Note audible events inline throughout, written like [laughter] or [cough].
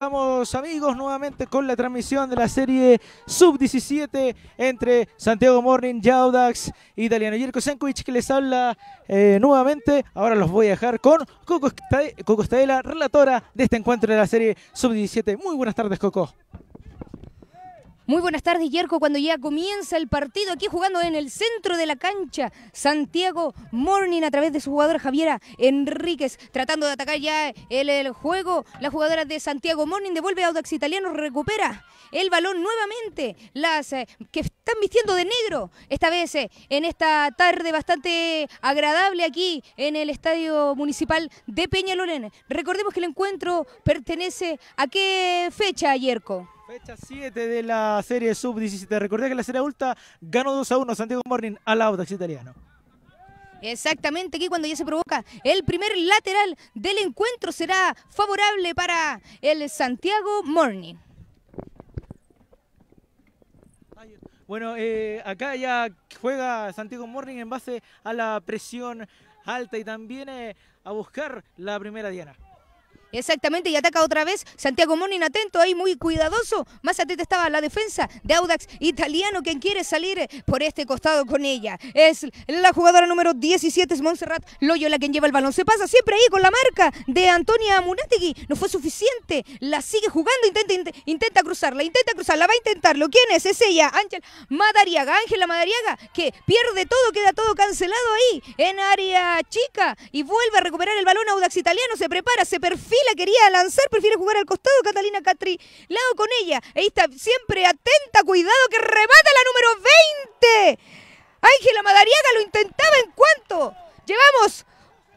Vamos amigos nuevamente con la transmisión de la serie Sub-17 entre Santiago Morning, y Italiano Yerko Senkovic que les habla eh, nuevamente. Ahora los voy a dejar con Coco Estadela, relatora de este encuentro de la serie Sub-17. Muy buenas tardes Coco. Muy buenas tardes, Yerko. Cuando ya comienza el partido, aquí jugando en el centro de la cancha, Santiago Morning a través de su jugadora Javiera Enríquez, tratando de atacar ya el, juego. La jugadora de Santiago Morning devuelve a Audax Italiano, recupera el balón nuevamente. Las eh, que están vistiendo de negro, esta vez eh, en esta tarde bastante agradable aquí en el Estadio Municipal de Peñalolén. Recordemos que el encuentro pertenece a qué fecha, Yerko. Fecha 7 de la serie sub-17. Recordé que la serie adulta ganó 2 a 1 Santiago Morning al Audax italiano. Exactamente, aquí cuando ya se provoca el primer lateral del encuentro será favorable para el Santiago Morning. Bueno, eh, acá ya juega Santiago Morning en base a la presión alta y también eh, a buscar la primera diana. Exactamente, y ataca otra vez Santiago Monin Atento ahí muy cuidadoso. Más atenta estaba la defensa de Audax italiano, quien quiere salir por este costado con ella. Es la jugadora número 17, es Montserrat La quien lleva el balón. Se pasa siempre ahí con la marca de Antonia Munategui. No fue suficiente, la sigue jugando, intenta, intenta, cruzarla, intenta cruzarla, va a intentarlo. ¿Quién es? Es ella, Ángel Madariaga. Ángela Madariaga, que pierde todo, queda todo cancelado ahí en área chica y vuelve a recuperar el balón Audax italiano. Se prepara, se perfila la quería lanzar, prefiere jugar al costado. Catalina Catri, lado con ella. Ahí está, siempre atenta, cuidado, que remata la número 20. Ángela Madariaga lo intentaba en cuanto. Llevamos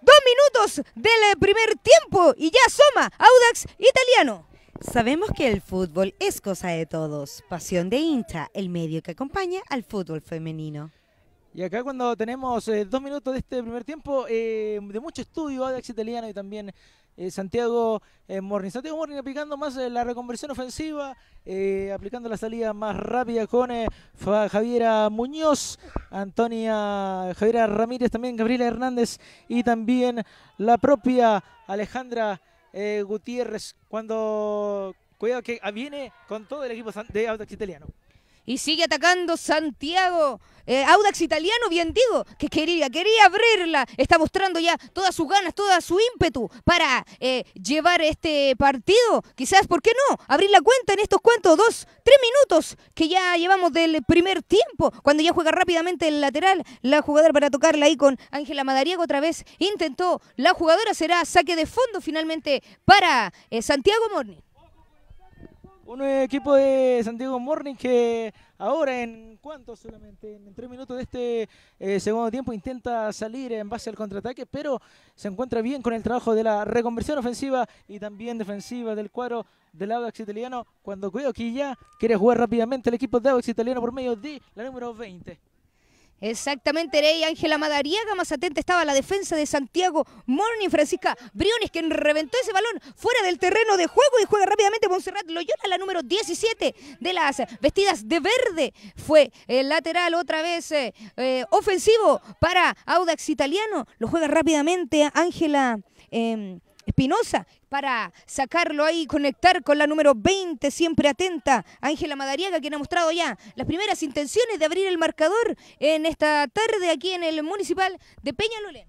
dos minutos del eh, primer tiempo y ya asoma Audax Italiano. Sabemos que el fútbol es cosa de todos. Pasión de hincha, el medio que acompaña al fútbol femenino. Y acá cuando tenemos eh, dos minutos de este primer tiempo, eh, de mucho estudio, Audax Italiano y también eh, Santiago eh, Morning. Santiago Morning aplicando más eh, la reconversión ofensiva, eh, aplicando la salida más rápida con Javiera Muñoz, Antonia Javiera Ramírez, también Gabriela Hernández y también la propia Alejandra Gutiérrez. Cuando cuidado que ah, viene con todo el equipo de AutoX Italiano. Y sigue atacando Santiago. Eh, Audax italiano, bien digo, que quería, quería abrirla. Está mostrando ya todas sus ganas, todo su ímpetu para eh, llevar este partido. Quizás, ¿por qué no? Abrir la cuenta en estos cuantos dos, tres minutos que ya llevamos del primer tiempo. Cuando ya juega rápidamente el lateral, la jugadora para tocarla ahí con Ángela Madariaga otra vez intentó. La jugadora será saque de fondo finalmente para eh, Santiago Morni un equipo de Santiago Morning que ahora en cuanto solamente en tres minutos de este eh, segundo tiempo intenta salir en base al contraataque, pero se encuentra bien con el trabajo de la reconversión ofensiva y también defensiva del cuadro del Audax italiano cuando aquí ya quiere jugar rápidamente el equipo de Audax italiano por medio de la número 20. Exactamente, rey Ángela Madariaga, más atenta estaba la defensa de Santiago Morning, Francisca Briones, quien reventó ese balón fuera del terreno de juego y juega rápidamente Monserrat Loyola, la número 17 de las vestidas de verde. Fue el lateral otra vez eh, eh, ofensivo para Audax Italiano, lo juega rápidamente Ángela. Em, Espinosa para sacarlo ahí, conectar con la número 20, siempre atenta. Ángela Madariaga, quien ha mostrado ya las primeras intenciones de abrir el marcador en esta tarde aquí en el municipal de Peñalolén.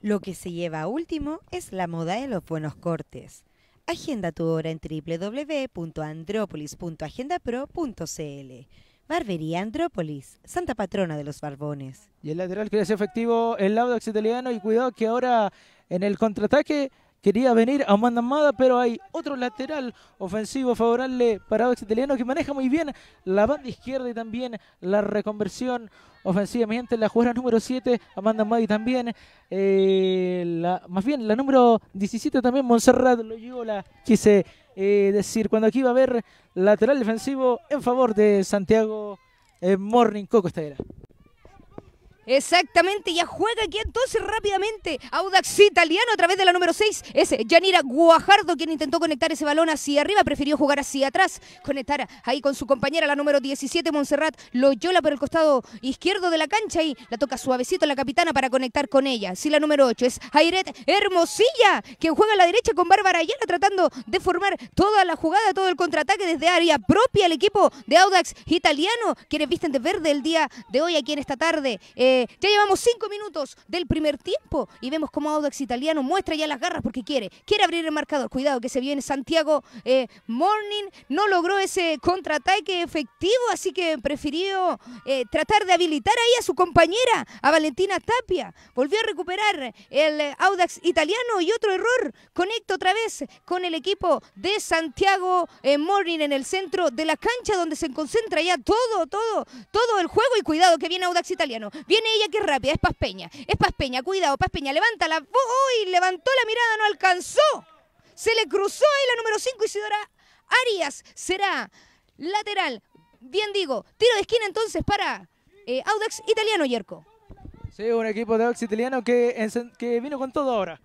Lo que se lleva a último es la moda de los buenos cortes. Agenda tu hora en www.andropolis.agendapro.cl. Barbería Andrópolis, Santa Patrona de los Barbones. Y el lateral que hace efectivo el lado italiano y cuidado que ahora en el contraataque Quería venir Amanda Mada, pero hay otro lateral ofensivo favorable para Ox Italiano que maneja muy bien la banda izquierda y también la reconversión ofensiva. la jugadora número 7, Amanda Amada, también, eh, más bien, la número 17 también, Montserrat Loyola, quise eh, decir, cuando aquí va a haber lateral defensivo en favor de Santiago eh, Morning Coco Estadera. Exactamente, ya juega aquí entonces rápidamente. Audax italiano a través de la número 6. Es Yanira Guajardo quien intentó conectar ese balón hacia arriba. Prefirió jugar hacia atrás. Conectar ahí con su compañera, la número 17, Montserrat. Loyola por el costado izquierdo de la cancha y la toca suavecito la capitana para conectar con ella. Sí, la número 8 es Airet Hermosilla, quien juega a la derecha con Bárbara Ayala tratando de formar toda la jugada, todo el contraataque desde área propia. al equipo de Audax italiano, quienes visten de verde el día de hoy aquí en esta tarde. Eh, ya llevamos cinco minutos del primer tiempo y vemos cómo Audax Italiano muestra ya las garras porque quiere, quiere abrir el marcador. Cuidado que se viene Santiago eh, Morning, no logró ese contraataque efectivo, así que prefirió eh, tratar de habilitar ahí a su compañera, a Valentina Tapia. Volvió a recuperar el Audax Italiano y otro error. Conecta otra vez con el equipo de Santiago eh, Morning en el centro de la cancha donde se concentra ya todo, todo, todo el juego y cuidado que viene Audax Italiano. Viene ella que rápida, es Peña, es Paspeña, cuidado, Paspeña, levanta la... ¡Uy! Levantó la mirada, no alcanzó. Se le cruzó ahí la número 5 Isidora Arias. Será lateral, bien digo, tiro de esquina entonces para eh, Audax Italiano, Yerko. Sí, un equipo de Audax Italiano que, que vino con todo ahora.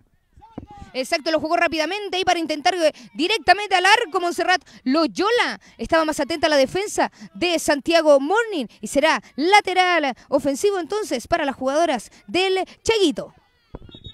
Exacto, lo jugó rápidamente ahí para intentar eh, directamente al arco Montserrat Loyola. Estaba más atenta a la defensa de Santiago Morning y será lateral ofensivo entonces para las jugadoras del Chaguito.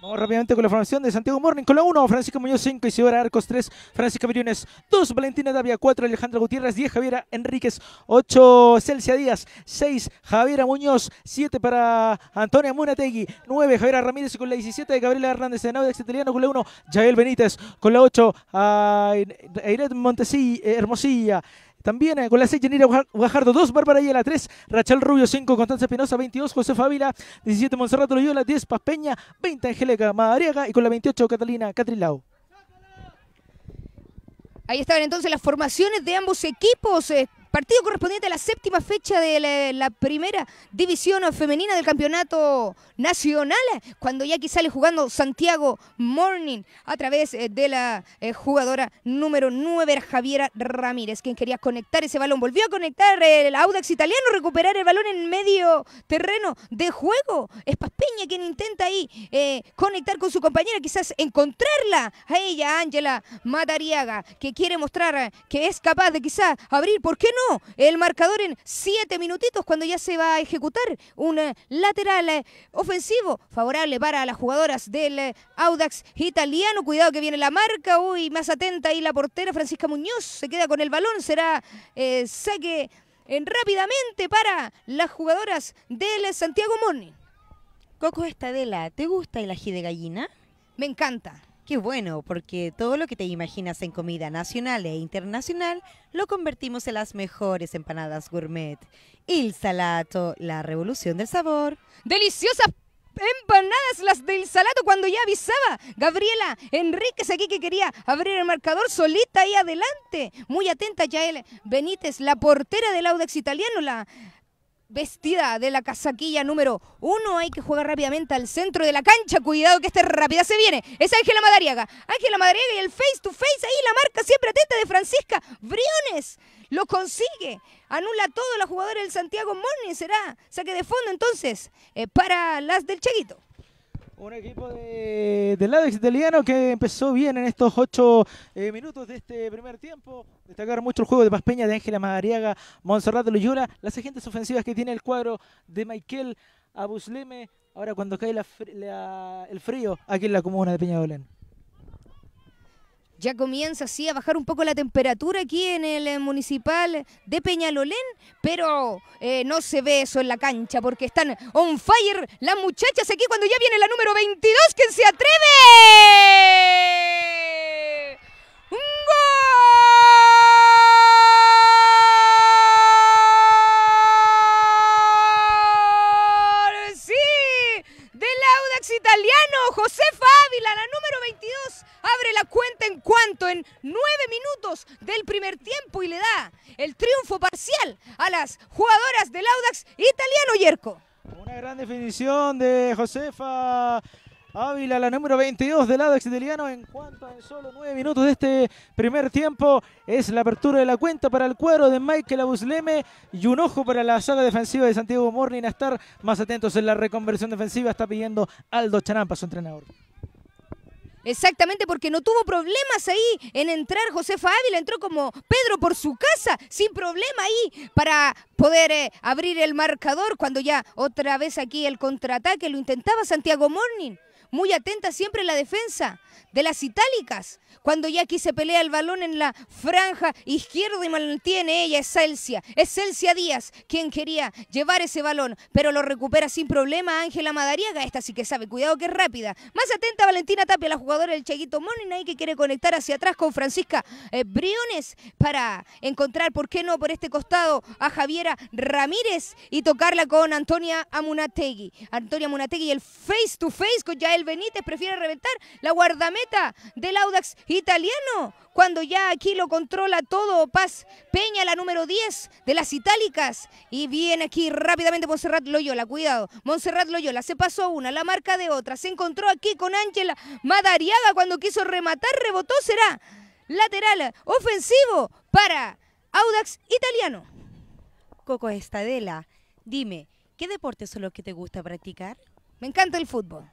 Vamos rápidamente con la formación de Santiago Morning. Con la 1, Francisco Muñoz 5, Isidora Arcos 3, Francisco Briones 2, Valentina Davia, 4, Alejandra Gutiérrez 10, Javiera Enríquez 8, Celcia Díaz 6, Javiera Muñoz 7 para Antonia Munategui 9, Javiera Ramírez con la 17 Gabriela Hernández de Naudex Italiano con la 1, Jael Benítez con la 8, Airet Montesí, eh, Hermosilla también eh, con la 6, Yanira Guajardo 2, Bárbara Ayala 3, Rachel Rubio 5, Constanza Espinosa, 22, José Fábila 17, Monserrato Loyola 10, Paz Peña 20, Angélica Madariaga y con la 28, Catalina Catrilao. Ahí estaban entonces las formaciones de ambos equipos. Eh, Partido correspondiente a la séptima fecha de la, primera división femenina del campeonato nacional, cuando ya aquí sale jugando Santiago Morning a través eh, de la eh, jugadora número 9, Javiera Ramírez, quien quería conectar ese balón. Volvió a conectar el Audax italiano, recuperar el balón en medio terreno de juego. Es Paspeña quien intenta ahí eh, conectar con su compañera, quizás encontrarla a ella, Ángela Matariaga, que quiere mostrar que es capaz de quizás abrir, ¿por qué no? No, el marcador en siete minutitos cuando ya se va a ejecutar un eh, lateral eh, ofensivo favorable para las jugadoras del eh, Audax italiano. Cuidado que viene la marca, uy, más atenta y la portera Francisca Muñoz se queda con el balón, será eh, saque rápidamente para las jugadoras del Santiago Morning. Coco Estadela, ¿te gusta el ají de gallina? Me encanta. Qué bueno, porque todo lo que te imaginas en comida nacional e internacional lo convertimos en las mejores empanadas gourmet. El Salato, la revolución del sabor. ¡Deliciosas empanadas las del Salato cuando ya avisaba. Gabriela Enríquez aquí que quería abrir el marcador solita ahí adelante. Muy atenta Yael Benítez, la portera del Audax italiano, la vestida de la casaquilla número uno. Hay que jugar rápidamente al centro de la cancha. Cuidado que esta rápida se viene. Es Ángela Madariaga. Ángela Madariaga y el face to face. Ahí la marca siempre atenta de Francisca Briones. Lo consigue. Anula todo la jugadora del Santiago Morning. Será saque de fondo entonces eh, para las del Chaguito. Un equipo del lado italiano que empezó bien en estos ocho eh, minutos de este primer tiempo. Destacar mucho el juego de Paspeña, de Ángela Madariaga, Monserrat Loyola, las agentes ofensivas que tiene el cuadro de Michael Abusleme. Ahora cuando cae el frío aquí en la comuna de Peña ya comienza así a bajar un poco la temperatura aquí en el eh, municipal de Peñalolén, pero eh, no se ve eso en la cancha porque están on fire las muchachas aquí cuando ya viene la número 22. ¿Quién se atreve? italiano Josefa Ávila, la número 22, abre la cuenta en cuanto en nueve minutos del primer tiempo y le da el triunfo parcial a las jugadoras del Audax italiano Yerko. Una gran definición de Josefa Ávila, la número 22 del lado exitaliano en cuanto a en solo 9 minutos de este primer tiempo. Es la apertura de la cuenta para el cuadro de Michael Abusleme y un ojo para la sala defensiva de Santiago Morning a estar más atentos en la reconversión defensiva. Está pidiendo Aldo Chanampa, su entrenador. Exactamente, porque no tuvo problemas ahí en entrar Josefa Ávila, entró como Pedro por su casa, sin problema ahí para poder eh, abrir el marcador cuando ya otra vez aquí el contraataque lo intentaba Santiago Morning muy atenta siempre la defensa de las itálicas. Cuando ya aquí se pelea el balón en la franja izquierda y mantiene ella, es Celsia, es Celsia Díaz quien quería llevar ese balón, pero lo recupera sin problema Ángela Madariaga. Esta sí que sabe, cuidado que es rápida. Más atenta Valentina Tapia, la jugadora del Chaguito Moninay que quiere conectar hacia atrás con Francisca eh, Briones para encontrar, ¿por qué no?, por este costado a Javiera Ramírez y tocarla con Antonia Amunategui. Antonia Amunategui, el face to face con Yael Benítez prefiere reventar la guardameta del Audax italiano cuando ya aquí lo controla todo Paz Peña, la número 10 de las itálicas. Y viene aquí rápidamente Monserrat Loyola, cuidado. Monserrat Loyola se pasó una, la marca de otra. Se encontró aquí con Ángela Madariaga cuando quiso rematar, rebotó, será lateral ofensivo para Audax italiano. Coco Estadela, dime, ¿qué deportes son los que te gusta practicar? Me encanta el fútbol.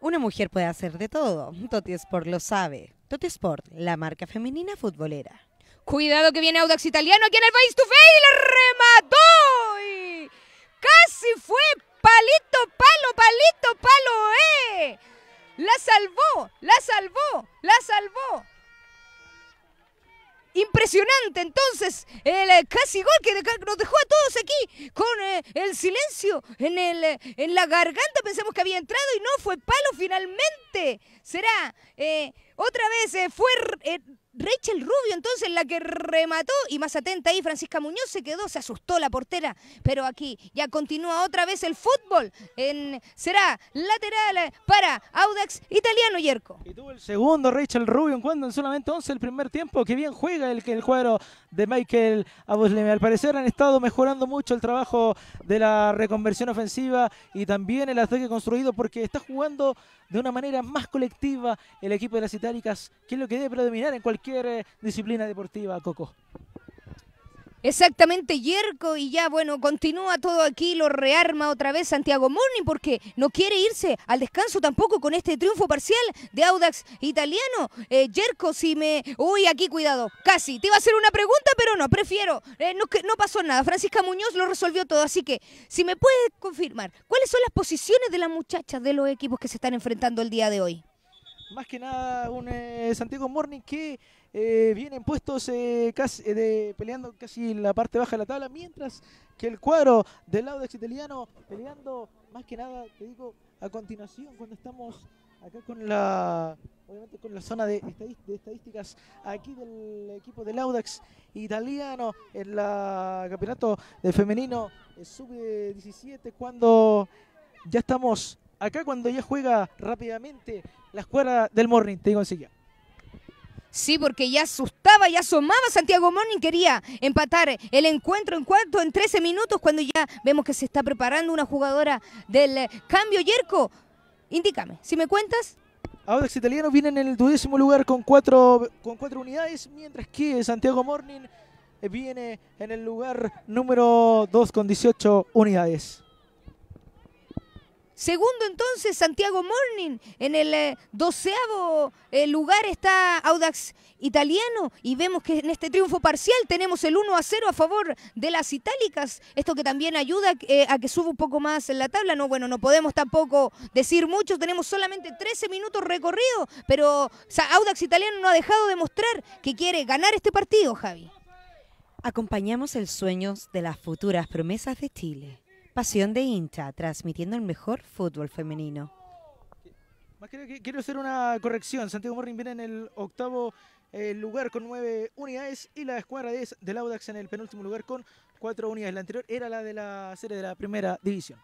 Una mujer puede hacer de todo. Toti Sport lo sabe. Toti Sport, la marca femenina futbolera. Cuidado que viene Audax Italiano aquí en el face to face. remató. casi fue palito, palo, palito, palo. ¡Eh! La salvó, la salvó, la salvó. Impresionante entonces el eh, casi gol que nos dejó a todos aquí con eh, el silencio en, el, en la garganta. Pensamos que había entrado y no fue palo finalmente. Será... Eh, otra vez eh, fue eh, Rachel Rubio entonces la que remató y más atenta ahí Francisca Muñoz se quedó, se asustó la portera, pero aquí ya continúa otra vez el fútbol. será lateral para Audax Italiano Yerko. Y tuvo el segundo Rachel Rubio en cuando en solamente 11 el primer tiempo, que bien juega el, el de Michael Abusleme. Al parecer han estado mejorando mucho el trabajo de la reconversión ofensiva y también el ataque construido porque está jugando de una manera más colectiva el equipo de las Itálicas, que es lo que debe predominar en cualquier eh, disciplina deportiva, Coco. Exactamente, Yerko, y ya bueno, continúa todo aquí, lo rearma otra vez Santiago Morning porque no quiere irse al descanso tampoco con este triunfo parcial de Audax italiano. Eh, Yerko, si me... Uy, aquí cuidado, casi, te iba a hacer una pregunta, pero no, prefiero, eh, no, pasó nada, Francisca Muñoz lo resolvió todo, así que si me puede confirmar, ¿cuáles son las posiciones de las muchachas de los equipos que se están enfrentando el día de hoy? Más que nada un eh, Santiago Morning que eh, vienen puestos eh, eh, de, peleando casi en la parte baja de la tabla, mientras que el cuadro del Audax italiano peleando más que nada, te digo, a continuación cuando estamos acá con la obviamente con la zona de, estadísticas aquí del equipo del Audax italiano en la campeonato de femenino sub-17 cuando ya estamos acá cuando ya juega rápidamente la escuadra del Morning, te digo enseguida. Sí, porque ya asustaba, ya asomaba Santiago Morning, quería empatar el encuentro en cuarto en 13 minutos cuando ya vemos que se está preparando una jugadora del cambio. Yerko, indícame, si me cuentas. Ahora Audax Italiano viene en el duodécimo lugar con cuatro, con cuatro unidades, mientras que Santiago Morning eh, viene en el lugar número 2 con 18 unidades. Segundo entonces Santiago Morning, en el eh, doceavo eh, lugar está Audax Italiano y vemos que en este triunfo parcial tenemos el 1 a 0 a favor de las itálicas, esto que también ayuda eh, a que suba un poco más en la tabla, no bueno, no podemos tampoco decir mucho, tenemos solamente 13 minutos recorridos, pero Audax Italiano no ha dejado de mostrar que quiere ganar este partido, Javi. Acompañamos el sueño de las futuras promesas de Chile. Pasión de hincha, transmitiendo el mejor fútbol femenino. quiero hacer una corrección. Santiago Morning viene en el octavo eh, lugar con nueve unidades y la escuadra es del Audax en el penúltimo lugar con cuatro unidades. La anterior era la de la serie de la primera división.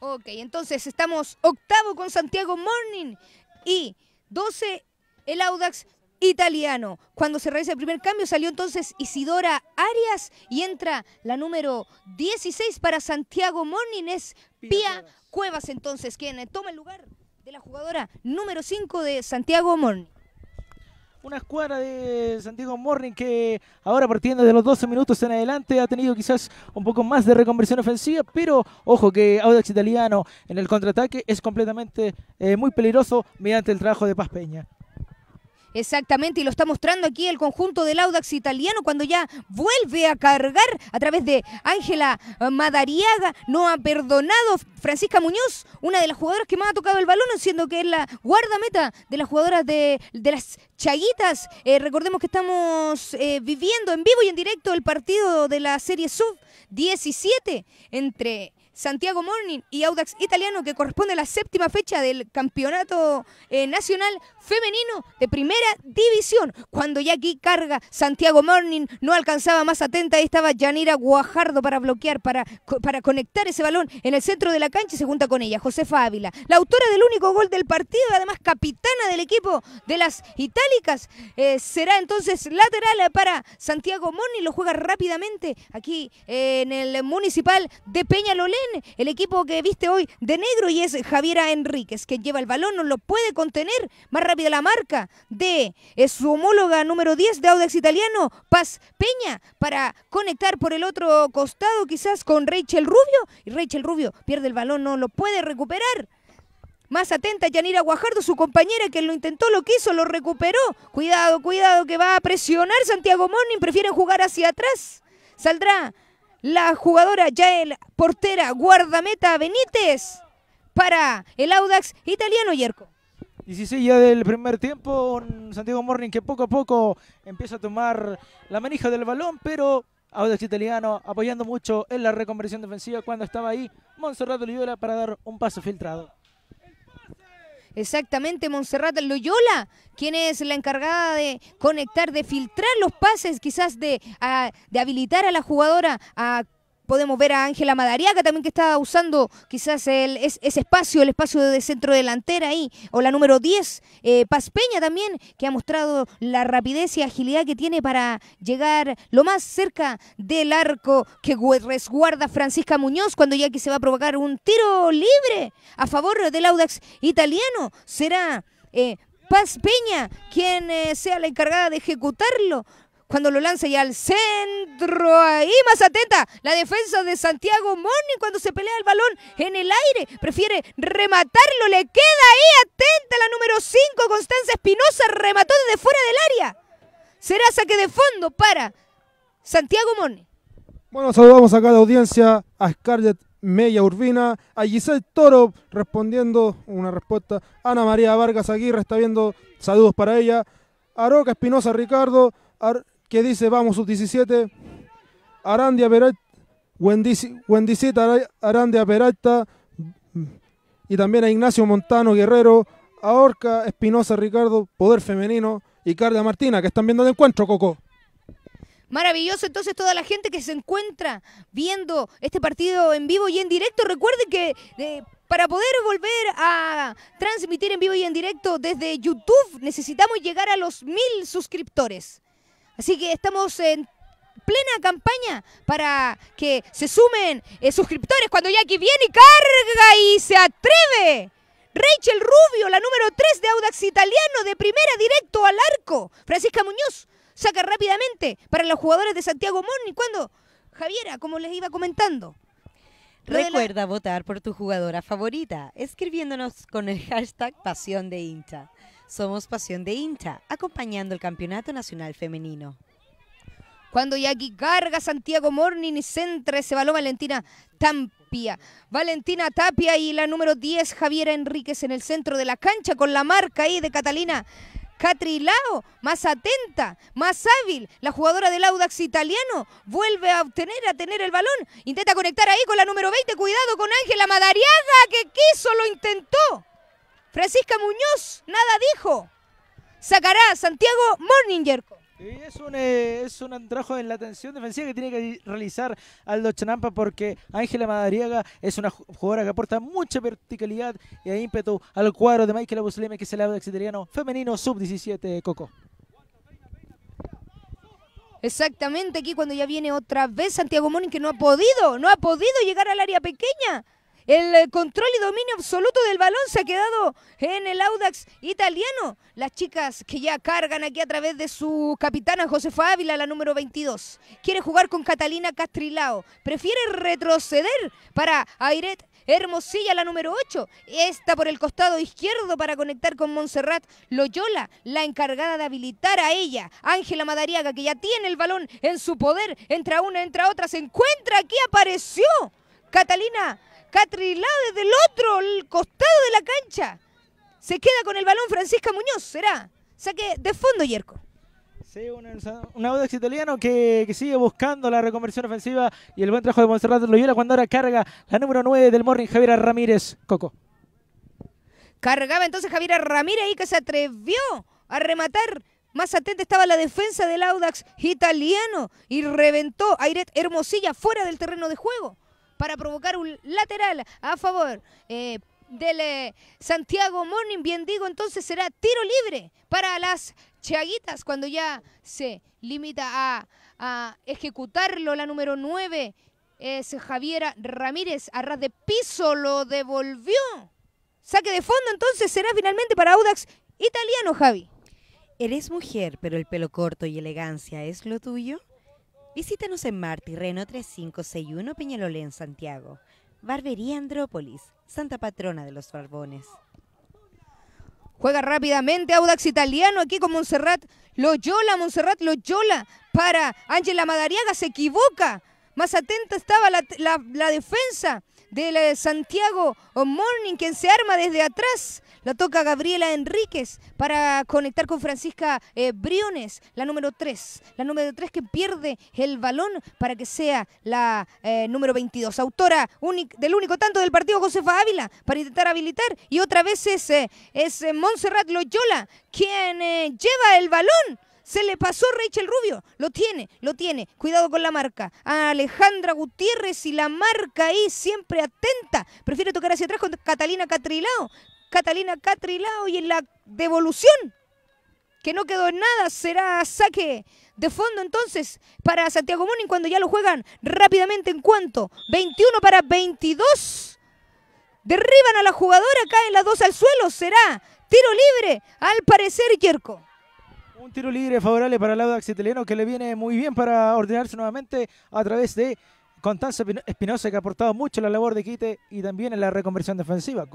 Ok, entonces estamos octavo con Santiago Morning y 12 el Audax, italiano. Cuando se realiza el primer cambio salió entonces Isidora Arias y entra la número 16 para Santiago es Pía Cuevas entonces, quien toma el lugar de la jugadora número 5 de Santiago Morning. Una escuadra de Santiago Morning que ahora partiendo de los 12 minutos en adelante ha tenido quizás un poco más de reconversión ofensiva, pero ojo que Audax Italiano en el contraataque es completamente eh, muy peligroso mediante el trabajo de Paz Peña. Exactamente, y lo está mostrando aquí el conjunto del Audax italiano cuando ya vuelve a cargar a través de Ángela eh, Madariaga. No ha perdonado Francisca Muñoz, una de las jugadoras que más ha tocado el balón, siendo que es la guardameta de las jugadoras de, las Chaguitas. Eh, recordemos que estamos eh, viviendo en vivo y en directo el partido de la Serie Sub-17 entre Santiago Morning y Audax Italiano, que corresponde a la séptima fecha del Campeonato Nacional femenino de primera división. Cuando ya aquí carga Santiago Morning, no alcanzaba más atenta, ahí estaba Yanira Guajardo para bloquear, para, para conectar ese balón en el centro de la cancha y se junta con ella, Josefa Ávila, la autora del único gol del partido, además capitana del equipo de las itálicas. Eh, será entonces lateral para Santiago Morning, lo juega rápidamente aquí en el municipal de Peñalolén, el equipo que viste hoy de negro y es Javiera Enríquez, que lleva el balón, no lo puede contener, más rápido de la marca de su homóloga número 10 de Audax Italiano, Paz Peña, para conectar por el otro costado quizás con Rachel Rubio. Y Rachel Rubio pierde el balón, no lo puede recuperar. Más atenta Yanira Guajardo, su compañera que lo intentó, lo quiso, lo recuperó. Cuidado, cuidado que va a presionar Santiago Monin, prefiere jugar hacia atrás. Saldrá la jugadora el Portera, guardameta Benítez para el Audax italiano Yerko. 16 ya del primer tiempo, un Santiago Morning que poco a poco empieza a tomar la manija del balón, pero ahora Audax Italiano apoyando mucho en la reconversión defensiva cuando estaba ahí Monserrat Loyola para dar un paso filtrado. Exactamente, Monserrat Loyola, quien es la encargada de conectar, de filtrar los pases, quizás de, ah, de habilitar a la jugadora a podemos ver a Ángela Madariaga también que está usando quizás el, ese espacio, el espacio de centro delantera ahí, o la número 10, eh, Paz Peña también, que ha mostrado la rapidez y agilidad que tiene para llegar lo más cerca del arco que resguarda Francisca Muñoz cuando ya aquí se va a provocar un tiro libre a favor del Audax italiano. Será... Eh, Paz Peña, quien eh, sea la encargada de ejecutarlo cuando lo lanza y al centro. Ahí más atenta la defensa de Santiago Monni cuando se pelea el balón en el aire. Prefiere rematarlo. Le queda ahí atenta la número 5, Constanza Espinosa. Remató desde fuera del área. Será saque de fondo para Santiago Monni. Bueno, saludamos acá a la audiencia, a Scarlett Mella Urbina, a Giselle Toro respondiendo una respuesta, Ana María Vargas Aguirre está viendo saludos para ella, Aroca Espinosa Ricardo, que dice, vamos, sus 17 Arandia Peralta, Wendicita Arandia Peralta, y también a Ignacio Montano Guerrero, a Orca Espinosa Ricardo, Poder Femenino y Carla Martina, que están viendo el encuentro, Coco. Maravilloso, entonces toda la gente que se encuentra viendo este partido en vivo y en directo, recuerde que eh, para poder volver a transmitir en vivo y en directo desde YouTube necesitamos llegar a los mil suscriptores. Así que estamos en plena campaña para que se sumen eh, suscriptores cuando Jackie viene y carga y se atreve. Rachel Rubio, la número 3 de Audax Italiano, de primera directo al arco. Francisca Muñoz saca rápidamente para los jugadores de Santiago y cuando Javiera, como les iba comentando. Recuerda votar por tu jugadora favorita escribiéndonos con el hashtag Pasión de Hincha. Somos Pasión de INTA, acompañando el Campeonato Nacional Femenino. Cuando Yagi carga Santiago Morning y centra ese balón Valentina Tampia. Valentina Tapia y la número 10 Javiera Enríquez en el centro de la cancha con la marca ahí de Catalina Catrilao, más atenta, más hábil, la jugadora del Audax italiano, vuelve a obtener, a tener el balón, intenta conectar ahí con la número 20, cuidado con Ángela Madariaga, que quiso, lo intentó. Francisca Muñoz nada dijo. Sacará Santiago Morninger. Es un, eh, es un andrajo en la atención defensiva que tiene que realizar Aldo Chanampa porque Ángela Madariaga es una jugadora que aporta mucha verticalidad e ímpetu al cuadro de Michael Abusleme que es el exiteriano femenino sub-17 Coco. Exactamente, aquí cuando ya viene otra vez Santiago Morning que no ha podido, no ha podido llegar al área pequeña. El eh, control y dominio absoluto del balón se ha quedado en el Audax italiano. Las chicas que ya cargan aquí a través de su capitana Josefa Ávila, la número 22. Quiere jugar con Catalina Castrilao. Prefiere retroceder para Airet Hermosilla, la número 8. Está por el costado izquierdo para conectar con Montserrat Loyola, la encargada de habilitar a ella. Ángela Madariaga, que ya tiene el balón en su poder. Entra una, entra otra, se encuentra aquí, apareció. Catalina Catrilá desde el otro el costado de la cancha. Se queda con el balón Francisca Muñoz, será. Saque de fondo, Yerko. Sí, un, Audax italiano que, sigue buscando la reconversión ofensiva y el buen trabajo de Monserrat Loyola cuando ahora carga la número 9 del Morning, Javier Ramírez. Coco. Cargaba entonces Javier Ramírez ahí que se atrevió a rematar. Más atenta estaba la defensa del Audax italiano y reventó a Hermosilla fuera del terreno de juego para provocar un lateral a favor eh, del eh, Santiago Morning. Bien digo, entonces será tiro libre para las Chaguitas cuando ya se limita a, ejecutarlo la número 9 es Javiera Ramírez, ras de piso, lo devolvió. Saque de fondo entonces será finalmente para Audax italiano, Javi. Eres mujer, pero el pelo corto y elegancia es lo tuyo. Visítanos en Reno 3561 Peñalolén, Santiago. Barbería Andrópolis, Santa Patrona de los Barbones. Juega rápidamente Audax Italiano aquí con Montserrat. Loyola, Montserrat Loyola para Ángela Madariaga. Se equivoca. Más atenta estaba la, defensa de Santiago Morning, quien se arma desde atrás la toca Gabriela Enríquez para conectar con Francisca eh, Briones, la número 3. La número 3 que pierde el balón para que sea la eh, número 22. Autora del único tanto del partido, Josefa Ávila, para intentar habilitar. Y otra vez es, eh, es Montserrat Loyola quien lleva el balón. Se le pasó Rachel Rubio. Lo tiene, lo tiene. Cuidado con la marca. A Alejandra Gutiérrez y la marca ahí siempre atenta. Prefiere tocar hacia atrás con Catalina Catrilao. Catalina Catrilao y en la devolución, que no quedó en nada, será saque de fondo entonces para Santiago Morning cuando ya lo juegan rápidamente en cuanto 21 para 22. Derriban a la jugadora, caen las dos al suelo, será tiro libre al parecer Yerko. Un tiro libre favorable para el Audax italiano que le viene muy bien para ordenarse nuevamente a través de Constanza Espinosa que ha aportado mucho en la labor de quite y también en la reconversión defensiva.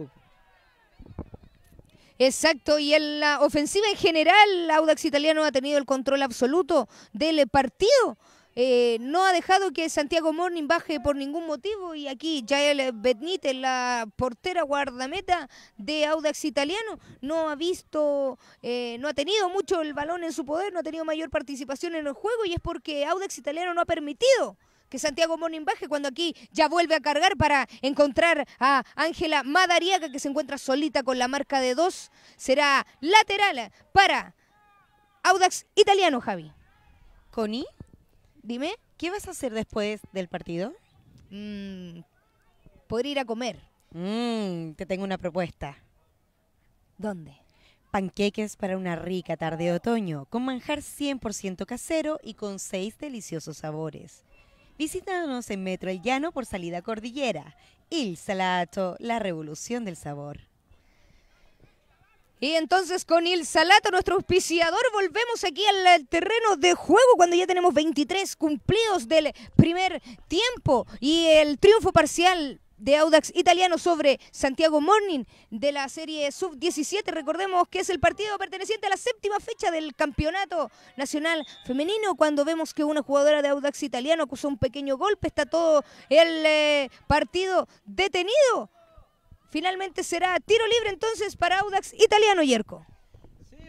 Exacto, y en la ofensiva en general, Audax Italiano ha tenido el control absoluto del partido. Eh, no ha dejado que Santiago Morning baje por ningún motivo y aquí Jael Betnit, la portera guardameta de Audax Italiano, no ha visto, eh, no ha tenido mucho el balón en su poder, no ha tenido mayor participación en el juego y es porque Audax Italiano no ha permitido que Santiago Morning cuando aquí ya vuelve a cargar para encontrar a Ángela Madariaga que se encuentra solita con la marca de dos. Será lateral para Audax Italiano, Javi. ¿Coni? dime. ¿Qué vas a hacer después del partido? Mm, ir a comer. Mm, te tengo una propuesta. ¿Dónde? Panqueques para una rica tarde de otoño, con manjar 100% casero y con seis deliciosos sabores. Visítanos en Metro El Llano por salida Cordillera. Il Salato, la revolución del sabor. Y entonces con Il Salato, nuestro auspiciador, volvemos aquí al, terreno de juego cuando ya tenemos 23 cumplidos del primer tiempo y el triunfo parcial de Audax Italiano sobre Santiago Morning de la serie sub-17. Recordemos que es el partido perteneciente a la séptima fecha del Campeonato Nacional Femenino, cuando vemos que una jugadora de Audax Italiano acusó un pequeño golpe, está todo el eh, partido detenido. Finalmente será tiro libre entonces para Audax Italiano Yerko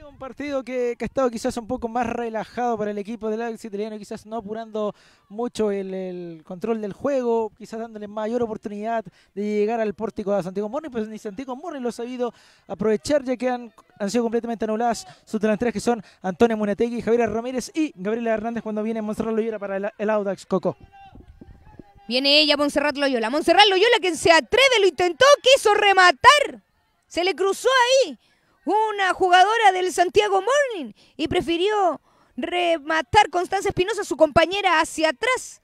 un partido que, ha estado quizás un poco más relajado para el equipo del Ajax italiano, quizás no apurando mucho el, control del juego, quizás dándole mayor oportunidad de llegar al pórtico de Santiago Morri, pues ni Santiago Morri lo ha sabido aprovechar, ya que han, sido completamente anuladas sus delanteras que son Antonio Munetegui, Javier Ramírez y Gabriela Hernández cuando viene Monserrat Loyola para el, Audax Coco. Viene ella, Montserrat Loyola. Monserrat Loyola, quien se atreve, lo intentó, quiso rematar. Se le cruzó ahí una jugadora del Santiago Morning y prefirió rematar Constanza Espinosa, su compañera, hacia atrás.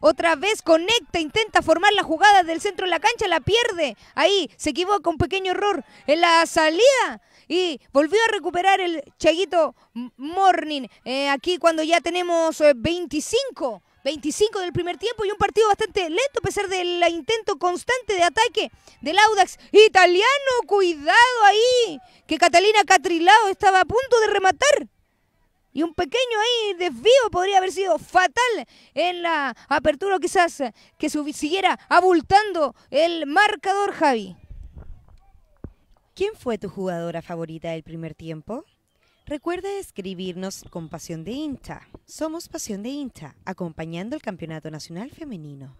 Otra vez conecta, intenta formar la jugada del centro de la cancha, la pierde. Ahí se equivoca un pequeño error en la salida y volvió a recuperar el Chaguito Morning. Eh, aquí cuando ya tenemos 25 eh, 25 del primer tiempo y un partido bastante lento a pesar del intento constante de ataque del Audax italiano. Cuidado ahí, que Catalina Catrilao estaba a punto de rematar. Y un pequeño ahí desvío podría haber sido fatal en la apertura quizás que siguiera abultando el marcador Javi. ¿Quién fue tu jugadora favorita del primer tiempo? Recuerda escribirnos con Pasión de INTA. Somos Pasión de INTA, acompañando el Campeonato Nacional Femenino.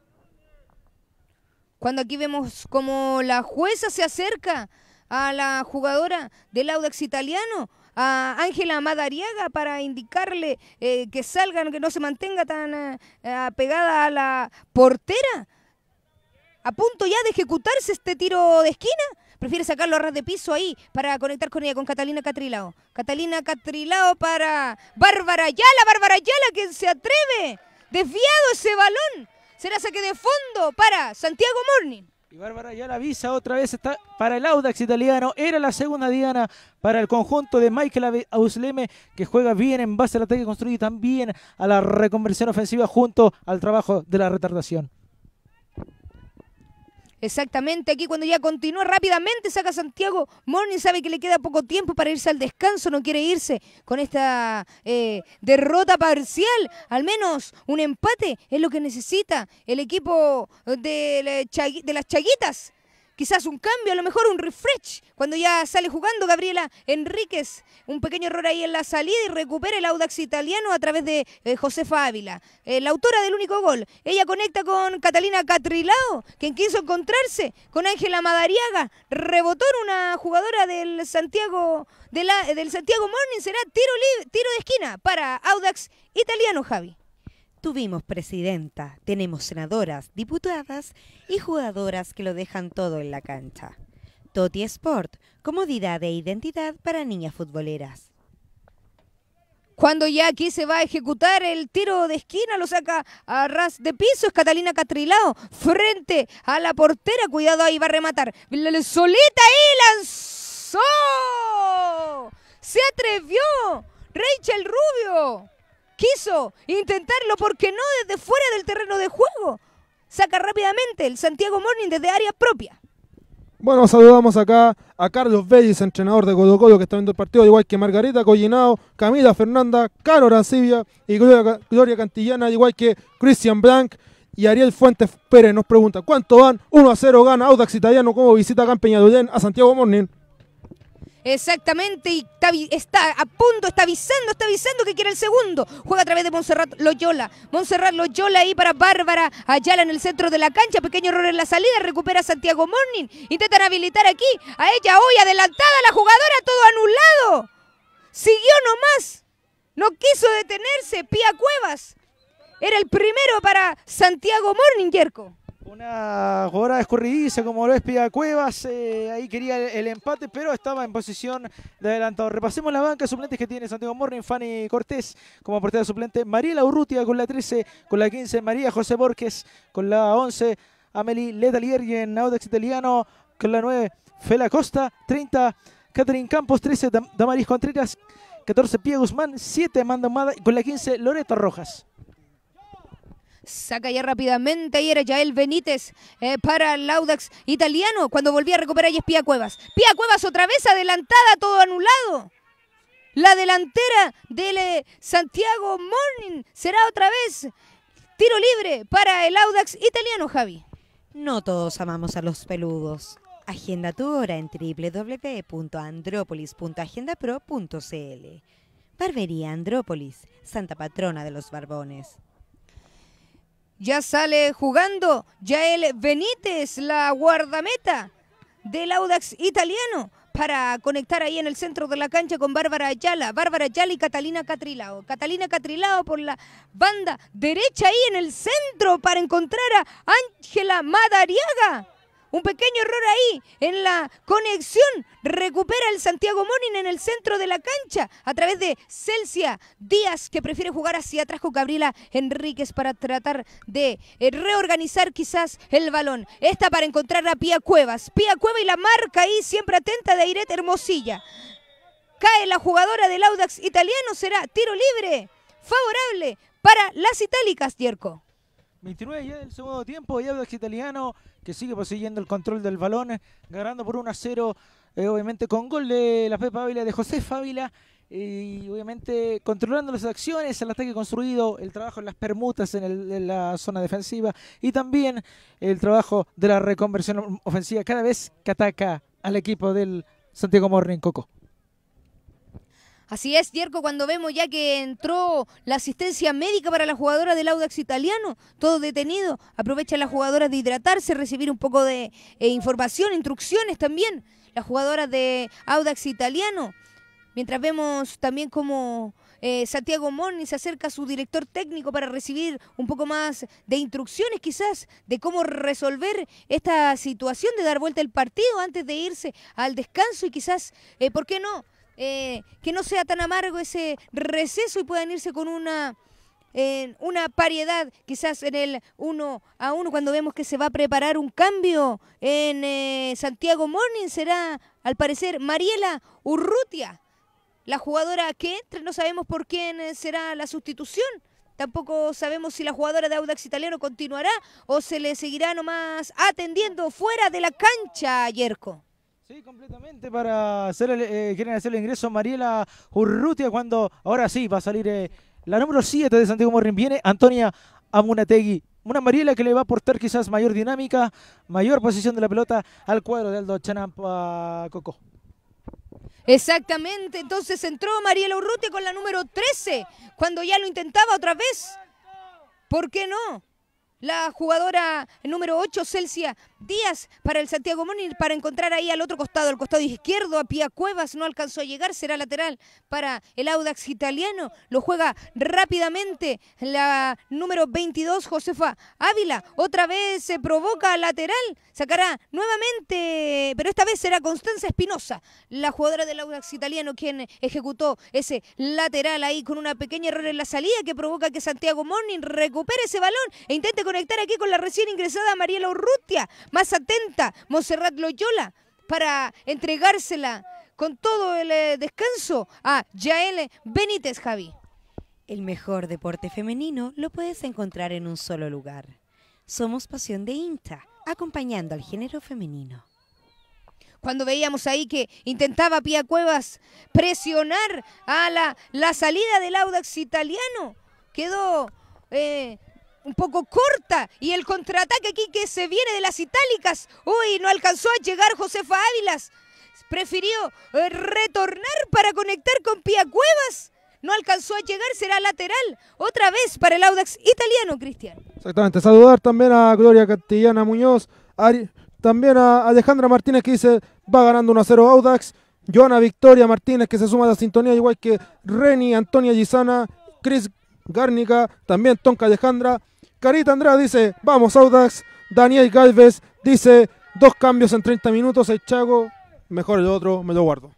Cuando aquí vemos como la jueza se acerca a la jugadora del Audax italiano, a Ángela Madariaga para indicarle eh, que salgan, que no se mantenga tan eh, apegada pegada a la portera. A punto ya de ejecutarse este tiro de esquina Prefiere sacarlo a ras de piso ahí para conectar con ella, con Catalina Catrilao. Catalina Catrilao para Bárbara Yala, Bárbara Yala que se atreve. Desviado ese balón. Será saque de fondo para Santiago Morning. Y Bárbara ya la avisa otra vez está para el Audax italiano. Era la segunda diana para el conjunto de Michael Ausleme, que juega bien en base al ataque construido y también a la reconversión ofensiva junto al trabajo de la retardación. Exactamente, aquí cuando ya continúa rápidamente, saca Santiago Morning, sabe que le queda poco tiempo para irse al descanso, no quiere irse con esta eh, derrota parcial, al menos un empate es lo que necesita el equipo de, de las Chaguitas quizás un cambio, a lo mejor un refresh. Cuando ya sale jugando Gabriela Enríquez, un pequeño error ahí en la salida y recupera el Audax italiano a través de eh, Josefa Ávila, eh, la autora del único gol. Ella conecta con Catalina Catrilao, quien quiso encontrarse con Ángela Madariaga. Rebotó en una jugadora del Santiago del Santiago Morning. Será tiro, tiro de esquina para Audax italiano, Javi. Tuvimos presidenta, tenemos senadoras, diputadas y jugadoras que lo dejan todo en la cancha. Toti Sport, comodidad e identidad para niñas futboleras. Cuando ya aquí se va a ejecutar el tiro de esquina, lo saca a ras de piso, es Catalina Catrilao, frente a la portera, cuidado ahí, va a rematar, solita y lanzó, se atrevió, Rachel Rubio quiso intentarlo porque no desde fuera del terreno de juego. Saca rápidamente el Santiago Morning desde área propia. Bueno, saludamos acá a Carlos Vélez, entrenador de Colo que está viendo el partido, igual que Margarita Collinao, Camila Fernanda, Caro Arancibia y Gloria, Cantillana, igual que Cristian Blanc y Ariel Fuentes Pérez nos pregunta, ¿cuánto van? 1 a 0 gana Audax Italiano como visita acá en Peñalolén a Santiago Morning. Exactamente, y está, a punto, está avisando, está avisando que quiere el segundo. Juega a través de Monserrat Loyola. Montserrat Loyola ahí para Bárbara Ayala en el centro de la cancha. Pequeño error en la salida, recupera Santiago Morning. Intentan habilitar aquí a ella hoy, adelantada la jugadora, todo anulado. Siguió nomás, no quiso detenerse, Pía Cuevas. Era el primero para Santiago Morning, Jerko. Una jugada escurridiza como lo es Pia Cuevas, eh, ahí quería el, empate, pero estaba en posición de adelantado. Repasemos la banca suplentes que tiene Santiago Morning, Fanny Cortés como de suplente, María Laurrutia con la 13, con la 15, María José Borges con la 11, Amelie Letalier y en Italiano con la 9, Fela Costa, 30, Catherine Campos, 13, Damaris Contreras, 14, Pia Guzmán, 7, Amanda Mada y con la 15, Loreto Rojas. Saca ya rápidamente. y era Yael Benítez eh, para el Audax italiano. Cuando volvía a recuperar y es Pía Cuevas. Pía Cuevas otra vez adelantada, todo anulado. La delantera del eh, Santiago Morning será otra vez tiro libre para el Audax italiano, Javi. No todos amamos a los peludos. Agenda tu hora en www.andrópolis.agendapro.cl. Barbería Andrópolis, Santa Patrona de los Barbones. Ya sale jugando Yael Benítez, la guardameta del Audax italiano para conectar ahí en el centro de la cancha con Bárbara Ayala, Bárbara Ayala y Catalina Catrilao. Catalina Catrilao por la banda derecha ahí en el centro para encontrar a Ángela Madariaga. Un pequeño error ahí en la conexión. Recupera el Santiago Monin en el centro de la cancha a través de Celsia Díaz, que prefiere jugar hacia atrás con Gabriela Enríquez para tratar de eh, reorganizar quizás el balón. Esta para encontrar a Pía Cuevas. Pía Cueva y la marca ahí, siempre atenta de Iret Hermosilla. Cae la jugadora del Audax italiano, será tiro libre, favorable para las itálicas, Tierco. 29 ya del segundo tiempo, Y Audax Italiano que sigue poseyendo el control del balón, ganando por 1 a 0, eh, obviamente con gol de la Pepa Ávila, de José Fávila, y obviamente controlando las acciones, el ataque construido, el trabajo en las permutas en, en, la zona defensiva y también el trabajo de la reconversión ofensiva cada vez que ataca al equipo del Santiago Morning Coco. Así es, Yerko, cuando vemos ya que entró la asistencia médica para la jugadora del Audax italiano, todo detenido, aprovecha las jugadoras de hidratarse, recibir un poco de eh, información, instrucciones también, las jugadoras de Audax italiano. Mientras vemos también como eh, Santiago Moni se acerca a su director técnico para recibir un poco más de instrucciones quizás de cómo resolver esta situación de dar vuelta el partido antes de irse al descanso y quizás, eh, ¿por qué no?, eh, que no sea tan amargo ese receso y puedan irse con una, una pariedad, quizás en el uno a uno, cuando vemos que se va a preparar un cambio en eh, Santiago Morning, será al parecer Mariela Urrutia, la jugadora que entre, no sabemos por quién eh, será la sustitución. Tampoco sabemos si la jugadora de Audax Italiano continuará o se le seguirá nomás atendiendo fuera de la cancha, Yerko. Sí, completamente para hacer el, eh, quieren hacer el ingreso Mariela Urrutia cuando ahora sí va a salir eh, la número 7 de Santiago Morrín. Viene Antonia Amunategui. Una Mariela que le va a aportar quizás mayor dinámica, mayor posición de la pelota al cuadro de Aldo Chanampa Coco. Exactamente, entonces entró Mariela Urrutia con la número 13, cuando ya lo intentaba otra vez. ¿Por qué no? La jugadora número 8, Celsia Díaz para el Santiago Morning para encontrar ahí al otro costado, al costado izquierdo, a Pia Cuevas, no alcanzó a llegar, será lateral para el Audax italiano, lo juega rápidamente la número 22, Josefa Ávila, otra vez se provoca lateral, sacará nuevamente, pero esta vez será Constanza Espinosa, la jugadora del Audax italiano quien ejecutó ese lateral ahí con una pequeña error en la salida que provoca que Santiago Morning recupere ese balón e intente conectar aquí con la recién ingresada Mariela Urrutia, más atenta, Monserrat Loyola, para entregársela con todo el eh, descanso a Yael Benítez Javi. El mejor deporte femenino lo puedes encontrar en un solo lugar. Somos Pasión de INTA, acompañando al género femenino cuando veíamos ahí que intentaba Pía Cuevas presionar a la, la salida del Audax italiano. Quedó eh, un poco corta y el contraataque aquí que se viene de las itálicas. Uy, no alcanzó a llegar Josefa Ávilas. Prefirió eh, retornar para conectar con Pia Cuevas. No alcanzó a llegar, será lateral. Otra vez para el Audax italiano, Cristian. Exactamente. Saludar también a Gloria Castellana Muñoz, también a Alejandra Martínez que dice va ganando 1-0 Audax. Joana Victoria Martínez que se suma a la sintonía, igual que Reni, Antonia Gisana, Chris Gárnica, también Tonka Alejandra, Carita Andrea dice, vamos Audax. Daniel Galvez dice, dos cambios en 30 minutos. El Chago, mejor el otro, me lo guardo.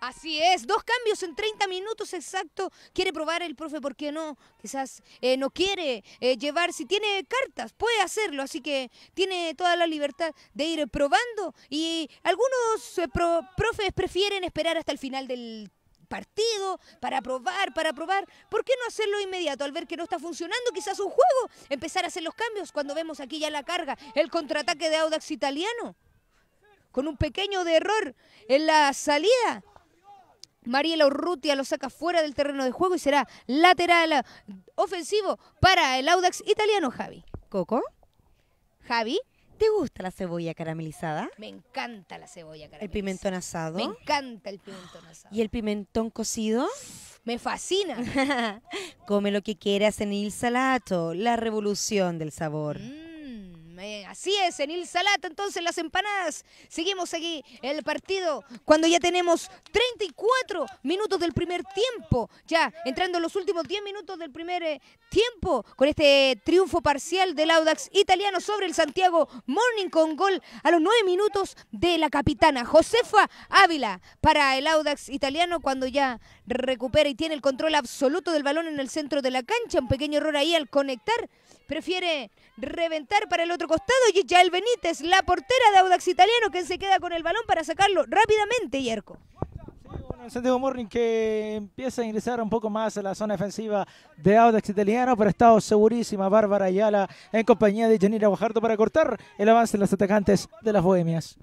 Así es, dos cambios en 30 minutos exacto. Quiere probar el profe, ¿por qué no? Quizás eh, no quiere eh, llevar, si tiene cartas, puede hacerlo. Así que tiene toda la libertad de ir probando. Y algunos eh, profes prefieren esperar hasta el final del partido, para probar, para probar. ¿Por qué no hacerlo inmediato? Al ver que no está funcionando quizás un juego, empezar a hacer los cambios cuando vemos aquí ya la carga, el contraataque de Audax italiano. Con un pequeño de error en la salida, Mariela Urrutia lo saca fuera del terreno de juego y será lateral ofensivo para el Audax italiano, Javi. ¿Coco? ¿Javi? ¿Te gusta la cebolla caramelizada? Me encanta la cebolla caramelizada. ¿El pimentón asado? Me encanta el pimentón asado. ¿Y el pimentón cocido? Me fascina. [laughs] Come lo que quieras en el Salato, la revolución del sabor. Mm así es, Enil Salata, entonces las empanadas. Seguimos aquí el partido cuando ya tenemos 34 minutos del primer tiempo. Ya entrando los últimos 10 minutos del primer eh, tiempo con este triunfo parcial del Audax italiano sobre el Santiago Morning con gol a los 9 minutos de la capitana Josefa Ávila para el Audax italiano cuando ya recupera y tiene el control absoluto del balón en el centro de la cancha. Un pequeño error ahí al conectar Prefiere reventar para el otro costado y ya el Benítez, la portera de Audax Italiano, que se queda con el balón para sacarlo rápidamente, Yerko. Santiago Morning que empieza a ingresar un poco más a la zona defensiva de Audax Italiano, pero ha estado segurísima Bárbara Ayala en compañía de Janira Guajardo para cortar el avance de los atacantes de las Bohemias.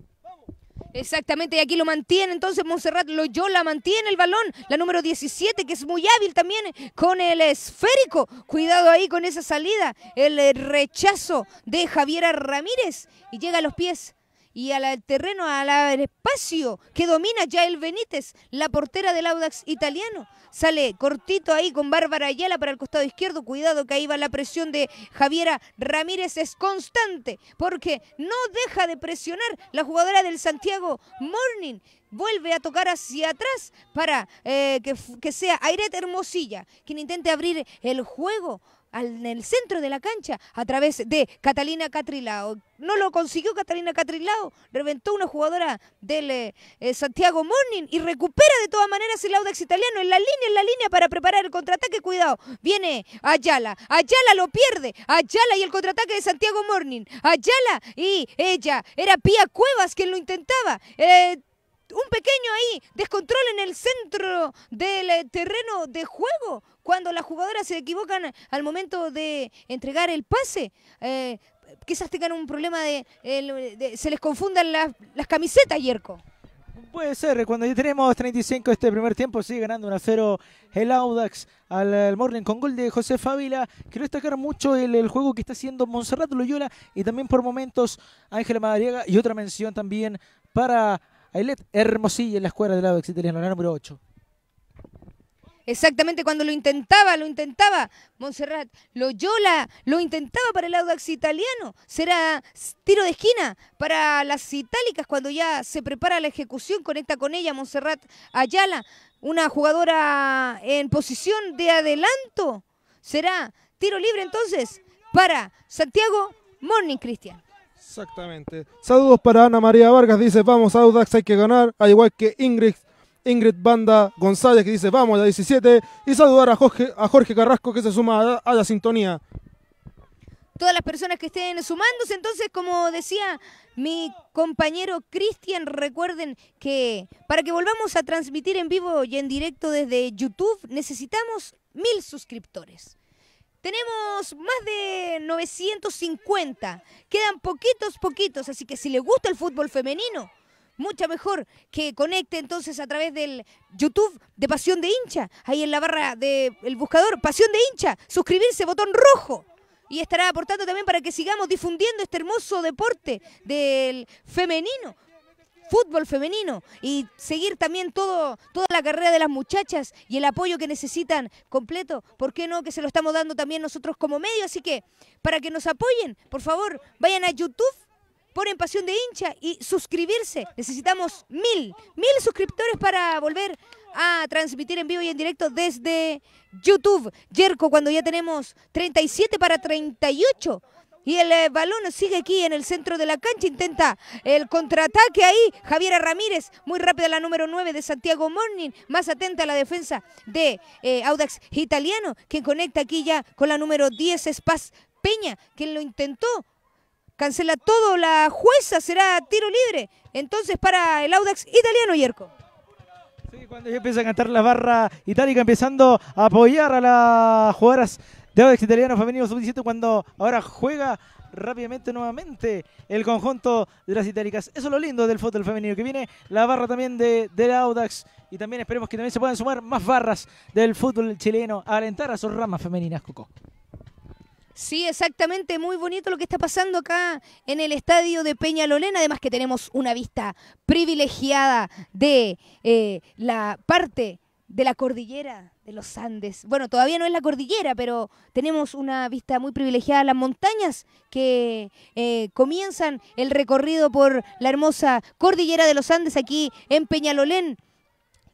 Exactamente, y aquí lo mantiene entonces Monserrat Loyola, mantiene el balón, la número 17 que es muy hábil también con el esférico, cuidado ahí con esa salida, el rechazo de Javiera Ramírez y llega a los pies y al terreno, al espacio que domina ya el Benítez, la portera del Audax italiano. Sale cortito ahí con Bárbara Ayala para el costado izquierdo. Cuidado que ahí va la presión de Javiera Ramírez. Es constante porque no deja de presionar la jugadora del Santiago Morning vuelve a tocar hacia atrás para eh, que, que, sea Airet Hermosilla quien intente abrir el juego en el centro de la cancha a través de Catalina Catrilao. No lo consiguió Catalina Catrilao, reventó una jugadora del eh, eh, Santiago Morning y recupera de todas maneras el Audax italiano en la línea, en la línea para preparar el contraataque. Cuidado, viene Ayala, Ayala lo pierde, Ayala y el contraataque de Santiago Morning, Ayala y ella, era Pía Cuevas quien lo intentaba. Eh, un pequeño ahí descontrol en el centro del terreno de juego. Cuando las jugadoras se equivocan al momento de entregar el pase, eh, quizás tengan un problema de, se les confundan las, camisetas, Yerko. Puede ser, cuando ya tenemos 35 este primer tiempo, sigue ganando 1 0 el Audax al, Morning con gol de José Fávila. Quiero destacar mucho el, juego que está haciendo Monserrat Loyola y también por momentos Ángela Madariaga y otra mención también para Ailet Hermosilla en la escuadra del Audax italiano, la número 8. Exactamente cuando lo intentaba, lo intentaba. Montserrat, yola lo intentaba para el Audax italiano. Será tiro de esquina para las itálicas cuando ya se prepara la ejecución. Conecta con ella Montserrat Ayala, una jugadora en posición de adelanto. Será tiro libre entonces para Santiago Morning Cristian. Exactamente. Saludos para Ana María Vargas, dice, vamos Audax, hay que ganar, al igual que Ingrid Ingrid Banda González que dice vamos a la 17 y saludar a Jorge, Carrasco que se suma a, la sintonía. Todas las personas que estén sumándose, entonces como decía mi compañero Cristian, recuerden que para que volvamos a transmitir en vivo y en directo desde YouTube necesitamos mil suscriptores. Tenemos más de 950. Quedan poquitos, poquitos. Así que si les gusta el fútbol femenino, mucha mejor que conecte entonces a través del YouTube de Pasión de Hincha, ahí en la barra del el buscador, Pasión de Hincha, suscribirse, botón rojo. Y estará aportando también para que sigamos difundiendo este hermoso deporte del femenino, fútbol femenino y seguir también todo, toda la carrera de las muchachas y el apoyo que necesitan completo. ¿Por qué no? Que se lo estamos dando también nosotros como medio. Así que para que nos apoyen, por favor, vayan a YouTube ponen pasión de hincha y suscribirse. Necesitamos mil, mil suscriptores para volver a transmitir en vivo y en directo desde YouTube. Yerko, cuando ya tenemos 37 para 38. Y el eh, balón sigue aquí en el centro de la cancha. Intenta el contraataque ahí. Javiera Ramírez, muy rápida la número 9 de Santiago Morning. Más atenta a la defensa de eh, Audax Italiano, quien conecta aquí ya con la número 10, Spaz Peña, quien lo intentó Cancela todo, la jueza será tiro libre. Entonces para el Audax italiano, Yerko. Sí, cuando ya empieza a cantar la barra itálica, empezando a apoyar a las jugadoras de Audax Italiano Femenino Sub-17 cuando ahora juega rápidamente nuevamente el conjunto de las itálicas. Eso es lo lindo del fútbol femenino, que viene la barra también de, la Audax y también esperemos que también se puedan sumar más barras del fútbol chileno alentar a sus ramas femeninas, Coco. Sí, exactamente, muy bonito lo que está pasando acá en el estadio de Peñalolén, además que tenemos una vista privilegiada de eh, la parte de la cordillera de los Andes. Bueno, todavía no es la cordillera, pero tenemos una vista muy privilegiada las montañas que eh, comienzan el recorrido por la hermosa cordillera de los Andes aquí en Peñalolén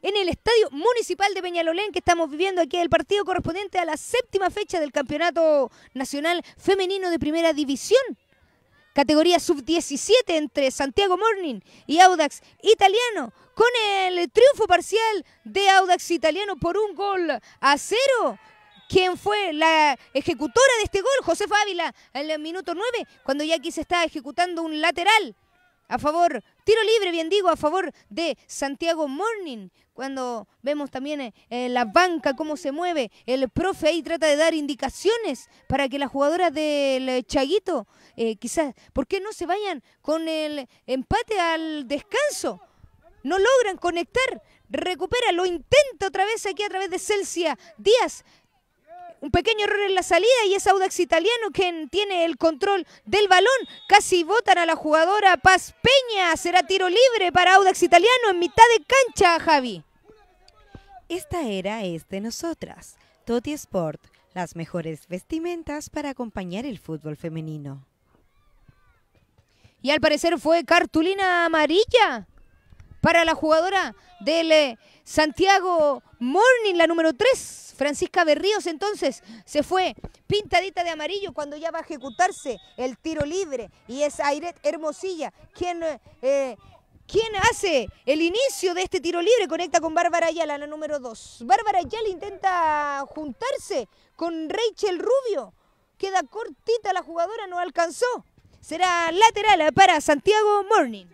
en el Estadio Municipal de Peñalolén que estamos viviendo aquí el partido correspondiente a la séptima fecha del Campeonato Nacional Femenino de Primera División. Categoría sub-17 entre Santiago Morning y Audax Italiano, con el triunfo parcial de Audax Italiano por un gol a cero ¿Quién fue la ejecutora de este gol, José fávila en el minuto 9, cuando ya aquí se está ejecutando un lateral a favor, tiro libre, bien digo, a favor de Santiago Morning. Cuando vemos también eh, eh, la banca, cómo se mueve, el profe ahí trata de dar indicaciones para que las jugadoras del Chaguito, eh, quizás, ¿por qué no se vayan con el empate al descanso? No logran conectar, recupera, lo intenta otra vez aquí a través de Celcia Díaz, un pequeño error en la salida y es Audax Italiano quien tiene el control del balón. Casi votan a la jugadora Paz Peña. Será tiro libre para Audax Italiano en mitad de cancha, Javi. Esta era es de nosotras. Toti Sport, las mejores vestimentas para acompañar el fútbol femenino. Y al parecer fue cartulina amarilla para la jugadora del eh, Santiago Morning, la número 3, Francisca Berríos. Entonces se fue pintadita de amarillo cuando ya va a ejecutarse el tiro libre. Y es Airet Hermosilla quien... Eh, eh, hace el inicio de este tiro libre? Conecta con Bárbara Ayala, la número 2. Bárbara Ayala intenta juntarse con Rachel Rubio. Queda cortita la jugadora, no alcanzó. Será lateral para Santiago Morning.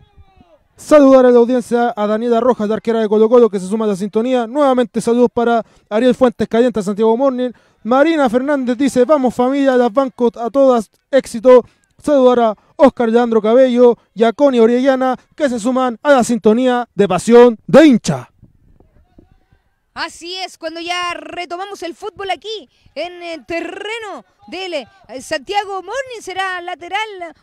Saludar a la audiencia a Daniela Rojas, la arquera de Colo Colo, que se suma a la sintonía. Nuevamente saludos para Ariel Fuentes caliente Santiago Morning. Marina Fernández dice, vamos familia, las bancos a todas, éxito. Saludar a Oscar Leandro Cabello y a Connie Orellana, que se suman a la sintonía de Pasión de Hincha. Así es, cuando ya retomamos el fútbol aquí, en el terreno del eh, Santiago Morning, será lateral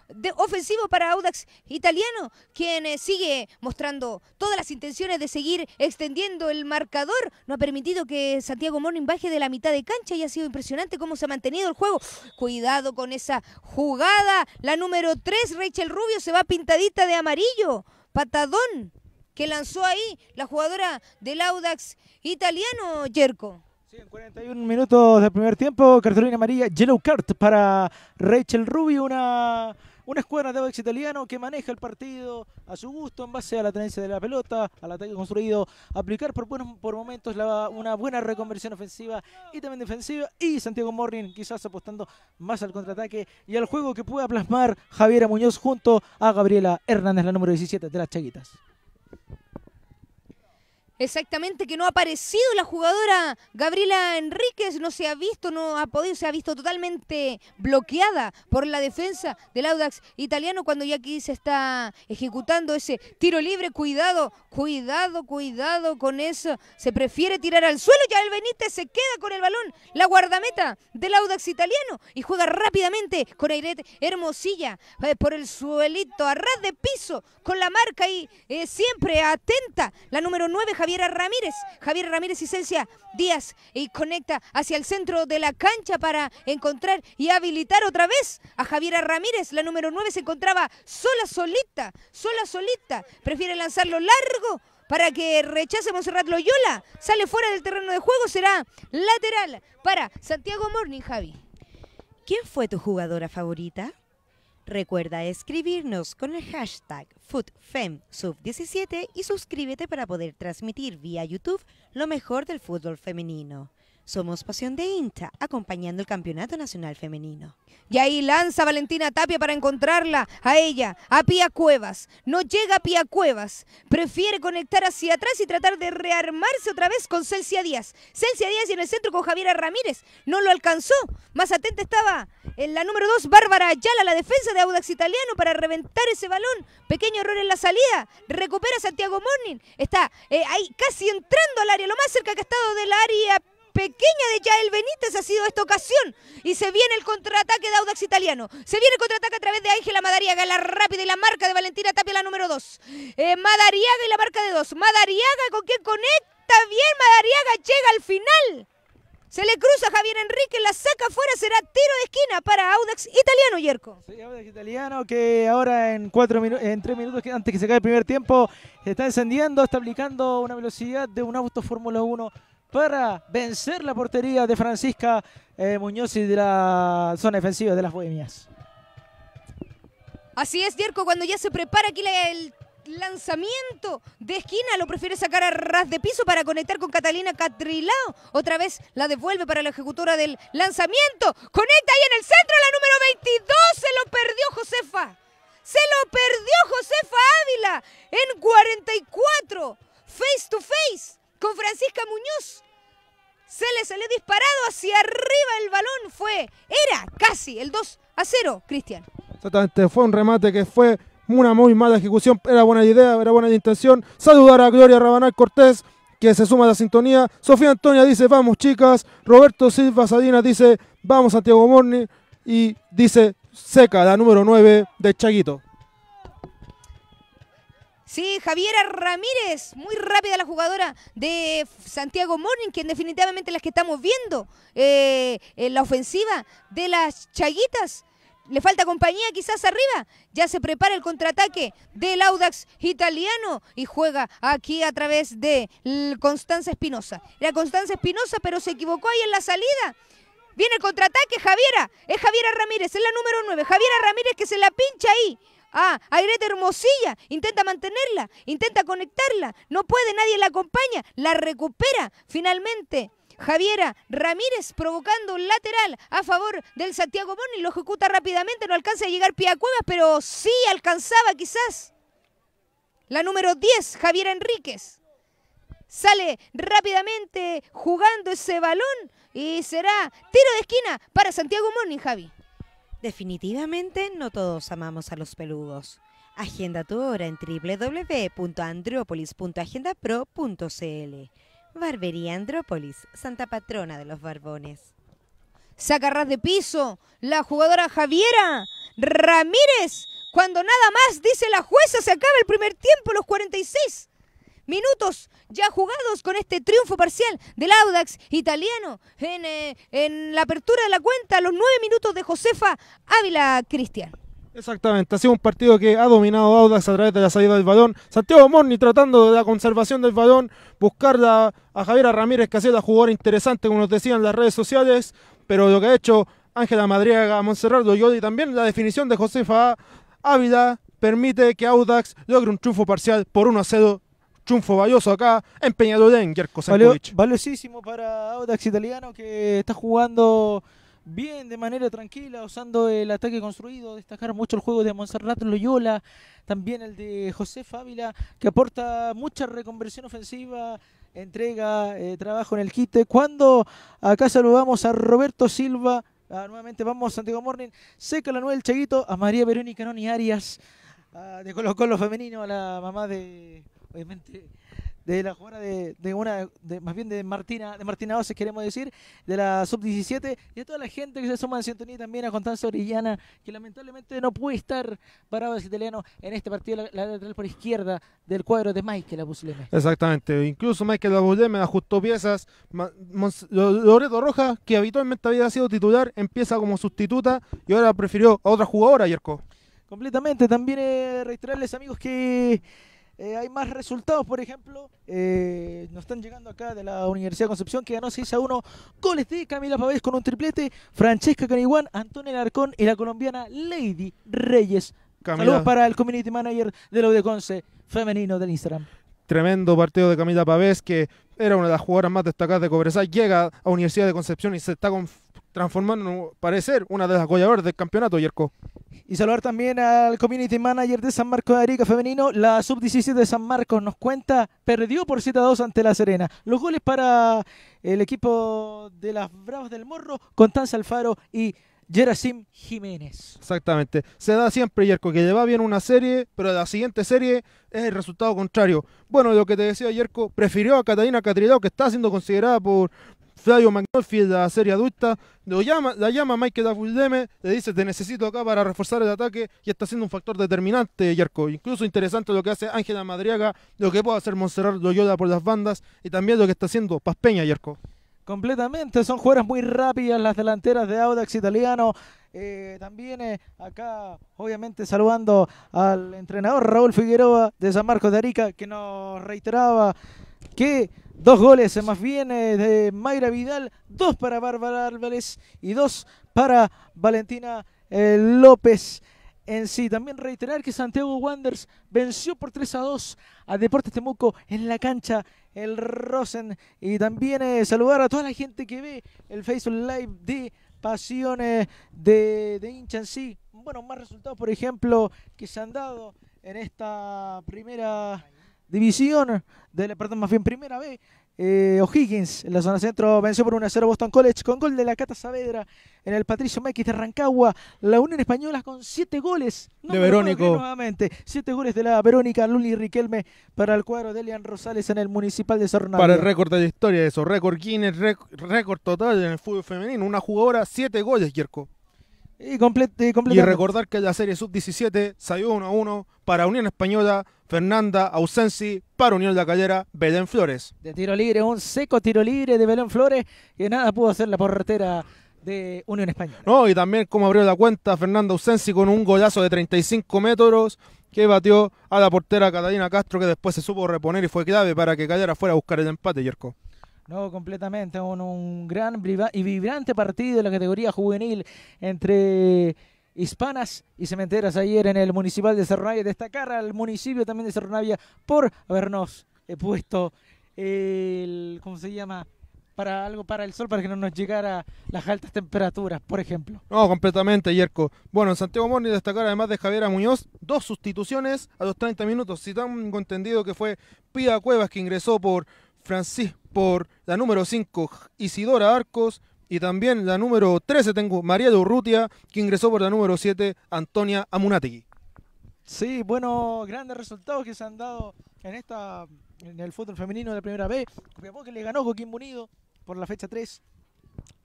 de ofensivo para Audax Italiano, quien eh, sigue mostrando todas las intenciones de seguir extendiendo el marcador. No ha permitido que Santiago Morning baje de la mitad de cancha y ha sido impresionante cómo se ha mantenido el juego. Cuidado con esa jugada. La número 3, Rachel Rubio, se va pintadita de amarillo. Patadón que lanzó ahí la jugadora del Audax italiano, Yerko. Sí, en 41 minutos del primer tiempo, cartulina amarilla, yellow card para Rachel Rubio, una una escuadra de Audax italiano que maneja el partido a su gusto en base a la tendencia de la pelota, al ataque construido, aplicar por, buenos, por momentos una buena reconversión ofensiva y también defensiva. Y Santiago Morrin quizás apostando más al contraataque y al juego que pueda plasmar Javiera Muñoz junto a Gabriela Hernández, la número 17 de las Chaguitas. Exactamente, que no ha aparecido la jugadora Gabriela Enríquez, no se ha visto, no ha podido, se ha visto totalmente bloqueada por la defensa del Audax italiano cuando ya aquí se está ejecutando ese tiro libre. Cuidado, cuidado, cuidado con eso. Se prefiere tirar al suelo, ya el Benítez se queda con el balón, la guardameta del Audax italiano y juega rápidamente con Airet Hermosilla eh, por el suelito a ras de piso con la marca ahí eh, siempre atenta la número 9 Javier Ramírez. Javier Ramírez y Cencia Díaz y conecta hacia el centro de la cancha para encontrar y habilitar otra vez a Javier Ramírez. La número 9 se encontraba sola, solita, sola, solita. Prefiere lanzarlo largo para que rechace Monserrat Loyola. Sale fuera del terreno de juego, será lateral para Santiago Morning, Javi. ¿Quién fue tu jugadora favorita? Recuerda escribirnos con el hashtag FootFemSub17 y suscríbete para poder transmitir vía YouTube lo mejor del fútbol femenino. Somos Pasión de INTA, acompañando el Campeonato Nacional Femenino. Y ahí lanza Valentina Tapia para encontrarla, a ella, a Pía Cuevas. No llega a Pía Cuevas, prefiere conectar hacia atrás y tratar de rearmarse otra vez con Celsia Díaz. Celcia Díaz y en el centro con Javiera Ramírez, no lo alcanzó. Más atenta estaba en la número 2, Bárbara Ayala, la defensa de Audax Italiano para reventar ese balón. Pequeño error en la salida, recupera Santiago Morning. Está eh, ahí casi entrando al área, lo más cerca que ha estado del área pequeña de Yael Benítez ha sido esta ocasión. Y se viene el contraataque de Audax Italiano. Se viene el contraataque a través de Ángela Madariaga, la rápida y la marca de Valentina Tapia, la número 2. Eh, Madariaga y la marca de 2. Madariaga con quien conecta bien. Madariaga llega al final. Se le cruza Javier Enrique, la saca afuera, será tiro de esquina para Audax Italiano, Yerko. Sí, Audax Italiano que ahora en cuatro en tres minutos antes que se acabe el primer tiempo, está encendiendo, está aplicando una velocidad de un auto Fórmula 1 para vencer la portería de Francisca eh, Muñoz y de la zona defensiva de las Bohemias. Así es, Yerko, cuando ya se prepara aquí el lanzamiento de esquina, lo prefiere sacar a ras de piso para conectar con Catalina Catrilao. Otra vez la devuelve para la ejecutora del lanzamiento. Conecta ahí en el centro la número 22, se lo perdió Josefa. Se lo perdió Josefa Ávila en 44, face to face con Francisca Muñoz. Se le salió disparado hacia arriba el balón. Fue, era casi el 2 a 0, Cristian. Exactamente, fue un remate que fue una muy mala ejecución. Era buena idea, era buena intención. Saludar a Gloria Rabanal Cortés, que se suma a la sintonía. Sofía Antonia dice, vamos chicas. Roberto Silva Sadina dice, vamos Santiago Morni. Y dice, seca la número 9 de Chaguito. Sí, Javiera Ramírez, muy rápida la jugadora de Santiago Morning, quien definitivamente las que estamos viendo eh, en la ofensiva de las Chaguitas. Le falta compañía quizás arriba. Ya se prepara el contraataque del Audax italiano y juega aquí a través de Constanza Espinosa. Era Constanza Espinosa, pero se equivocó ahí en la salida. Viene el contraataque, Javiera. Es Javiera Ramírez, es la número 9. Javiera Ramírez que se la pincha ahí. Ah, Airete Hermosilla, intenta mantenerla, intenta conectarla, no puede, nadie la acompaña, la recupera finalmente. Javiera Ramírez provocando un lateral a favor del Santiago Boni, lo ejecuta rápidamente, no alcanza a llegar pie a Cuevas, pero sí alcanzaba quizás. La número 10, Javiera Enríquez. Sale rápidamente jugando ese balón y será tiro de esquina para Santiago Moni, Javi. Definitivamente no todos amamos a los peludos. Agenda tu hora en www.andropolis.agendapro.cl Barbería Andrópolis, Santa Patrona de los Barbones. Sacarrás de piso la jugadora Javiera Ramírez. Cuando nada más dice la jueza se acaba el primer tiempo, los 46 minutos ya jugados con este triunfo parcial del Audax italiano eh, en, la apertura de la cuenta, los nueve minutos de Josefa Ávila Cristian. Exactamente, ha sido un partido que ha dominado Audax a través de la salida del balón. Santiago Morni tratando de la conservación del balón, buscar a, Javiera Javier Ramírez que sido la jugadora interesante, como nos decían las redes sociales, pero lo que ha hecho Ángela Madriaga, Montserrat Loyola y también la definición de Josefa Ávila permite que Audax logre un triunfo parcial por 1 a 0 triunfo valioso acá en Peñarolén, cosa. Valiosísimo para Audax Italiano que está jugando bien de manera tranquila, usando el ataque construido, destacar mucho el juego de Monserrat Loyola, también el de José Fávila, que aporta mucha reconversión ofensiva, entrega, eh, trabajo en el quite. Cuando acá saludamos a Roberto Silva, ah, nuevamente vamos a Santiago Morning, Seca la el Chaguito, a María Verónica Noni Arias, ah, de Colo Colo Femenino, a la mamá de obviamente de la jugada de, una, más bien de Martina, de Martina Oces, queremos decir, de la sub-17, y a toda la gente que se suma en sintonía también a Constanza Orellana, que lamentablemente no pudo estar parado el italiano en este partido, la, lateral por izquierda del cuadro de Michael Abusleme Exactamente, incluso Michael Abusleme ajustó piezas, Loreto Rojas, que habitualmente había sido titular, empieza como sustituta y ahora prefirió a otra jugadora, Yerko. Completamente, también registrarles eh, reiterarles amigos que... Eh, hay más resultados, por ejemplo, eh, nos están llegando acá de la Universidad de Concepción que ganó 6 a 1 goles de Camila Pavés con un triplete, Francesca Caniguán, Antonio Narcón y la colombiana Lady Reyes. Saludos para el community manager de la Conce femenino del Instagram. Tremendo partido de Camila Pavés que era una de las jugadoras más destacadas de Cobresal. Llega a Universidad de Concepción y se está con transformando, parecer, una de las goleadoras del campeonato, Yerko. Y saludar también al community manager de San Marcos de Arica Femenino. La sub-17 de San Marcos nos cuenta, perdió por 7 2 ante La Serena. Los goles para el equipo de las Bravas del Morro, Constanza Alfaro y Gerasim Jiménez. Exactamente. Se da siempre, Yerko, que lleva bien una serie, pero la siguiente serie es el resultado contrario. Bueno, lo que te decía Yerko, prefirió a Catalina Catridao, que está siendo considerada por Flavio de la serie adulta, lo llama, la llama Michael Dafudeme, le dice, te necesito acá para reforzar el ataque y está siendo un factor determinante, Yerko. Incluso interesante lo que hace Ángela Madriaga, lo que puede hacer Monserrat Loyola por las bandas y también lo que está haciendo Paz Peña, Yerko. Completamente, son jugadas muy rápidas las delanteras de Audax Italiano. Eh, también eh, acá, obviamente, saludando al entrenador Raúl Figueroa de San Marcos de Arica, que nos reiteraba que Dos goles eh, más bien eh, de Mayra Vidal, dos para Bárbara Álvarez y dos para Valentina eh, López en sí. También reiterar que Santiago Wanders venció por 3 a 2 a Deportes Temuco en la cancha el Rosen. Y también saludar a toda la gente que ve el Facebook Live de Pasiones de, de hincha en sí. Bueno, más resultados, por ejemplo, que se han dado en esta primera división, de, perdón, más bien primera vez. Eh, O'Higgins en la zona centro venció por 1-0 Boston College con gol de la Cata Saavedra en el Patricio Mekis de Rancagua. La Unión Española con 7 goles de Verónica Nuevamente, 7 goles de la Verónica Luli Riquelme para el cuadro de Elian Rosales en el Municipal de Sornavia. Para el récord de la historia, eso, récord Guinness, récord total en el fútbol femenino. Una jugadora, 7 goles, Yerko. Y, y recordar que la serie sub-17 salió 1 a 1 para Unión Española, Fernanda Ausensi, para Unión La Callera, Belén Flores. De tiro libre, un seco tiro libre de Belén Flores, que nada pudo hacer la portera de Unión Española. No, y también como abrió la cuenta Fernanda Ausensi con un golazo de 35 metros que batió a la portera Catalina Castro, que después se supo reponer y fue clave para que Callera fuera a buscar el empate, Yerko. No, completamente. Un, gran y vibrante partido de la categoría juvenil entre hispanas y cementeras ayer en el municipal de Navia, Destacar al municipio también de Navia por habernos eh, puesto el, ¿cómo se llama? Para algo para el sol, para que no nos llegara las altas temperaturas, por ejemplo. No, completamente, Yerko. Bueno, en Santiago Morni destacar, además de Javiera Muñoz, dos sustituciones a los 30 minutos. Si tan entendido que fue Pía Cuevas que ingresó por Francis por la número 5 Isidora Arcos y también la número 13 tengo María de Urrutia que ingresó por la número 7 Antonia Amunategui. Sí, bueno, grandes resultados que se han dado en esta en el fútbol femenino de la primera B. Copiapó que le ganó Joaquín Munido por la fecha 3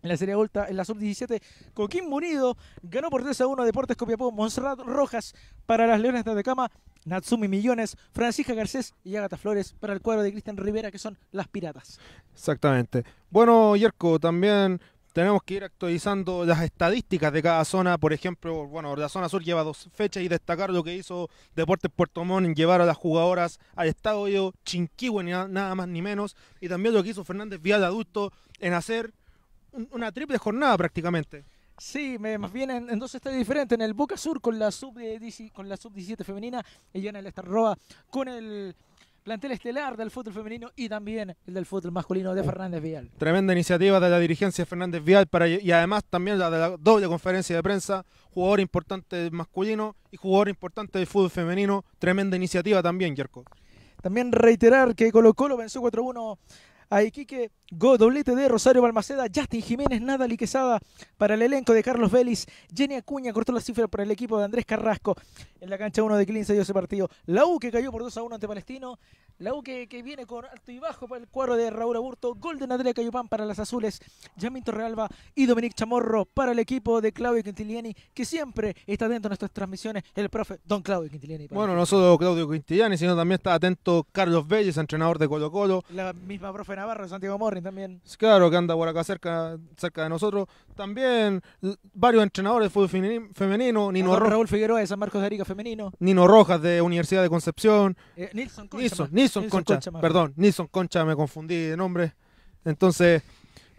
en la Serie Volta, en la Sub-17, Coquín Munido ganó por 3 a 1 Deportes Copiapó, Monserrat Rojas para las Leones de Atacama Natsumi Millones, Francisca Garcés y Agatha Flores para el cuadro de Cristian Rivera, que son las piratas. Exactamente. Bueno, Yerko, también tenemos que ir actualizando las estadísticas de cada zona. Por ejemplo, bueno, la zona sur lleva dos fechas y destacar lo que hizo Deportes Puerto Montt en llevar a las jugadoras al estadio Chinquihue, nada más ni menos. Y también lo que hizo Fernández Vial Adulto en hacer una triple jornada prácticamente. Sí, más bien en, dos está diferentes, En el Boca Sur con la sub de, con la sub 17 femenina, y en el Estarroa con el plantel estelar del fútbol femenino y también el del fútbol masculino de Fernández Vial. Tremenda iniciativa de la dirigencia de Fernández Vial para, y además también la de la doble conferencia de prensa, jugador importante masculino y jugador importante del fútbol femenino. Tremenda iniciativa también, Jerko. También reiterar que Colo Colo venció 4-1 a Iquique Go, doblete de Rosario Balmaceda, Justin Jiménez, Nadal y para el elenco de Carlos Vélez. Jenny Acuña cortó la cifra para el equipo de Andrés Carrasco. En la cancha 1 de 15 dio ese partido. La U que cayó por 2 a 1 ante Palestino. La U que, viene con alto y bajo para el cuadro de Raúl Aburto. Golden de Andrea Cayupán para las azules. Yamín Torrealba y Dominic Chamorro para el equipo de Claudio Quintiliani, que siempre está atento a nuestras transmisiones. El profe Don Claudio Quintiliani. Bueno, no solo Claudio Quintiliani, sino también está atento Carlos Vélez, entrenador de Colo Colo. La misma profe Navarro Santiago Morri también. Claro, que anda por acá cerca, de nosotros. También varios entrenadores de fútbol femenino. Nino Raúl Figueroa de San Marcos de Arica femenino. Nino Rojas de Universidad de Concepción. Eh, Nilson Concha. Nilson, Concha, perdón, Nilson Concha, me confundí de nombre. Entonces,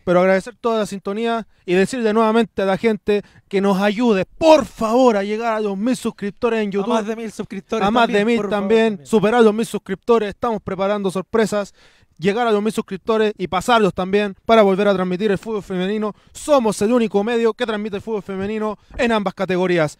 pero agradecer toda la sintonía y decirle nuevamente a la gente que nos ayude, por favor, a llegar a los mil suscriptores en YouTube. A más de mil suscriptores. A más de mil también, también, Superar los mil suscriptores. Estamos preparando sorpresas llegar a los mil suscriptores y pasarlos también para volver a transmitir el fútbol femenino. Somos el único medio que transmite el fútbol femenino en ambas categorías.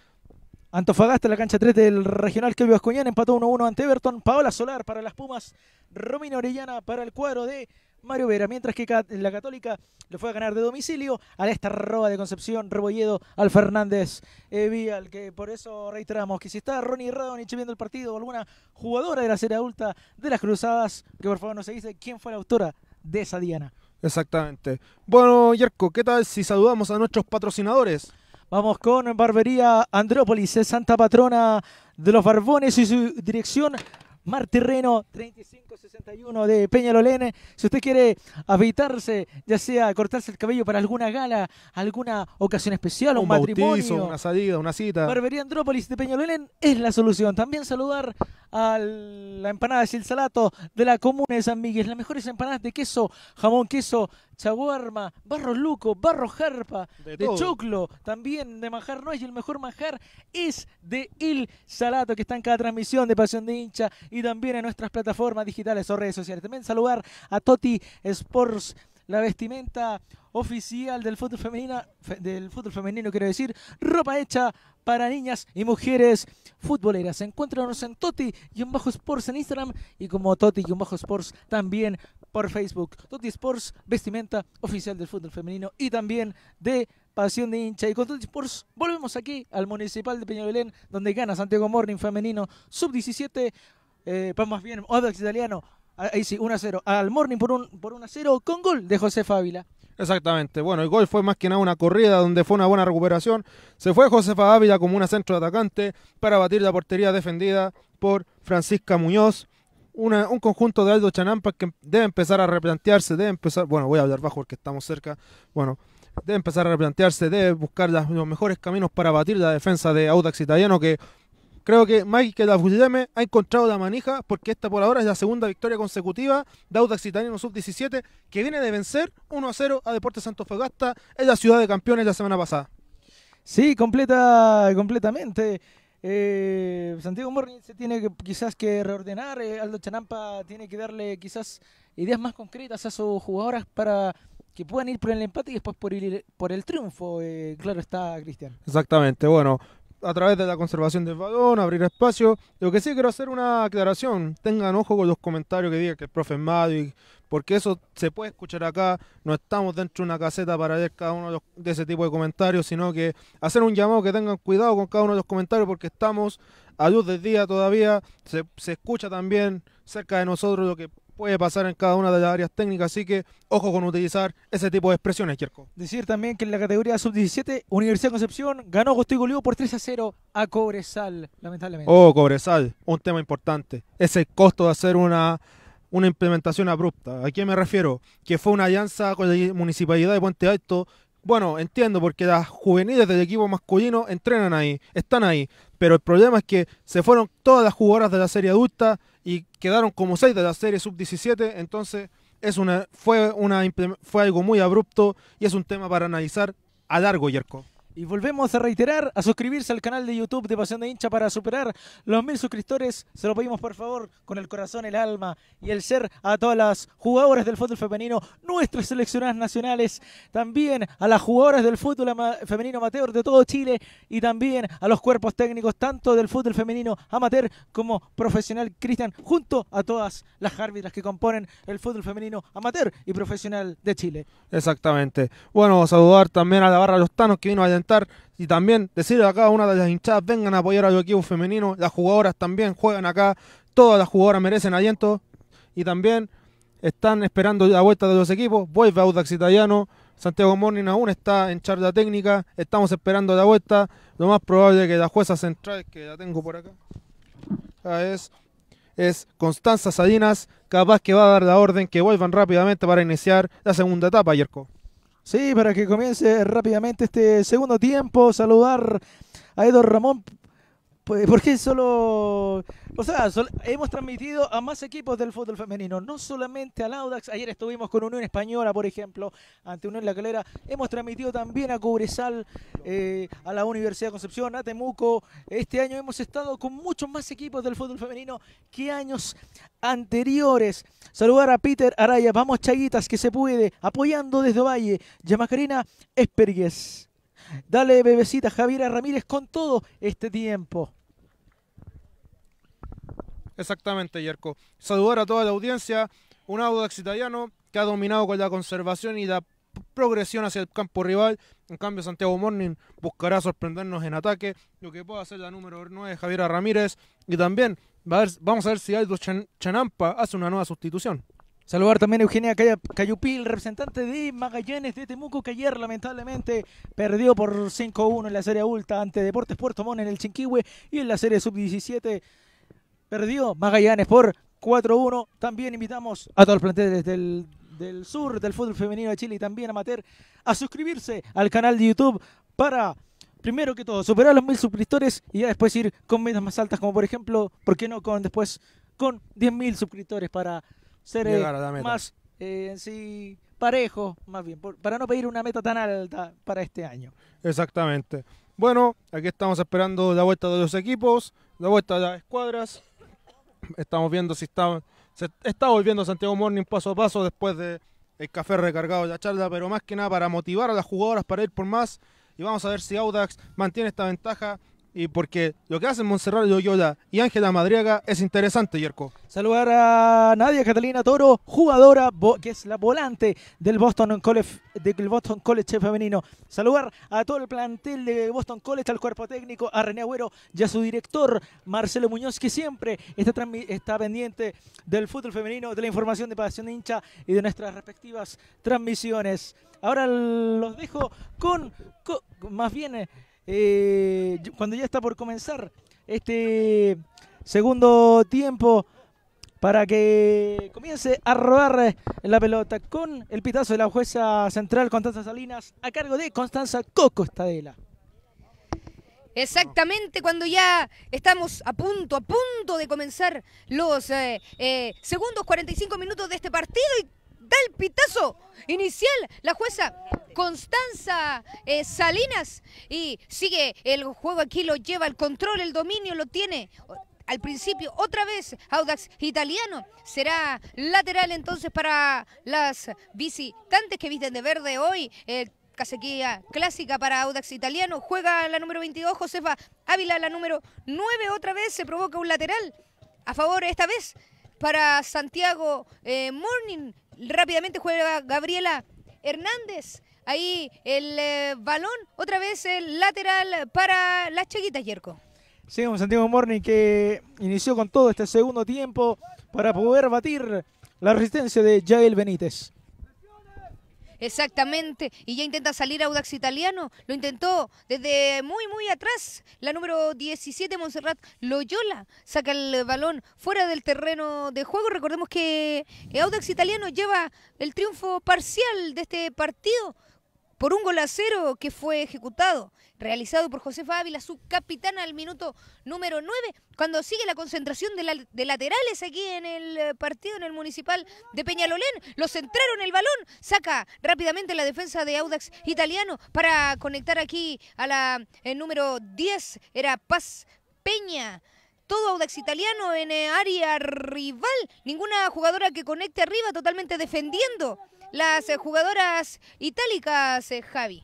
Antofagasta, la cancha 3 del regional Kevin Ascoñán, empató 1-1 ante Everton. Paola Solar para las Pumas, Romina Orellana para el cuadro de Mario Vera, mientras que la Católica lo fue a ganar de domicilio a esta roba de Concepción, Rebolledo, al Fernández eh, Vial, que por eso reiteramos que si está Ronnie Radonich viendo el partido, o alguna jugadora de la serie adulta de las Cruzadas, que por favor nos dice quién fue la autora de esa diana. Exactamente. Bueno, Yerko, ¿qué tal si saludamos a nuestros patrocinadores? Vamos con Barbería Andrópolis, eh, Santa Patrona de los Barbones y su dirección Mar Terreno 3561 de Peñalolén. Si usted quiere habitarse, ya sea cortarse el cabello para alguna gala, alguna ocasión especial, un, un matrimonio, una salida, una cita. Barbería Andrópolis de Peñalolén es la solución. También saludar a la empanada de Silsalato de la comuna de San Miguel. Las mejores empanadas de queso, jamón, queso, saguarma barro luco, barro jarpa, de, choclo, también de manjar no es y el mejor manjar es de Il Salato, que está en cada transmisión de Pasión de Hincha y también en nuestras plataformas digitales o redes sociales. También saludar a Toti Sports la vestimenta oficial del fútbol femenino, del fútbol femenino quiero decir, ropa hecha para niñas y mujeres futboleras. Encuéntranos en Toti y en Bajo Sports en Instagram y como Toti y en Bajo Sports también por Facebook. Tutti Sports, vestimenta oficial del fútbol femenino y también de Pasión de hincha. Y con Tutti Sports volvemos aquí al Municipal de Peñabelén, donde gana Santiago Morning femenino sub-17, eh, pues más bien, Odax italiano. Ah, ahí sí, 1 0. Al Morning por 1 un, por un 0 con gol de José Fávila. Exactamente. Bueno, el gol fue más que nada una corrida donde fue una buena recuperación. Se fue José Ávila como una centro de atacante para batir la portería defendida por Francisca Muñoz un conjunto de Aldo Chanampa que debe empezar a replantearse, debe empezar, bueno, voy a hablar bajo porque estamos cerca, bueno, debe empezar a replantearse, debe buscar los mejores caminos para batir la defensa de Audax Italiano que creo que Mike la ha encontrado la manija porque esta por ahora es la segunda victoria consecutiva de Audax Italiano Sub-17 que viene de vencer 1-0 a Deportes Santo Fogasta en la ciudad de campeones la semana pasada. Sí, completa, completamente. Eh, Santiago Morning se tiene que, quizás que reordenar, eh, Aldo Chanampa tiene que darle quizás ideas más concretas a sus jugadoras para que puedan ir por el empate y después por el, por el triunfo, eh, claro está Cristian. Exactamente, bueno, a través de la conservación del balón, abrir espacio. Lo que sí quiero hacer una aclaración, tengan ojo con los comentarios que diga que el profe Madrid porque eso se puede escuchar acá, no estamos dentro de una caseta para ver cada uno de, ese tipo de comentarios, sino que hacer un llamado que tengan cuidado con cada uno de los comentarios, porque estamos a luz del día todavía, se, escucha también cerca de nosotros lo que puede pasar en cada una de las áreas técnicas, así que ojo con utilizar ese tipo de expresiones, Kierko. Decir también que en la categoría sub-17, Universidad de Concepción ganó y Golío por 3 a 0 a Cobresal, lamentablemente. Oh, Cobresal, un tema importante. Es el costo de hacer una una implementación abrupta. ¿A qué me refiero? Que fue una alianza con la municipalidad de Puente Alto. Bueno, entiendo, porque las juveniles del equipo masculino entrenan ahí, están ahí. Pero el problema es que se fueron todas las jugadoras de la serie adulta y quedaron como seis de la serie sub-17. Entonces, es una, fue, una, fue algo muy abrupto y es un tema para analizar a largo, Yerko. Y volvemos a reiterar, a suscribirse al canal de YouTube de Pasión de Hincha para superar los mil suscriptores. Se lo pedimos por favor con el corazón, el alma y el ser a todas las jugadoras del fútbol femenino, nuestras seleccionadas nacionales, también a las jugadoras del fútbol femenino amateur de todo Chile y también a los cuerpos técnicos tanto del fútbol femenino amateur como profesional Cristian, junto a todas las árbitras que componen el fútbol femenino amateur y profesional de Chile. Exactamente. Bueno, saludar también a la barra Los Tanos que vino allá y también decirle a cada una de las hinchadas vengan a apoyar a los equipo femenino, las jugadoras también juegan acá, todas las jugadoras merecen aliento y también están esperando la vuelta de los equipos, vuelve Audax Italiano, Santiago Morning aún está en charla técnica, estamos esperando la vuelta, lo más probable que la jueza central, que la tengo por acá, es, es Constanza Salinas, capaz que va a dar la orden que vuelvan rápidamente para iniciar la segunda etapa, Yerko. Sí, para que comience rápidamente este segundo tiempo, saludar a Edo Ramón pues porque solo, o sea, hemos transmitido a más equipos del fútbol femenino, no solamente al Audax, ayer estuvimos con Unión Española, por ejemplo, ante Unión La Calera, hemos transmitido también a Cobresal, eh, a la Universidad de Concepción, a Temuco, este año hemos estado con muchos más equipos del fútbol femenino que años anteriores. Saludar a Peter Araya, vamos Chaguitas, que se puede, apoyando desde Valle, Yamacarina Espergues. Dale, bebecita Javiera Ramírez, con todo este tiempo. Exactamente, Yerko. Saludar a toda la audiencia. Un Audax italiano que ha dominado con la conservación y la progresión hacia el campo rival. En cambio, Santiago Morning buscará sorprendernos en ataque, lo que puede hacer la número 9, Javiera Ramírez. Y también vamos a ver si Aldo Chanampa hace una nueva sustitución. Saludar también a Eugenia Cayupil, representante de Magallanes de Temuco, que ayer lamentablemente perdió por 5-1 en la Serie Ulta ante Deportes Puerto Montt en el Chinquihue y en la Serie Sub-17 perdió Magallanes por 4-1. También invitamos a todos los planteles del, sur del fútbol femenino de Chile y también amateur a suscribirse al canal de YouTube para primero que todo, superar los mil suscriptores y ya después ir con metas más altas, como por ejemplo, ¿por qué no con después con 10.000 suscriptores para ser más en eh, sí parejo, más bien, para no pedir una meta tan alta para este año. Exactamente. Bueno, aquí estamos esperando la vuelta de los equipos, la vuelta de las escuadras. Estamos viendo si está, se está volviendo Santiago Morning paso a paso después de el café recargado de la charla, pero más que nada para motivar a las jugadoras para ir por más. Y vamos a ver si Audax mantiene esta ventaja y porque lo que hacen Monserrat Loyola y Ángela Madriaga es interesante, Yerko. Saludar a Nadia Catalina Toro, jugadora que es la volante del Boston College, del Boston College femenino. Saludar a todo el plantel de Boston College, al cuerpo técnico, a René Agüero y a su director, Marcelo Muñoz, que siempre está, está pendiente del fútbol femenino, de la información de Pasión de Hincha y de nuestras respectivas transmisiones. Ahora los dejo con, con más bien... Eh, eh, cuando ya está por comenzar este segundo tiempo para que comience a robar la pelota con el pitazo de la jueza central Constanza Salinas a cargo de Constanza Coco Estadela. Exactamente cuando ya estamos a punto, a punto de comenzar los eh, eh, segundos 45 minutos de este partido y del el pitazo inicial la jueza Constanza eh, Salinas y sigue el juego aquí, lo lleva el control, el dominio lo tiene. Al principio, otra vez, Audax italiano será lateral entonces para las visitantes que visten de verde hoy. Eh, clásica para Audax italiano. Juega la número 22, Josefa Ávila, la número 9. Otra vez se provoca un lateral a favor esta vez para Santiago eh, Morning rápidamente juega Gabriela Hernández. Ahí el eh, balón, otra vez el lateral para las chiquitas Yerko. Sigamos, Santiago Morning que inició con todo este segundo tiempo para poder batir la resistencia de Yael Benítez. Exactamente. Y ya intenta salir Audax Italiano. Lo intentó desde muy, muy atrás. La número 17, Montserrat Loyola, saca el balón fuera del terreno de juego. Recordemos que Audax Italiano lleva el triunfo parcial de este partido por un gol cero que fue ejecutado, realizado por José Ávila, su capitán al minuto número 9, cuando sigue la concentración de, laterales aquí en el eh, partido, en el municipal de Peñalolén. Los centraron el balón, saca rápidamente la defensa de Audax italiano para conectar aquí a la el eh, número 10, era Paz Peña todo Audax italiano en eh, área rival. Ninguna jugadora que conecte arriba, totalmente defendiendo las eh, jugadoras itálicas, eh, Javi.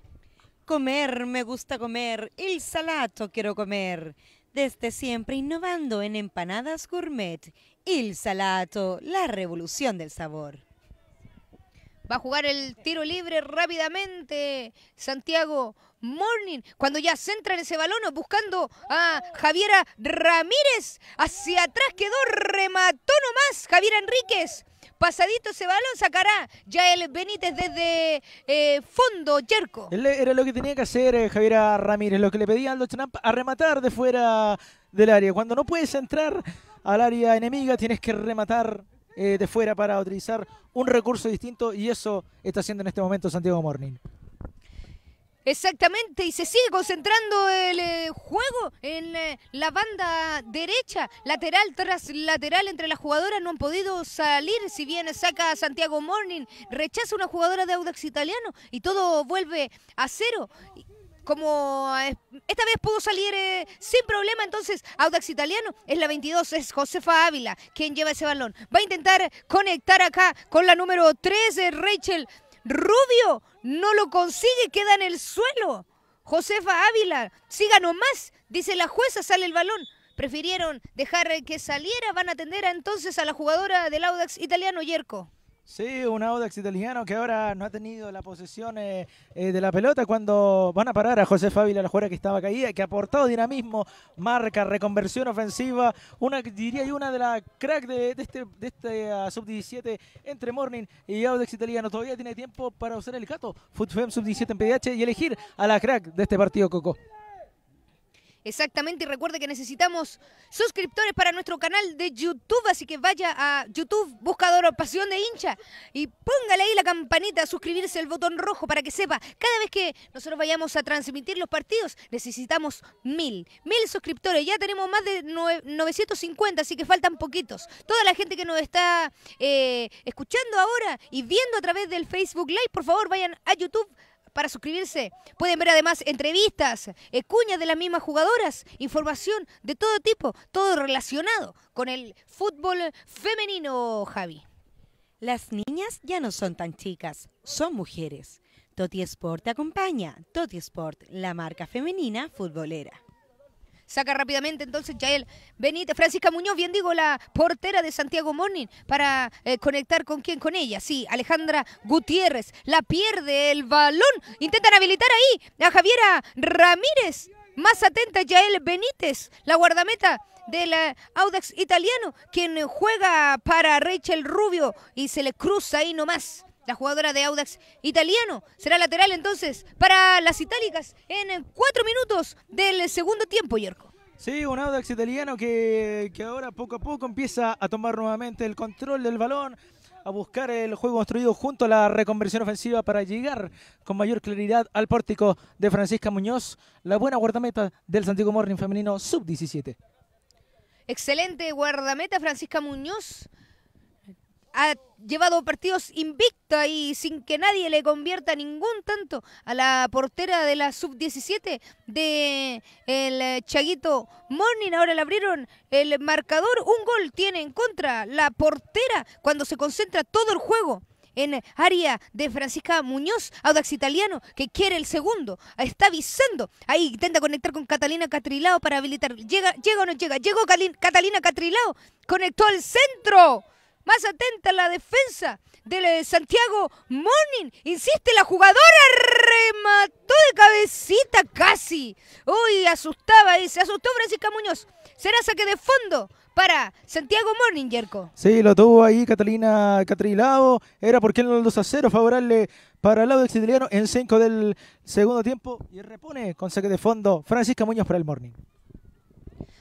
Comer, me gusta comer, el salato quiero comer. Desde siempre innovando en empanadas gourmet, el salato, la revolución del sabor. Va a jugar el tiro libre rápidamente. Santiago Morning, cuando ya en ese balón, buscando a Javiera Ramírez. Hacia atrás quedó, remató nomás Javiera Enríquez. Pasadito ese balón sacará ya el Benítez desde eh, fondo, Yerko. Era lo que tenía que hacer eh, Javier Ramírez, lo que le pedían Aldo Champ a rematar de fuera del área. Cuando no puedes entrar al área enemiga, tienes que rematar eh, de fuera para utilizar un recurso distinto y eso está haciendo en este momento Santiago Morning. Exactamente, y se sigue concentrando el eh, juego en eh, la banda derecha, lateral tras lateral entre las jugadoras no han podido salir, si bien saca Santiago Morning, rechaza una jugadora de Audax Italiano y todo vuelve a cero. Como eh, esta vez pudo salir sin problema, entonces Audax Italiano es la 22, es Josefa Ávila quien lleva ese balón. Va a intentar conectar acá con la número 3, Rachel Rubio no lo consigue, queda en el suelo. Josefa Ávila, siga nomás, dice la jueza, sale el balón. Prefirieron dejar que saliera, van a atender entonces a la jugadora del Audax italiano Yerko. Sí, un Audax italiano que ahora no ha tenido la posesión eh, eh, de la pelota cuando van a parar a José Fábila, la jugadora que estaba caída, que ha aportado dinamismo, marca, reconversión ofensiva, una diría yo una de la crack de, de, este, eh, sub-17 entre Morning y Audax italiano. Todavía tiene tiempo para usar el gato, FUTFEM sub-17 en PDH y elegir a la crack de este partido, Coco. Exactamente, y recuerde que necesitamos suscriptores para nuestro canal de YouTube, así que vaya a YouTube, buscador Pasión de Hincha, y póngale ahí la campanita, suscribirse al botón rojo para que sepa, cada vez que nosotros vayamos a transmitir los partidos, necesitamos mil, mil suscriptores, ya tenemos más de 950, así que faltan poquitos. Toda la gente que nos está eh, escuchando ahora y viendo a través del Facebook Live, por favor vayan a YouTube, para suscribirse. Pueden ver además entrevistas, eh, cuñas de las mismas jugadoras, información de todo tipo, todo relacionado con el fútbol femenino, Javi. Las niñas ya no son tan chicas, son mujeres. Toti Sport te acompaña. Toti Sport, la marca femenina futbolera. Saca rápidamente entonces Jael Benítez, Francisca Muñoz, bien digo, la portera de Santiago Morning, para eh, conectar con quién, con ella. Sí, Alejandra Gutiérrez, la pierde el balón. Intentan habilitar ahí a Javiera Ramírez. Más atenta Yael Benítez, la guardameta del eh, Audax italiano, quien juega para Rachel Rubio y se le cruza ahí nomás la jugadora de Audax italiano. Será lateral entonces para las itálicas en cuatro minutos del segundo tiempo, Yerko. Sí, un Audax italiano que, que ahora poco a poco empieza a tomar nuevamente el control del balón, a buscar el juego construido junto a la reconversión ofensiva para llegar con mayor claridad al pórtico de Francisca Muñoz, la buena guardameta del Santiago Morning femenino sub-17. Excelente guardameta Francisca Muñoz ha llevado partidos invicta y sin que nadie le convierta ningún tanto a la portera de la sub-17 de el Chaguito Morning. Ahora le abrieron el marcador. Un gol tiene en contra la portera cuando se concentra todo el juego en área de Francisca Muñoz, Audax Italiano, que quiere el segundo. Está avisando. Ahí intenta conectar con Catalina Catrilao para habilitar. Llega, llega o no llega. Llegó Catalina Catrilao. Conectó al centro más atenta la defensa de eh, Santiago Morning. Insiste, la jugadora remató de cabecita casi. Uy, asustaba y se asustó Francisca Muñoz. Será saque de fondo para Santiago Morning, Jerko. Sí, lo tuvo ahí Catalina Catrilao. Era porque el 2 a 0 favorable para el lado del en 5 del segundo tiempo. Y repone con saque de fondo Francisca Muñoz para el Morning.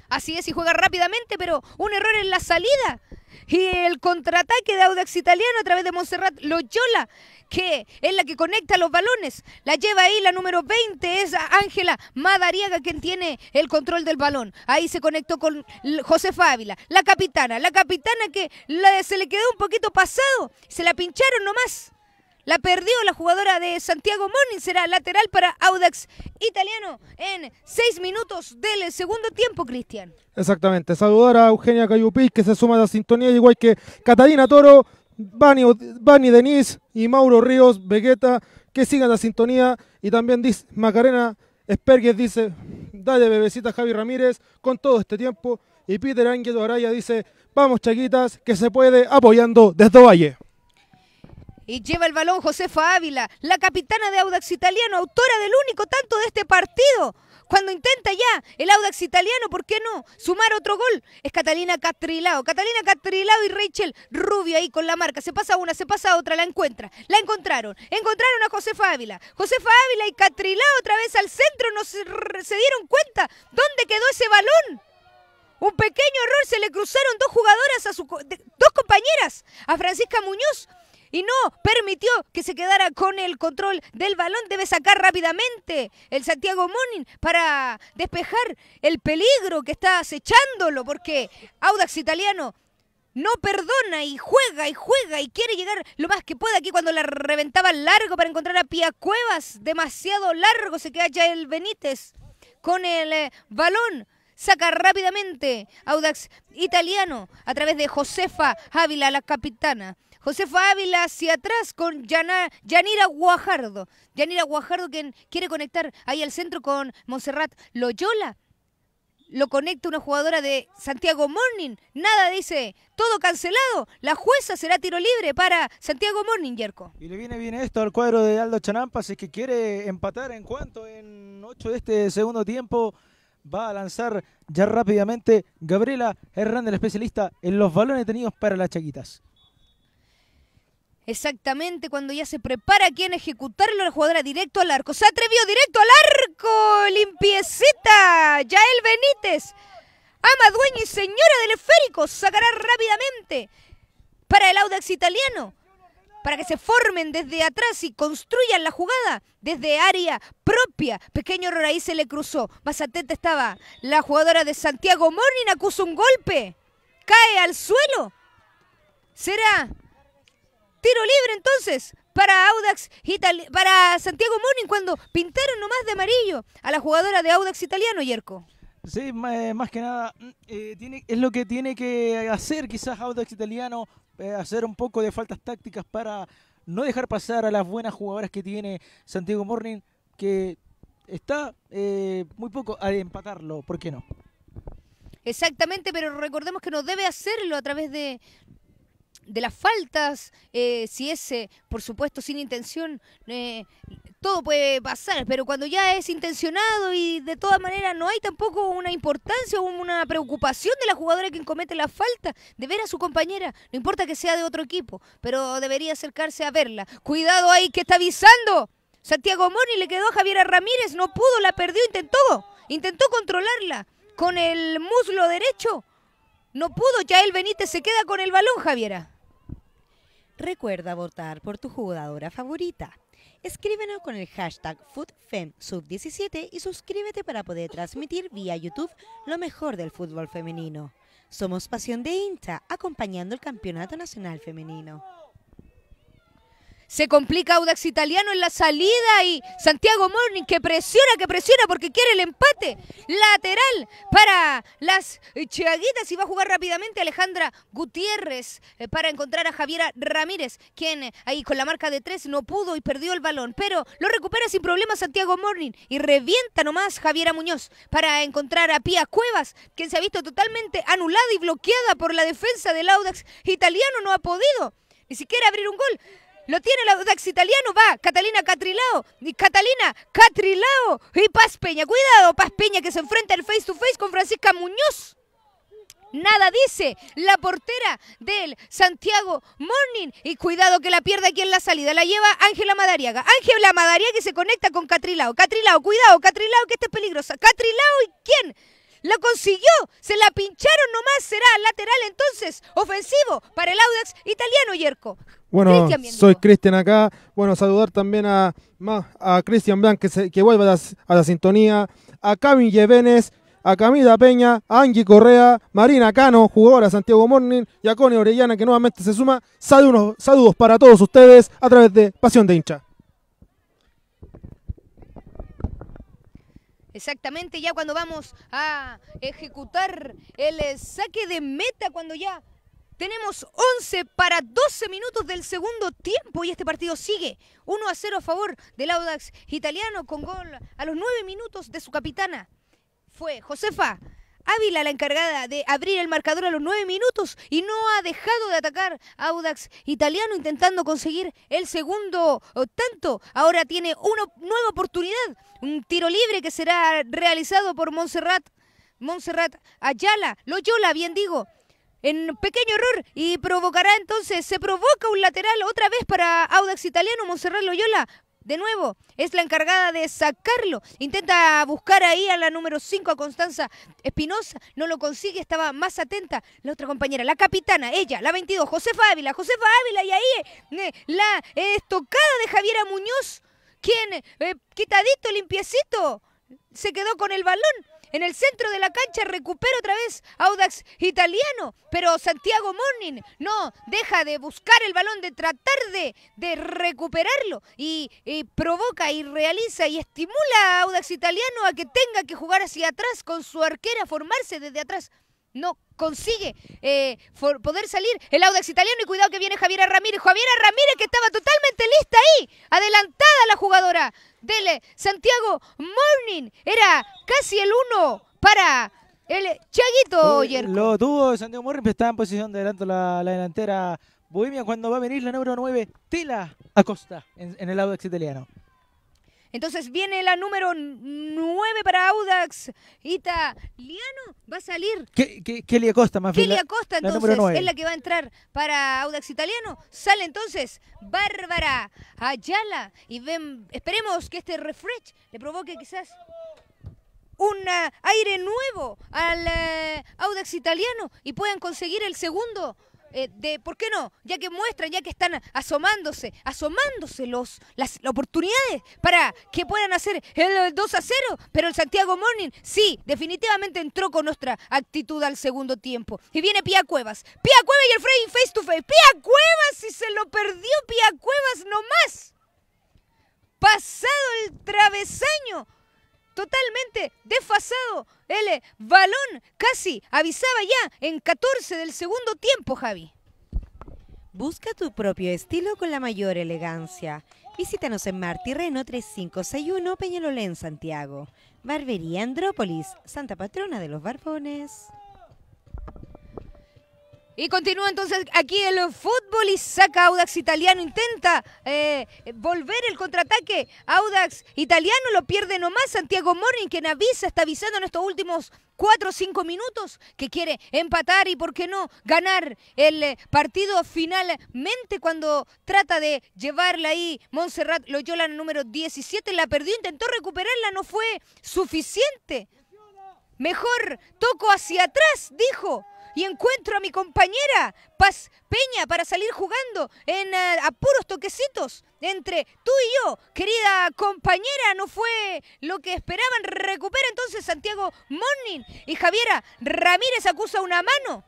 Así es, y juega rápidamente, pero un error en la salida. Y el contraataque de Audax Italiano a través de Montserrat Loyola, que es la que conecta los balones. La lleva ahí la número 20, es Ángela Madariaga quien tiene el control del balón. Ahí se conectó con José Fávila, la capitana. La capitana que se le quedó un poquito pasado, se la pincharon nomás. La perdió la jugadora de Santiago Morning. Será lateral para Audax Italiano en seis minutos del segundo tiempo, Cristian. Exactamente. Saludar a Eugenia Cayupí que se suma a la sintonía, igual que Catalina Toro, Bani, Deniz Denis y Mauro Ríos Vegeta, que sigan la sintonía. Y también dice Macarena Espergues dice, dale bebecita Javi Ramírez con todo este tiempo. Y Peter Ángel Araya dice, vamos chiquitas, que se puede apoyando desde Valle. Y lleva el balón Josefa Ávila, la capitana de Audax Italiano, autora del único tanto de este partido. Cuando intenta ya el Audax italiano, ¿por qué no? Sumar otro gol. Es Catalina Catrilao. Catalina Catrilao y Rachel Rubio ahí con la marca. Se pasa una, se pasa otra, la encuentra. La encontraron. Encontraron a Josefa Ávila. Josefa Ávila y Catrilao otra vez al centro. No se, se dieron cuenta dónde quedó ese balón. Un pequeño error, se le cruzaron dos jugadoras a sus dos compañeras, a Francisca Muñoz y no permitió que se quedara con el control del balón. Debe sacar rápidamente el Santiago Monin para despejar el peligro que está acechándolo, porque Audax Italiano no perdona y juega y juega y quiere llegar lo más que pueda. Aquí cuando la reventaba largo para encontrar a Pia Cuevas, demasiado largo se queda ya el Benítez con el eh, balón saca rápidamente Audax italiano a través de Josefa Ávila, la capitana. Josefa Ávila hacia atrás con Yanira Guajardo. Yanira Guajardo quien quiere conectar ahí al centro con Monserrat Loyola. Lo conecta una jugadora de Santiago Morning. Nada dice, todo cancelado. La jueza será tiro libre para Santiago Morning, Yerko. Y le viene bien esto al cuadro de Aldo Chanampa, es que quiere empatar en cuanto en 8 de este segundo tiempo va a lanzar ya rápidamente Gabriela Hernández, el especialista en los balones tenidos para las chaquitas. Exactamente, cuando ya se prepara quien ejecutarlo, la jugadora directo al arco. Se atrevió directo al arco. Limpiecita. Yael Benítez. Ama dueña y señora del esférico. Sacará rápidamente para el Audax italiano. Para que se formen desde atrás y construyan la jugada desde área propia. Pequeño Roraí se le cruzó. Más atenta estaba la jugadora de Santiago Morning. Acusa un golpe. Cae al suelo. Será tiro libre entonces para Audax para Santiago Morning cuando pintaron nomás de amarillo a la jugadora de Audax italiano Yerko. Sí, eh, más que nada mm, eh, es lo que tiene que hacer quizás Audax italiano eh, hacer un poco de faltas tácticas para no dejar pasar a las buenas jugadoras que tiene Santiago Morning que está muy poco a empatarlo, ¿por qué no? Exactamente, pero recordemos que no debe hacerlo a través de de las faltas, eh, si es, por supuesto, sin intención, eh, todo puede pasar, pero cuando ya es intencionado y de todas maneras no hay tampoco una importancia o una preocupación de la jugadora quien comete la falta de ver a su compañera, no importa que sea de otro equipo, pero debería acercarse a verla. Cuidado ahí que está avisando. Santiago Moni le quedó a Javiera Ramírez, no pudo, la perdió, intentó, intentó controlarla con el muslo derecho. No pudo, Ya él, Benítez se queda con el balón, Javiera. Recuerda votar por tu jugadora favorita. Escríbenos con el hashtag foodfemsub 17 y suscríbete para poder transmitir vía YouTube lo mejor del fútbol femenino. Somos Pasión de Incha, acompañando el Campeonato Nacional Femenino. Se complica Audax Italiano en la salida y Santiago Morning que presiona, que presiona porque quiere el empate. Lateral para las chiaguitas y va a jugar rápidamente Alejandra Gutiérrez eh, para encontrar a Javiera Ramírez, quien eh, ahí con la marca de tres no pudo y perdió el balón, pero lo recupera sin problema Santiago Morning y revienta nomás Javiera Muñoz para encontrar a Pía Cuevas, quien se ha visto totalmente anulada y bloqueada por la defensa del Audax Italiano, no ha podido ni siquiera abrir un gol. Lo tiene el Audax italiano, va, Catalina Catrilao, y Catalina Catrilao, y Paz Peña, cuidado, Paz Peña que se enfrenta el face to face con Francisca Muñoz. Nada dice la portera del Santiago Morning. Y cuidado que la pierda aquí en la salida. La lleva Ángela Madariaga. Ángela Madariaga que se conecta con Catrilao. Catrilao, cuidado, Catrilao que está es peligrosa. Catrilao y quién? La consiguió, se la pincharon nomás, será lateral entonces, ofensivo para el Audax italiano Yerko. Bueno, soy Cristian acá. Bueno, saludar también a, a Cristian Blanc, que, vuelve a la, sintonía, a Kevin Yevenes, a Camila Peña, a Angie Correa, Marina Cano, jugadora Santiago Morning, y a Connie Orellana, que nuevamente se suma. Saludos, saludos para todos ustedes a través de Pasión de Hincha. Exactamente, ya cuando vamos a ejecutar el saque de meta, cuando ya tenemos 11 para 12 minutos del segundo tiempo y este partido sigue 1 a 0 a favor del Audax italiano con gol a los 9 minutos de su capitana. Fue Josefa Ávila la encargada de abrir el marcador a los 9 minutos y no ha dejado de atacar Audax italiano intentando conseguir el segundo tanto. Ahora tiene una nueva oportunidad, un tiro libre que será realizado por Montserrat. Montserrat Ayala, Loyola, bien digo, en pequeño error y provocará entonces, se provoca un lateral otra vez para Audax Italiano, Monserrat Loyola. De nuevo, es la encargada de sacarlo. Intenta buscar ahí a la número 5, a Constanza Espinosa. No lo consigue, estaba más atenta la otra compañera, la capitana, ella, la 22, Josefa Ávila. Josefa Ávila y ahí eh, la estocada de Javiera Muñoz, quien, eh, quitadito, limpiecito, se quedó con el balón en el centro de la cancha recupera otra vez Audax italiano, pero Santiago Morning no deja de buscar el balón, de tratar de, recuperarlo y, y, provoca y realiza y estimula a Audax italiano a que tenga que jugar hacia atrás con su arquera, formarse desde atrás no consigue eh, poder salir el Audax italiano y cuidado que viene Javiera Ramírez. Javiera Ramírez que estaba totalmente lista ahí, adelantada la jugadora del eh, Santiago Morning. Era casi el uno para el Chaguito Yerko. Lo tuvo Santiago Morning, pero estaba en posición de adelanto la, delantera Bohemia cuando va a venir la número 9, Tela Acosta en, en el Audax italiano. Entonces viene la número 9 para Audax. Italiano va a salir. ¿Qué, qué, Kelly Acosta más le Acosta entonces es la que va a entrar para Audax Italiano. Sale entonces Bárbara Ayala. Y ven, esperemos que este refresh le provoque quizás un eh, aire nuevo al eh, Audax Italiano y puedan conseguir el segundo eh, ¿por qué no? Ya que muestran, ya que están asomándose, asomándose los, las oportunidades para que puedan hacer el 2 a 0, pero el Santiago Morning sí, definitivamente entró con nuestra actitud al segundo tiempo. Y viene Pia Cuevas, Pia Cuevas y el Freddy face to face, Pia Cuevas y se lo perdió Pia Cuevas nomás. Pasado el travesaño, totalmente desfasado el balón casi avisaba ya en 14 del segundo tiempo, Javi. Busca tu propio estilo con la mayor elegancia. Visítanos en Martirreno 3561 Peñalolén, Santiago. Barbería Andrópolis, Santa Patrona de los Barbones. Y continúa entonces aquí el fútbol y saca Audax Italiano, intenta eh, volver el contraataque. Audax Italiano lo pierde nomás. Santiago Morning, quien avisa, está avisando en estos últimos 4 o 5 minutos que quiere empatar y, por qué no, ganar el eh, partido finalmente cuando trata de llevarla ahí. Montserrat Loyola, número 17, la perdió, intentó recuperarla, no fue suficiente. Mejor toco hacia atrás, dijo y encuentro a mi compañera Paz Peña para salir jugando en, eh, a, puros toquecitos entre tú y yo. Querida compañera, no fue lo que esperaban. Recupera entonces Santiago Morning y Javiera Ramírez acusa una mano.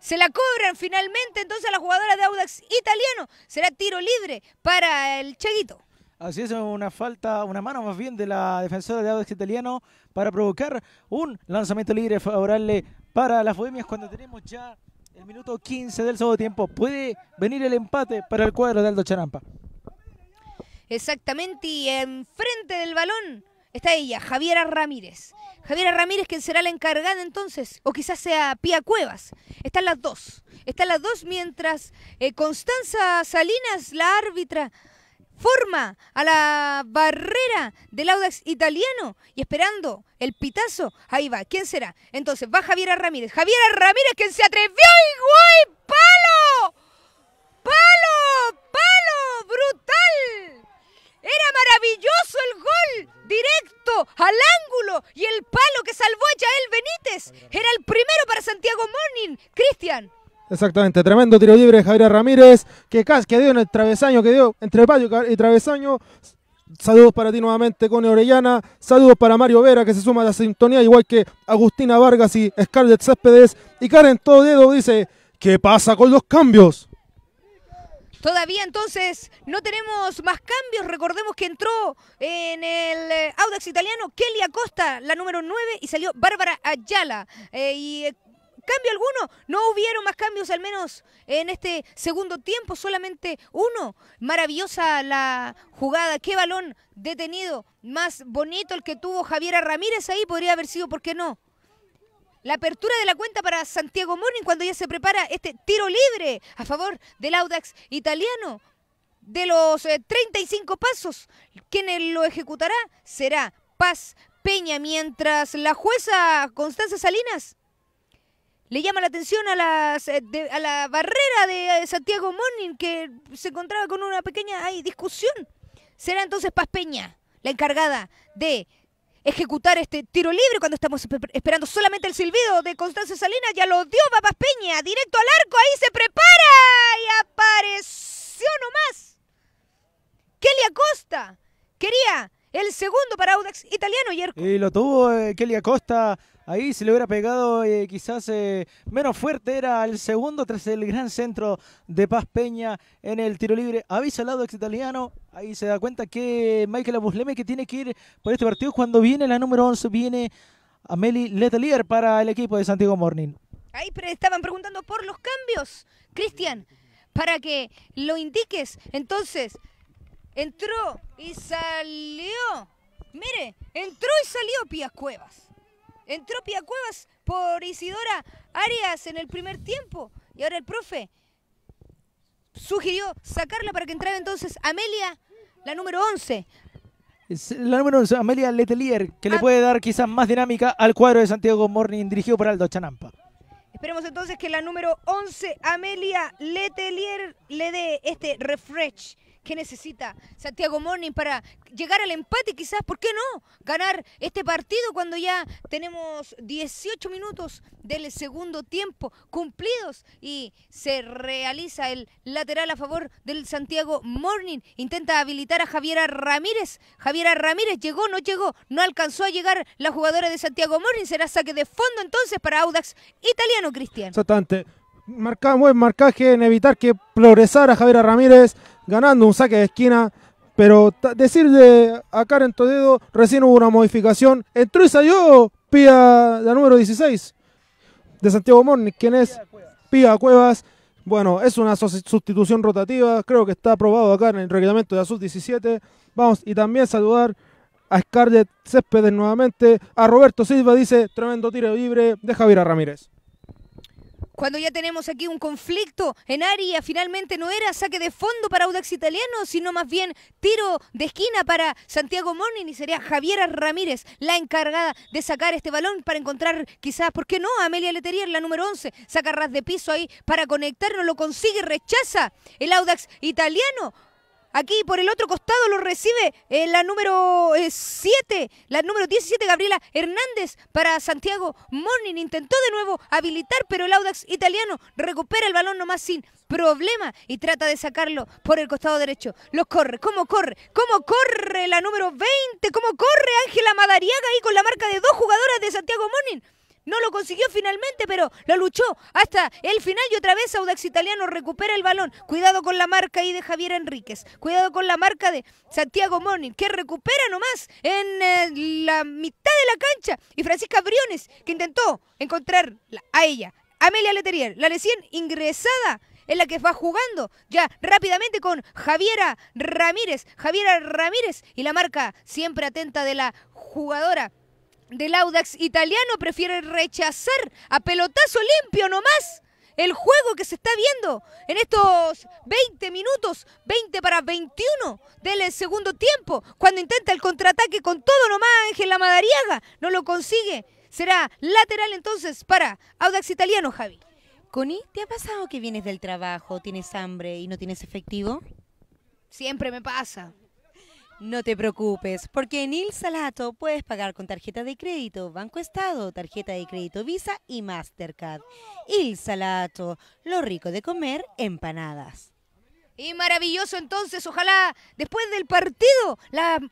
Se la cobran finalmente entonces a la jugadora de Audax italiano. Será tiro libre para el Cheguito. Así es, una falta, una mano más bien de la defensora de Audax italiano para provocar un lanzamiento libre favorable para las bohemias cuando tenemos ya el minuto 15 del segundo tiempo. Puede venir el empate para el cuadro de Aldo Charampa. Exactamente, y enfrente del balón está ella, Javiera Ramírez. Javiera Ramírez, quien será la encargada entonces, o quizás sea Pía Cuevas. Están las dos. Están las dos mientras eh, Constanza Salinas, la árbitra, forma a la barrera del Audax italiano y esperando el pitazo. Ahí va, ¿quién será? Entonces va Javier Ramírez. Javier Ramírez quien se atrevió y palo. Palo, palo, brutal. Era maravilloso el gol, directo al ángulo y el palo que salvó a Yael Benítez. Era el primero para Santiago Morning, Cristian. Exactamente, tremendo tiro libre Javier Ramírez, que dio en el travesaño, que dio entre patio y travesaño. Saludos para ti nuevamente, Cone Orellana. Saludos para Mario Vera, que se suma a la sintonía, igual que Agustina Vargas y Scarlett Céspedes. Y Karen todo dedo dice, ¿qué pasa con los cambios? Todavía entonces no tenemos más cambios. Recordemos que entró en el eh, Audax italiano Kelly Acosta, la número 9, y salió Bárbara Ayala. Eh, y eh, cambio alguno. No hubieron más cambios, al menos en este segundo tiempo, solamente uno. Maravillosa la jugada, qué balón detenido. Más bonito el que tuvo Javiera Ramírez ahí, podría haber sido, ¿por qué no? La apertura de la cuenta para Santiago Morning cuando ya se prepara este tiro libre a favor del Audax italiano. De los 35 eh, pasos, ¿quién lo ejecutará será Paz Peña, mientras la jueza Constanza Salinas le llama la atención a, eh, la barrera de eh, Santiago Morning que se encontraba con una pequeña discusión. Será entonces Paz Peña la encargada de ejecutar este tiro libre cuando estamos esperando solamente el silbido de Constanza Salinas. Ya lo dio Paz Peña, directo al arco, ahí se prepara y apareció nomás. Kelly Acosta quería el segundo para Audax italiano. Y, y lo tuvo eh, Kelly Acosta Ahí se le hubiera pegado eh, quizás eh, menos fuerte era el segundo tras el gran centro de Paz Peña en el tiro libre. Avisa al lado ex italiano. Ahí se da cuenta que Michael Abusleme que tiene que ir por este partido. Cuando viene la número 11 viene Ameli Letelier para el equipo de Santiago Morning. Ahí estaban preguntando por los cambios, Cristian, para que lo indiques. Entonces, entró y salió. Mire, entró y salió Pías Cuevas. Entró Cuevas por Isidora Arias en el primer tiempo. Y ahora el profe sugirió sacarla para que entrara entonces Amelia, la número 11. la número 11, Amelia Letelier, que le ah. puede dar quizás más dinámica al cuadro de Santiago Morning dirigido por Aldo Chanampa. Esperemos entonces que la número 11, Amelia Letelier, le dé este refresh. ¿Qué necesita Santiago Morning para llegar al empate quizás? ¿Por qué no ganar este partido cuando ya tenemos 18 minutos del segundo tiempo cumplidos y se realiza el lateral a favor del Santiago Morning? Intenta habilitar a Javiera Ramírez. Javiera Ramírez llegó, no llegó, no alcanzó a llegar la jugadora de Santiago Morning. Será saque de fondo entonces para Audax italiano, Cristian. Exactamente. Marcamos buen marcaje en evitar que progresara Javiera Ramírez ganando un saque de esquina. Pero decirle de a Karen Toledo, recién hubo una modificación. Entró y salió Pía, la número 16 de Santiago Morning, quien es Pía Cuevas. Bueno, es una sustitución rotativa, creo que está aprobado acá en el reglamento de Azul 17. Vamos, y también saludar a Scarlett Céspedes nuevamente, a Roberto Silva, dice tremendo tiro libre de Javier Ramírez. Cuando ya tenemos aquí un conflicto en área, finalmente no era saque de fondo para Audax Italiano, sino más bien tiro de esquina para Santiago Monin y sería Javiera Ramírez la encargada de sacar este balón para encontrar quizás, ¿por qué no? Amelia Leterier, la número 11, saca ras de piso ahí para conectarlo, lo consigue, rechaza el Audax Italiano. Aquí por el otro costado lo recibe eh, la número 7, eh, la número 17, Gabriela Hernández para Santiago Morning. Intentó de nuevo habilitar, pero el Audax italiano recupera el balón nomás sin problema y trata de sacarlo por el costado derecho. Los corre, cómo corre, cómo corre la número 20, cómo corre Ángela Madariaga ahí con la marca de dos jugadoras de Santiago Morning. No lo consiguió finalmente, pero lo luchó hasta el final y otra vez Audax Italiano recupera el balón. Cuidado con la marca ahí de Javier Enríquez. Cuidado con la marca de Santiago Morning, que recupera nomás en eh, la mitad de la cancha. Y Francisca Briones, que intentó encontrar a ella. Amelia Leterier, la recién ingresada en la que va jugando ya rápidamente con Javiera Ramírez. Javiera Ramírez y la marca siempre atenta de la jugadora del Audax italiano prefiere rechazar a pelotazo limpio nomás el juego que se está viendo en estos 20 minutos, 20 para 21 del segundo tiempo, cuando intenta el contraataque con todo nomás la Madariaga, no lo consigue. Será lateral entonces para Audax Italiano, Javi. Connie, ¿te ha pasado que vienes del trabajo, tienes hambre y no tienes efectivo? Siempre me pasa. No te preocupes, porque en Il Salato puedes pagar con tarjeta de crédito, Banco Estado, tarjeta de crédito Visa y Mastercard. Il Salato, lo rico de comer empanadas. Y maravilloso entonces, ojalá después del partido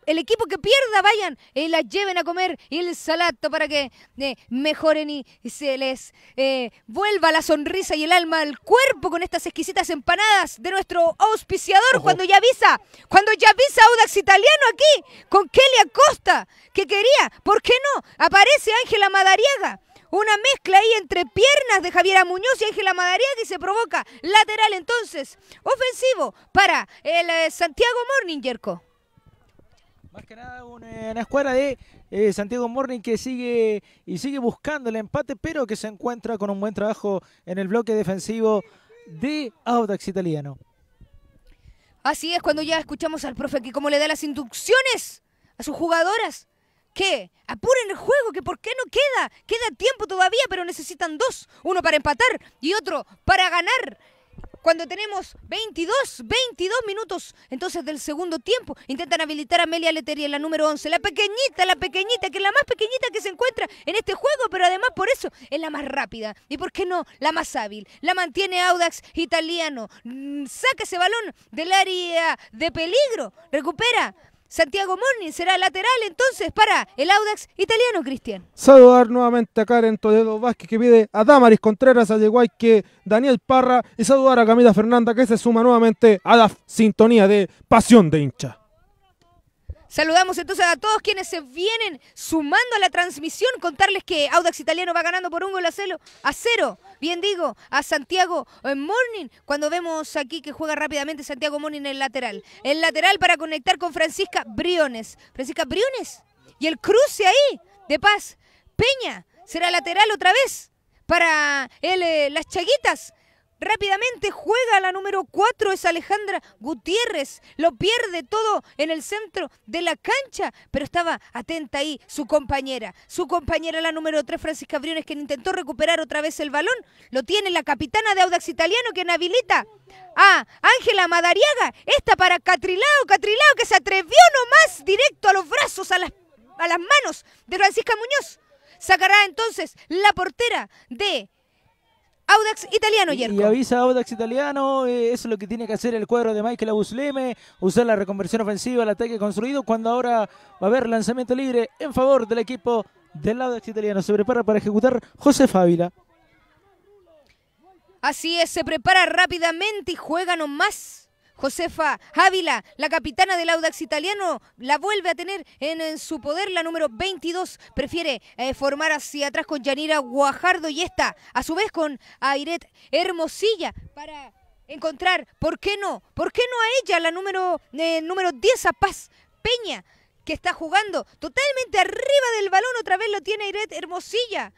el equipo que pierda vayan y eh, la lleven a comer el salato para que eh, mejoren y, se les eh, vuelva la sonrisa y el alma al cuerpo con estas exquisitas empanadas de nuestro auspiciador cuando ya avisa, cuando ya avisa Audax Italiano aquí con Kelly Acosta que quería, ¿por qué no? Aparece Ángela Madariaga una mezcla ahí entre piernas de Javiera Muñoz y Ángela Madariaga que se provoca. Lateral entonces, ofensivo para el eh, Santiago Morning, Jerko. Más que nada eh, una, escuadra de eh, Santiago Morning que sigue y sigue buscando el empate, pero que se encuentra con un buen trabajo en el bloque defensivo de Audax Italiano. Así es cuando ya escuchamos al profe que como le da las inducciones a sus jugadoras ¿Qué? Apuren el juego, que por qué no queda. Queda tiempo todavía, pero necesitan dos. Uno para empatar y otro para ganar. Cuando tenemos 22, 22 minutos, entonces del segundo tiempo, intentan habilitar a Amelia Letería, la número 11, la pequeñita, la pequeñita, que es la más pequeñita que se encuentra en este juego, pero además por eso es la más rápida. Y por qué no, la más hábil. La mantiene Audax italiano. Mm, saca ese balón del área de peligro. Recupera Santiago Morning será lateral entonces para el Audax italiano, Cristian. Saludar nuevamente a Karen Toledo Vázquez que pide a Damaris Contreras, a igual que Daniel Parra, y saludar a Camila Fernanda que se suma nuevamente a la sintonía de Pasión de Hincha. Saludamos entonces a todos quienes se vienen sumando a la transmisión. Contarles que Audax Italiano va ganando por un gol a cero. A cero. Bien digo, a Santiago eh, Morning. Cuando vemos aquí que juega rápidamente Santiago Morning en el lateral. El lateral para conectar con Francisca Briones. Francisca Briones. Y el cruce ahí de paz. Peña será lateral otra vez para eh, las chaguitas. Rápidamente juega la número 4, es Alejandra Gutiérrez. Lo pierde todo en el centro de la cancha, pero estaba atenta ahí su compañera. Su compañera, la número 3, Francisca Briones, quien intentó recuperar otra vez el balón. Lo tiene la capitana de Audax Italiano, quien habilita a Ángela Madariaga. Esta para Catrilao, Catrilao, que se atrevió nomás directo a los brazos, a las, a las manos de Francisca Muñoz. Sacará entonces la portera de Audax Italiano, Yerko. Y avisa Audax Italiano, eh, eso es lo que tiene que hacer el cuadro de Michael Abusleme, usar la reconversión ofensiva, el ataque construido, cuando ahora va a haber lanzamiento libre en favor del equipo del Audax Italiano. Se prepara para ejecutar José Fávila. Así es, se prepara rápidamente y juega nomás Josefa Ávila, la capitana del Audax italiano, la vuelve a tener en, su poder, la número 22, prefiere eh, formar hacia atrás con Yanira Guajardo y esta, a su vez con Airet Hermosilla para encontrar, ¿por qué no? ¿Por qué no a ella, la número, eh, número 10, a Paz Peña? que está jugando totalmente arriba del balón, otra vez lo tiene Airet Hermosilla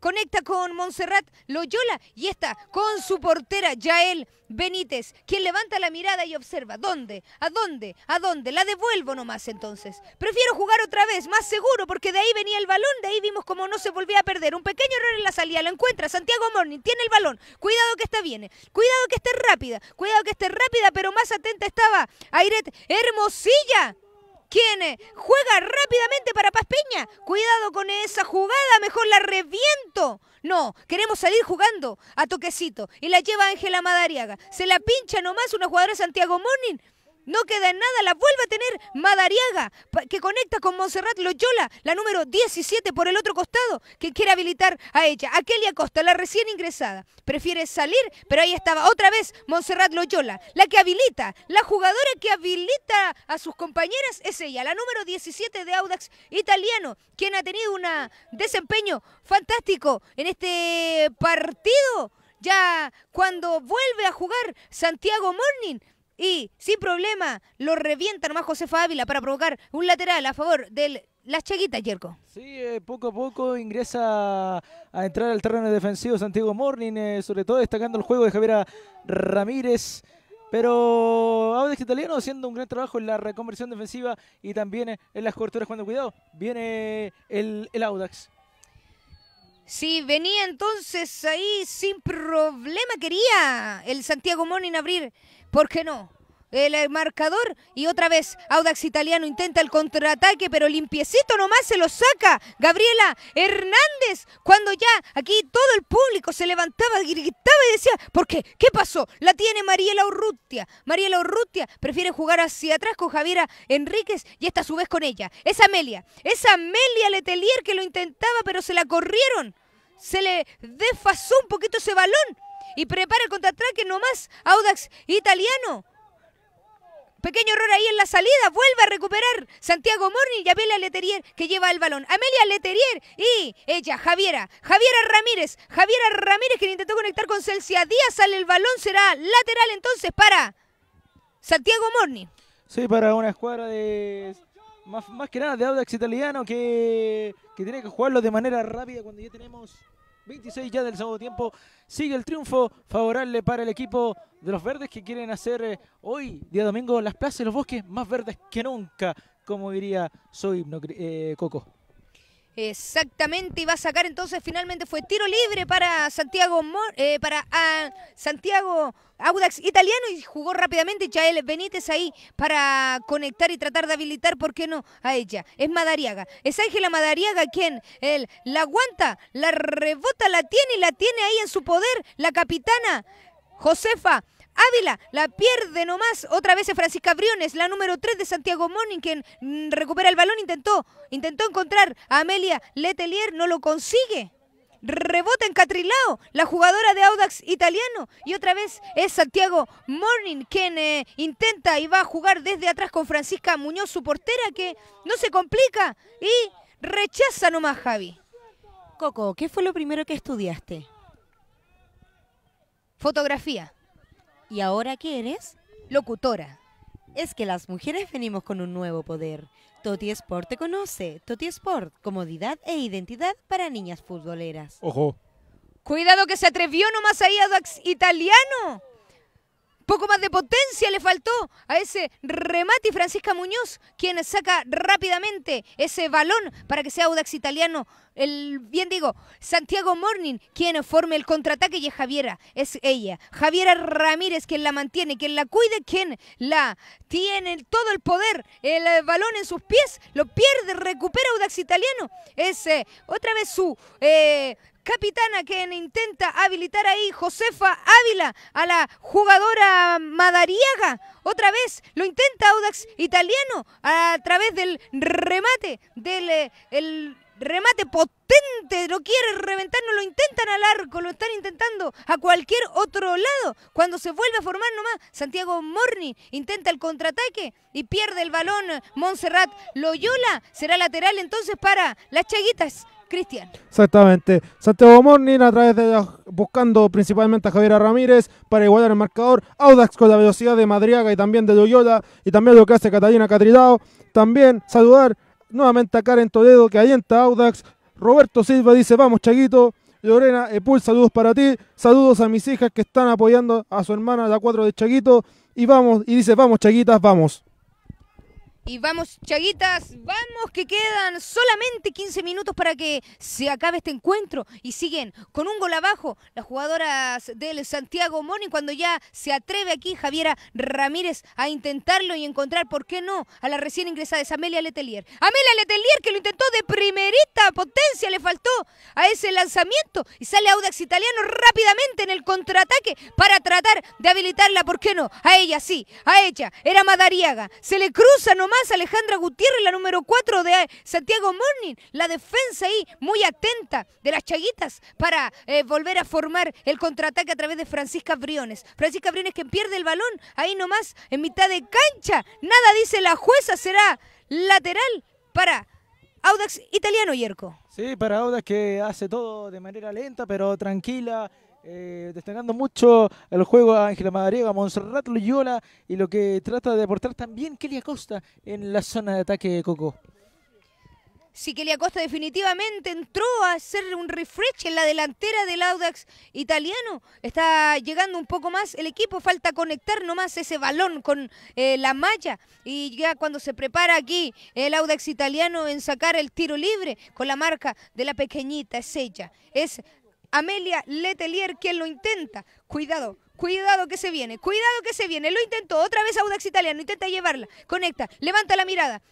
conecta con Montserrat Loyola y está con su portera Yael Benítez, quien levanta la mirada y observa. ¿Dónde? ¿A dónde? ¿A dónde? La devuelvo nomás entonces. Prefiero jugar otra vez, más seguro, porque de ahí venía el balón, de ahí vimos como no se volvía a perder. Un pequeño error en la salida, lo encuentra Santiago Morning, tiene el balón. Cuidado que está viene, eh. cuidado que esté rápida, cuidado que esté rápida, pero más atenta estaba Airet Hermosilla. ¿Quién eh? juega rápidamente para Paz Peña. Cuidado con esa jugada, mejor la reviento. No, queremos salir jugando a toquecito. Y la lleva Ángela Madariaga. Se la pincha nomás una jugadora Santiago Morning. No queda en nada, la vuelve a tener Madariaga, que conecta con Monserrat Loyola, la número 17 por el otro costado, que quiere habilitar a ella. A Kelly Acosta, la recién ingresada, prefiere salir, pero ahí estaba otra vez Monserrat Loyola, la que habilita, la jugadora que habilita a sus compañeras es ella, la número 17 de Audax italiano, quien ha tenido un desempeño fantástico en este partido. Ya cuando vuelve a jugar Santiago Morning, y sin problema lo revienta más Josefa Ávila para provocar un lateral a favor de las chaguitas, Yerko. Sí, eh, poco a poco ingresa a entrar al terreno defensivo Santiago Morning, eh, sobre todo destacando el juego de Javiera Ramírez. Pero Audax Italiano haciendo un gran trabajo en la reconversión defensiva y también eh, en las coberturas cuando cuidado. Viene el, el Audax. Sí, venía entonces ahí sin problema. Quería el Santiago Morning abrir ¿Por qué no? El eh, marcador y otra vez Audax Italiano intenta el contraataque, pero limpiecito nomás se lo saca Gabriela Hernández. Cuando ya aquí todo el público se levantaba, gritaba y decía, ¿por qué? ¿Qué pasó? La tiene Mariela Urrutia. Mariela Urrutia prefiere jugar hacia atrás con Javiera Enríquez y esta a su vez con ella. Es Amelia, es Amelia Letelier que lo intentaba, pero se la corrieron. Se le desfasó un poquito ese balón y prepara el contraataque nomás Audax italiano. Pequeño error ahí en la salida, vuelve a recuperar Santiago Morni y Amelia Leterier que lleva el balón. Amelia Leterier y ella, Javiera, Javiera Ramírez, Javiera Ramírez que intentó conectar con Celcia Díaz, sale el balón, será lateral entonces para Santiago Morni. Sí, para una escuadra de más, que nada de Audax italiano que, que tiene que jugarlo de manera rápida cuando ya tenemos 26 ya del segundo tiempo. Sigue el triunfo favorable para el equipo de los verdes que quieren hacer eh, hoy, día domingo, las plazas y los bosques más verdes que nunca, como diría soy eh, Coco. Exactamente, y va a sacar entonces finalmente fue tiro libre para Santiago eh, para ah, Santiago Audax italiano y jugó rápidamente él Benítez ahí para conectar y tratar de habilitar, ¿por qué no? A ella. Es Madariaga. Es Ángela Madariaga quien él, la aguanta, la rebota, la tiene y la tiene ahí en su poder la capitana Josefa Ávila la pierde nomás. Otra vez es Francisca Briones, la número 3 de Santiago Morning, quien mm, recupera el balón. Intentó, intentó encontrar a Amelia Letelier, no lo consigue. Rebota en Catrilao, la jugadora de Audax italiano. Y otra vez es Santiago Morning quien eh, intenta y va a jugar desde atrás con Francisca Muñoz, su portera, que no se complica y rechaza nomás Javi. Coco, ¿qué fue lo primero que estudiaste? Fotografía y ahora qué eres locutora. Es que las mujeres venimos con un nuevo poder. Toti Sport te conoce. Toti Sport, comodidad e identidad para niñas futboleras. Ojo. Cuidado que se atrevió nomás ahí a Dax Italiano. Poco más de potencia le faltó a ese remate y Francisca Muñoz, quien saca rápidamente ese balón para que sea Audax Italiano. El, bien digo, Santiago Morning, quien forme el contraataque y es Javiera, es ella. Javiera Ramírez quien la mantiene, quien la cuide, quien la tiene todo el poder. El, eh, balón en sus pies, lo pierde, recupera Audax Italiano. Es eh, otra vez su eh, capitana quien intenta habilitar ahí Josefa Ávila a la jugadora Madariaga. Otra vez lo intenta Audax Italiano a través del remate del eh, el remate potente, lo quiere reventar, no lo intentan al arco, lo están intentando a cualquier otro lado. Cuando se vuelve a formar nomás, Santiago Morni intenta el contraataque y pierde el balón. Montserrat Loyola será lateral entonces para las Chaguitas. Cristian. Exactamente. Santiago Morning a través de buscando principalmente a Javiera Ramírez para igualar el marcador. Audax con la velocidad de Madriaga y también de Loyola y también lo que hace Catalina Catrilao. También saludar nuevamente a Karen Toledo que alienta a Audax. Roberto Silva dice, vamos Chaguito. Lorena Epul, saludos para ti. Saludos a mis hijas que están apoyando a su hermana, la 4 de Chaguito. Y vamos, y dice, vamos Chaguitas, vamos. Y vamos, Chaguitas, vamos que quedan solamente 15 minutos para que se acabe este encuentro. Y siguen con un gol abajo las jugadoras del Santiago Moni cuando ya se atreve aquí Javiera Ramírez a intentarlo y encontrar, ¿por qué no?, a la recién ingresada es Amelia Letelier. Amelia Letelier que lo intentó de primerita potencia, le faltó a ese lanzamiento. Y sale Audax Italiano rápidamente en el contraataque para tratar de habilitarla, ¿por qué no? A ella sí, a ella, era Madariaga. Se le cruza nomás más, Alejandra Gutiérrez, la número 4 de Santiago Morning, la defensa ahí muy atenta de las chaguitas para eh, volver a formar el contraataque a través de Francisca Briones. Francisca Briones que pierde el balón ahí nomás en mitad de cancha. Nada dice la jueza, será lateral para Audax Italiano Yerko. Sí, para Audax que hace todo de manera lenta pero tranquila eh, destacando mucho el juego a Ángela Madariaga, Monserrat Loyola y lo que trata de aportar también Kelly Acosta en la zona de ataque de Coco. Sí, Kelly Acosta definitivamente entró a hacer un refresh en la delantera del Audax italiano. Está llegando un poco más el equipo, falta conectar nomás ese balón con eh, la malla. Y ya cuando se prepara aquí el Audax italiano en sacar el tiro libre con la marca de la pequeñita, es ella. Es Amelia Letelier quien lo intenta. Cuidado, Cuidado que se viene, cuidado que se viene. Lo intentó otra vez Audax Italiano, intenta llevarla, conecta, levanta la mirada.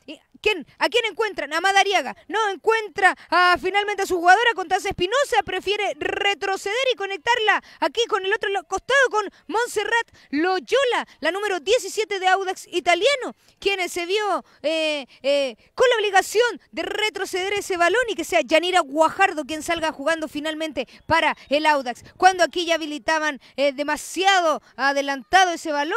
¿Quién? ¿A quién encuentran? A Madariaga. No encuentra a, finalmente a su jugadora con Espinosa. Prefiere retroceder y conectarla aquí con el otro costado con Montserrat Loyola, la número 17 de Audax italiano, quien se vio eh, eh, con la obligación de retroceder ese balón y que sea Yanira Guajardo quien salga jugando finalmente para el Audax. Cuando aquí ya habilitaban eh, demasiado adelantado ese balón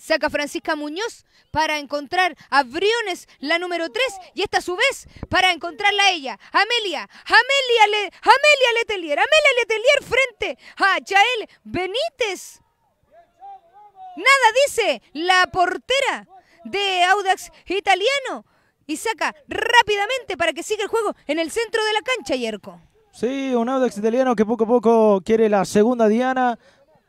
saca Francisca Muñoz para encontrar a Briones, la número 3, y esta a su vez para encontrarla a ella, Amelia, Amelia, Amelia Letelier, Amelia Letelier frente a Chael Benítez. Nada dice la portera de Audax italiano y saca rápidamente para que siga el juego en el centro de la cancha, Yerko. Sí, un Audax italiano que poco a poco quiere la segunda diana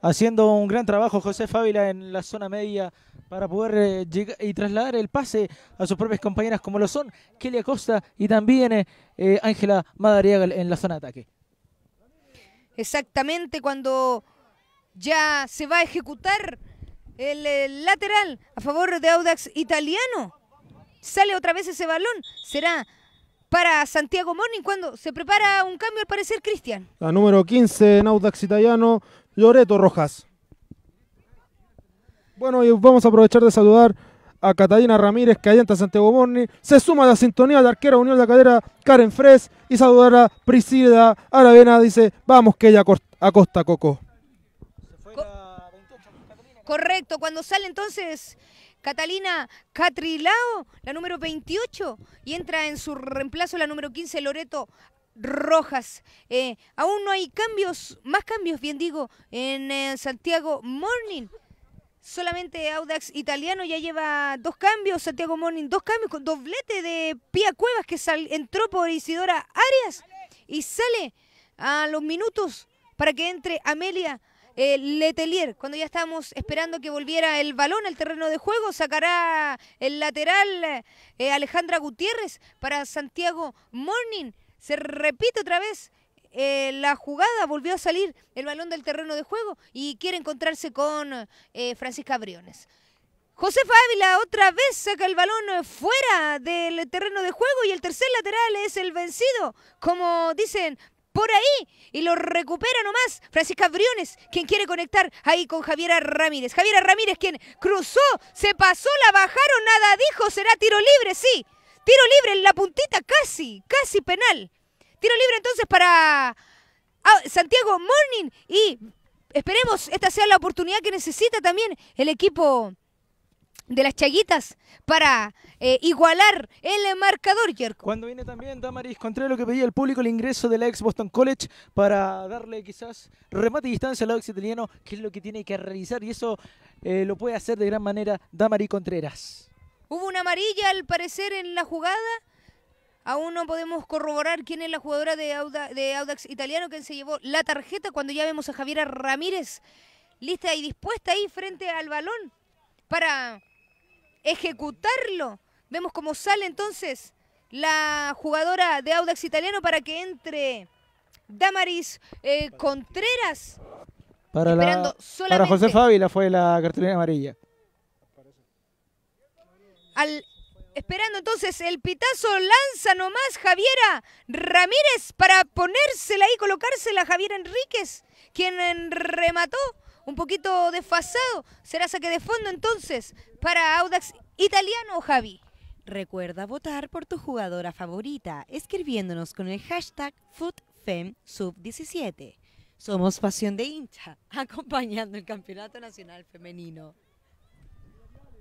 haciendo un gran trabajo José Fábila en la zona media para poder eh, llegar y trasladar el pase a sus propias compañeras como lo son Kelly Acosta y también eh, eh, Ángela Madariaga en la zona de ataque. Exactamente cuando ya se va a ejecutar el, lateral a favor de Audax Italiano. Sale otra vez ese balón. Será para Santiago Morning cuando se prepara un cambio al parecer Cristian. La número 15 en Audax Italiano Loreto Rojas. Bueno, y vamos a aprovechar de saludar a Catalina Ramírez, que Cayenta Santiago Morni. Se suma a la sintonía de arquera Unión de la Cadera, Karen Fres. Y saludar a Priscila Aravena. Dice, vamos que ella acosta Coco. Correcto, cuando sale entonces Catalina Catrilao, la número 28, y entra en su reemplazo la número 15, Loreto rojas. Eh, aún no hay cambios, más cambios, bien digo, en eh, Santiago Morning. Solamente Audax italiano ya lleva dos cambios, Santiago Morning, dos cambios, con doblete de Pía Cuevas que sal, entró por Isidora Arias y sale a los minutos para que entre Amelia eh, Letelier. Cuando ya estamos esperando que volviera el balón al terreno de juego, sacará el lateral Alejandra Gutiérrez para Santiago Morning. Se repite otra vez eh, la jugada, volvió a salir el balón del terreno de juego y quiere encontrarse con eh, Francisca Briones. Josefa Ávila otra vez saca el balón fuera del terreno de juego y el tercer lateral es el vencido, como dicen por ahí, y lo recupera nomás Francisca Briones, quien quiere conectar ahí con Javiera Ramírez. Javiera Ramírez quien cruzó, se pasó, la bajaron, nada dijo, será tiro libre, sí, Tiro libre en la puntita, casi, casi penal. Tiro libre entonces para ah, Santiago Morning y esperemos esta sea la oportunidad que necesita también el equipo de las Chaguitas para eh, igualar el marcador, Yerko. Cuando viene también Damaris Contreras, lo que pedía el público, el ingreso de la ex Boston College para darle quizás remate y distancia al ex italiano, que es lo que tiene que realizar y eso eh, lo puede hacer de gran manera Damaris Contreras. Hubo una amarilla al parecer en la jugada. Aún no podemos corroborar quién es la jugadora de, Audax italiano que se llevó la tarjeta cuando ya vemos a Javiera Ramírez lista y dispuesta ahí frente al balón para ejecutarlo. Vemos cómo sale entonces la jugadora de Audax italiano para que entre Damaris eh, Contreras. Para, la, para José la fue la cartulina amarilla. Al, esperando entonces el pitazo, lanza nomás Javiera Ramírez para ponérsela y colocársela a Javier Enríquez, quien remató un poquito desfasado. Será saque de fondo entonces para Audax Italiano, Javi. Recuerda votar por tu jugadora favorita escribiéndonos con el hashtag FootFemSub17. Somos Pasión de Hincha, [laughs] acompañando el Campeonato Nacional Femenino.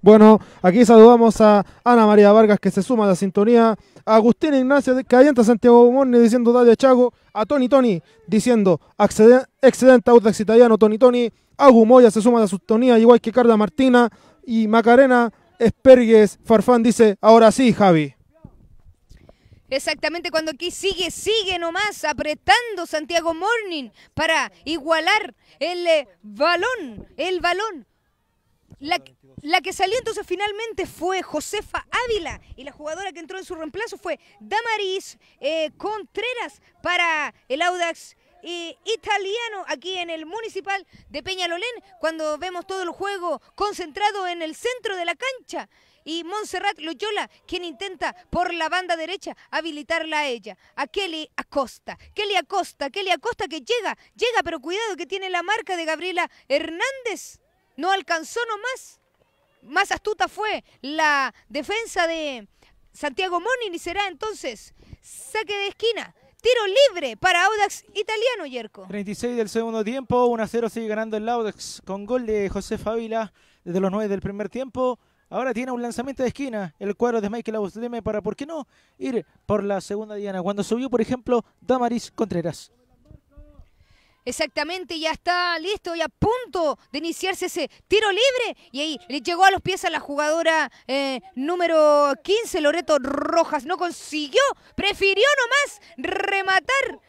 Bueno, aquí saludamos a Ana María Vargas que se suma a la sintonía, a Agustín Ignacio que Santiago Morning diciendo dale Chago, a Tony Tony diciendo excedente, excedente Italiano Tony Tony, a Moya se suma a la sintonía igual que Carla Martina y Macarena Espergues Farfán dice ahora sí Javi. Exactamente, cuando aquí sigue, sigue nomás apretando Santiago Morning para igualar el eh, balón, el balón la, la, que salió entonces finalmente fue Josefa Ávila y la jugadora que entró en su reemplazo fue Damaris eh, Contreras para el Audax italiano aquí en el municipal de Peñalolén cuando vemos todo el juego concentrado en el centro de la cancha y Montserrat Loyola, quien intenta por la banda derecha habilitarla a ella, a Kelly Acosta. Kelly Acosta, Kelly Acosta que llega, llega, pero cuidado que tiene la marca de Gabriela Hernández. No alcanzó nomás. Más astuta fue la defensa de Santiago Monini. y será entonces saque de esquina. Tiro libre para Audax italiano, Yerko. 36 del segundo tiempo, 1 a 0 sigue ganando el Audax con gol de José Fávila desde los 9 del primer tiempo. Ahora tiene un lanzamiento de esquina el cuadro de Michael Abusdeme para, ¿por qué no?, ir por la segunda diana. Cuando subió, por ejemplo, Damaris Contreras. Exactamente, ya está listo y a punto de iniciarse ese tiro libre. Y ahí le llegó a los pies a la jugadora eh, número 15, Loreto Rojas. No consiguió, prefirió nomás rematar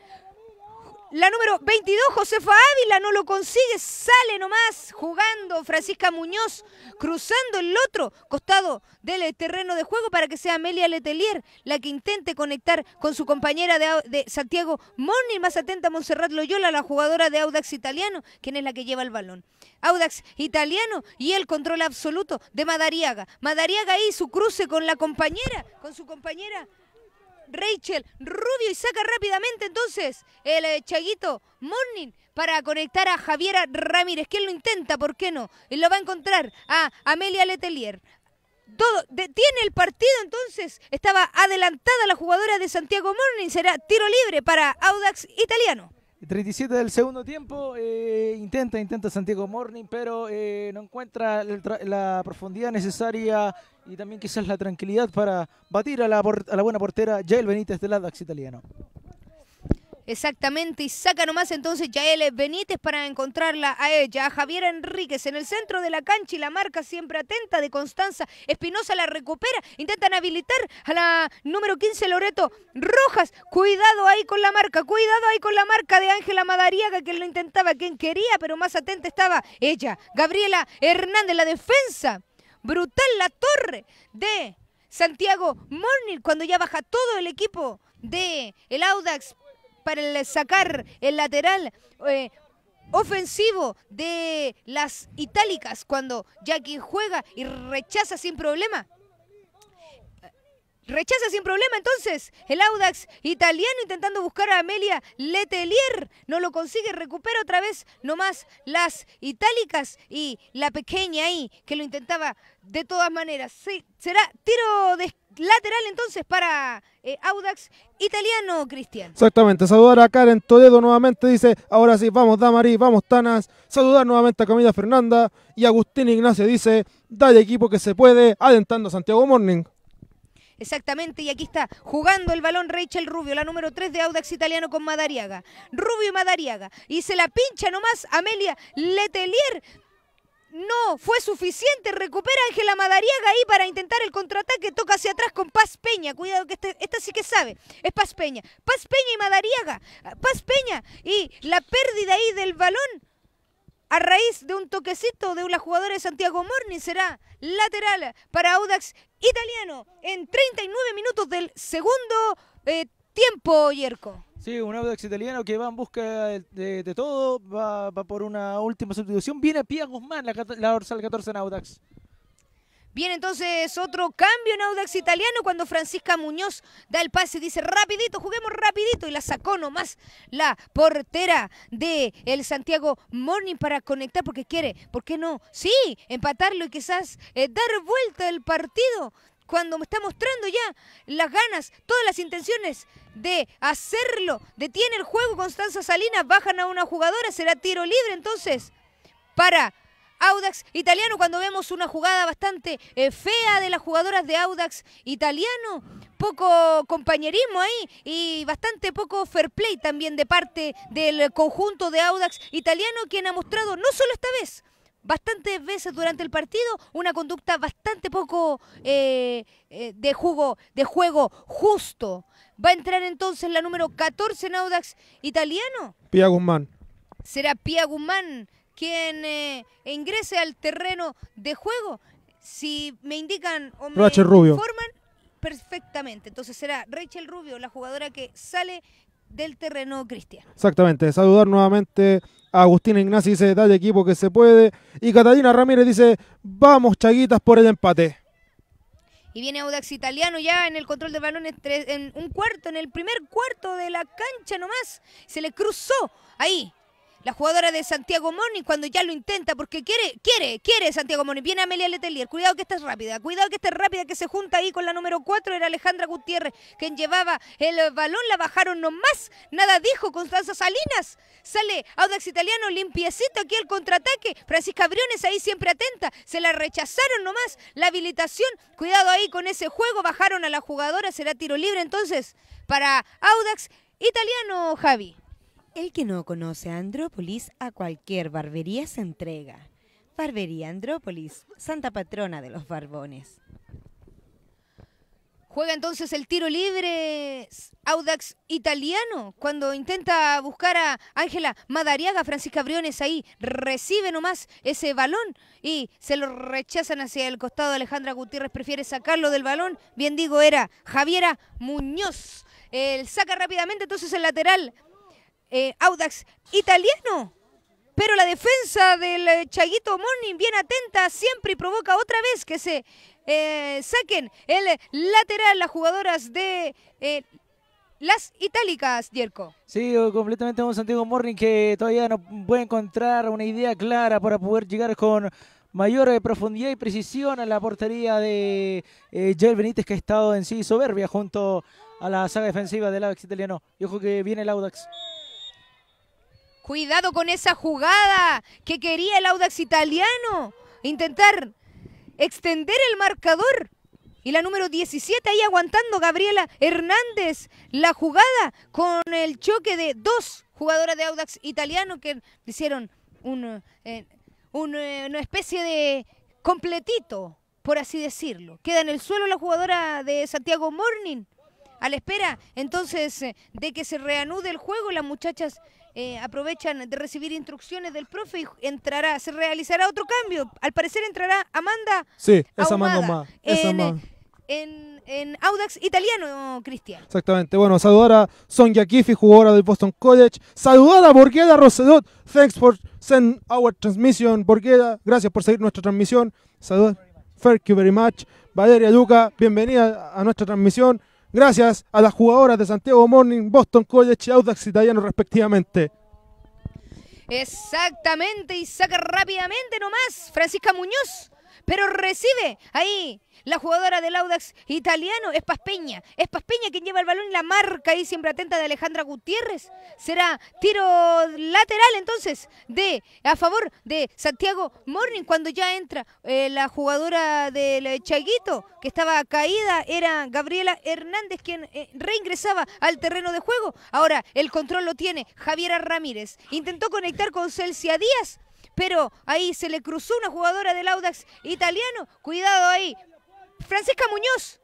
la número 22, Josefa Ávila, no lo consigue, sale nomás jugando Francisca Muñoz, cruzando el otro costado del eh, terreno de juego para que sea Amelia Letelier la que intente conectar con su compañera de, Santiago Moni, más atenta Montserrat Loyola, la jugadora de Audax Italiano, quien es la que lleva el balón. Audax Italiano y el control absoluto de Madariaga. Madariaga ahí su cruce con la compañera, con su compañera Rachel Rubio y saca rápidamente entonces el eh, Chaguito Morning para conectar a Javiera Ramírez, quien lo intenta, ¿por qué no? Y lo va a encontrar a Amelia Letelier. Todo, detiene el partido entonces, estaba adelantada la jugadora de Santiago Morning, será tiro libre para Audax Italiano. 37 del segundo tiempo, eh, intenta, intenta Santiago Morning, pero eh, no encuentra la profundidad necesaria y también quizás la tranquilidad para batir a la, buena portera Jail Benítez del Adax italiano. Exactamente, y saca nomás entonces Yael Benítez para encontrarla a ella, a Javier Enríquez en el centro de la cancha y la marca siempre atenta de Constanza Espinosa la recupera, intentan habilitar a la número 15 Loreto Rojas, cuidado ahí con la marca, cuidado ahí con la marca de Ángela Madariaga que lo intentaba, quien quería, pero más atenta estaba ella, Gabriela Hernández, la defensa, brutal la torre de Santiago Morning cuando ya baja todo el equipo de el Audax para sacar el lateral eh, ofensivo de las itálicas cuando Jackie juega y rechaza sin problema. Eh, rechaza sin problema entonces el Audax italiano intentando buscar a Amelia Letelier. No lo consigue, recupera otra vez nomás las itálicas y la pequeña ahí que lo intentaba de todas maneras. Sí, será tiro de lateral entonces para eh, Audax italiano, Cristian. Exactamente, saludar a Karen Toledo nuevamente, dice, ahora sí, vamos Damarí, vamos Tanas, saludar nuevamente a Camila Fernanda y Agustín Ignacio dice, dale equipo que se puede, adentando a Santiago Morning. Exactamente, y aquí está jugando el balón Rachel Rubio, la número 3 de Audax Italiano con Madariaga. Rubio y Madariaga. Y se la pincha nomás Amelia Letelier no fue suficiente. Recupera Ángela Madariaga ahí para intentar el contraataque. Toca hacia atrás con Paz Peña. Cuidado que este, esta sí que sabe. Es Paz Peña. Paz Peña y Madariaga. Ah, Paz Peña. Y la pérdida ahí del balón a raíz de un toquecito de una jugadora de Santiago Morni será lateral para Audax Italiano en 39 minutos del segundo eh, tiempo, Yerko. Sí, un Audax italiano que va en busca de, todo, va, por una última sustitución. Viene Pía Guzmán, la, dorsal 14 en Audax. Viene entonces otro cambio en Audax italiano cuando Francisca Muñoz da el pase y dice rapidito, juguemos rapidito y la sacó nomás la portera de el Santiago Morning para conectar porque quiere, ¿por qué no? Sí, empatarlo y quizás eh, dar vuelta el partido cuando me está mostrando ya las ganas, todas las intenciones de hacerlo. Detiene el juego Constanza Salinas, bajan a una jugadora, será tiro libre entonces para Audax Italiano cuando vemos una jugada bastante eh, fea de las jugadoras de Audax Italiano. Poco compañerismo ahí y bastante poco fair play también de parte del conjunto de Audax Italiano quien ha mostrado no solo esta vez, bastantes veces durante el partido una conducta bastante poco eh, eh, de, jugo, de juego justo. Va a entrar entonces la número 14 en Audax italiano. Pia Guzmán. Será Pia Guzmán quien eh, ingrese al terreno de juego. Si me indican o me perfectamente. Entonces será Rachel Rubio la jugadora que sale del terreno Cristian. Exactamente. Saludar nuevamente a Agustín Ignacio, dice, dale equipo que se puede. Y Catalina Ramírez dice, vamos chaguitas por el empate. Y viene Audax Italiano ya en el control de balones en un cuarto, en el primer cuarto de la cancha nomás. Se le cruzó ahí la jugadora de Santiago Moni cuando ya lo intenta, porque quiere, quiere, quiere Santiago Moni. Viene Amelia Letelier, cuidado que esta es rápida, cuidado que esta es rápida, que se junta ahí con la número 4, era Alejandra Gutiérrez, quien llevaba el balón, la bajaron nomás, nada dijo Constanza Salinas. Sale Audax Italiano limpiecito aquí el contraataque, Francisca Briones ahí siempre atenta, se la rechazaron nomás, la habilitación, cuidado ahí con ese juego, bajaron a la jugadora, será tiro libre entonces para Audax Italiano Javi. El que no conoce a Andrópolis, a cualquier barbería se entrega. Barbería Andrópolis, santa patrona de los barbones. Juega entonces el tiro libre Audax italiano cuando intenta buscar a Ángela Madariaga, Francisca Briones ahí recibe nomás ese balón y se lo rechazan hacia el costado. Alejandra Gutiérrez prefiere sacarlo del balón. Bien digo, era Javiera Muñoz. Él saca rápidamente entonces el lateral eh, audax italiano. Pero la defensa del eh, Chaguito Morning bien atenta siempre y provoca otra vez que se eh, saquen el lateral las jugadoras de las itálicas, Dierco. Sí, completamente un Santiago Morning que todavía no puede encontrar una idea clara para poder llegar con mayor profundidad y precisión a la portería de eh, Benítez que ha estado en sí soberbia junto a la saga defensiva del Audax italiano. Y ojo que viene el Audax. Cuidado con esa jugada que quería el Audax italiano. Intentar extender el marcador. Y la número 17 ahí aguantando Gabriela Hernández. La jugada con el choque de dos jugadoras de Audax italiano que hicieron eh, eh, una especie de completito, por así decirlo. Queda en el suelo la jugadora de Santiago Morning. A la espera entonces eh, de que se reanude el juego, las muchachas eh, aprovechan de recibir instrucciones del profe y entrará, se realizará otro cambio. Al parecer entrará Amanda. Sí, esa Amanda más. en, En, en, Audax italiano, Cristian. Exactamente. Bueno, saludar a Sonia Kiffi, jugadora del Boston College. Saludar a Borgueda Rosedot. Thanks for send our transmission, Borgueda. Gracias por seguir nuestra transmisión. Saludar. Thank you very much. Valeria Duca, bienvenida a nuestra transmisión gracias a las jugadoras de Santiago Morning, Boston College y Audax Italiano respectivamente. Exactamente, y saca rápidamente nomás Francisca Muñoz pero recibe ahí la jugadora del Audax italiano es Paspeña. Es Paspeña quien lleva el balón y la marca ahí siempre atenta de Alejandra Gutiérrez. Será tiro lateral entonces de a favor de Santiago Morning cuando ya entra eh, la jugadora del Chaguito que estaba caída. Era Gabriela Hernández quien eh, reingresaba al terreno de juego. Ahora el control lo tiene Javiera Ramírez. Intentó conectar con Celcia Díaz pero ahí se le cruzó una jugadora del Audax italiano. Cuidado ahí. Francisca Muñoz,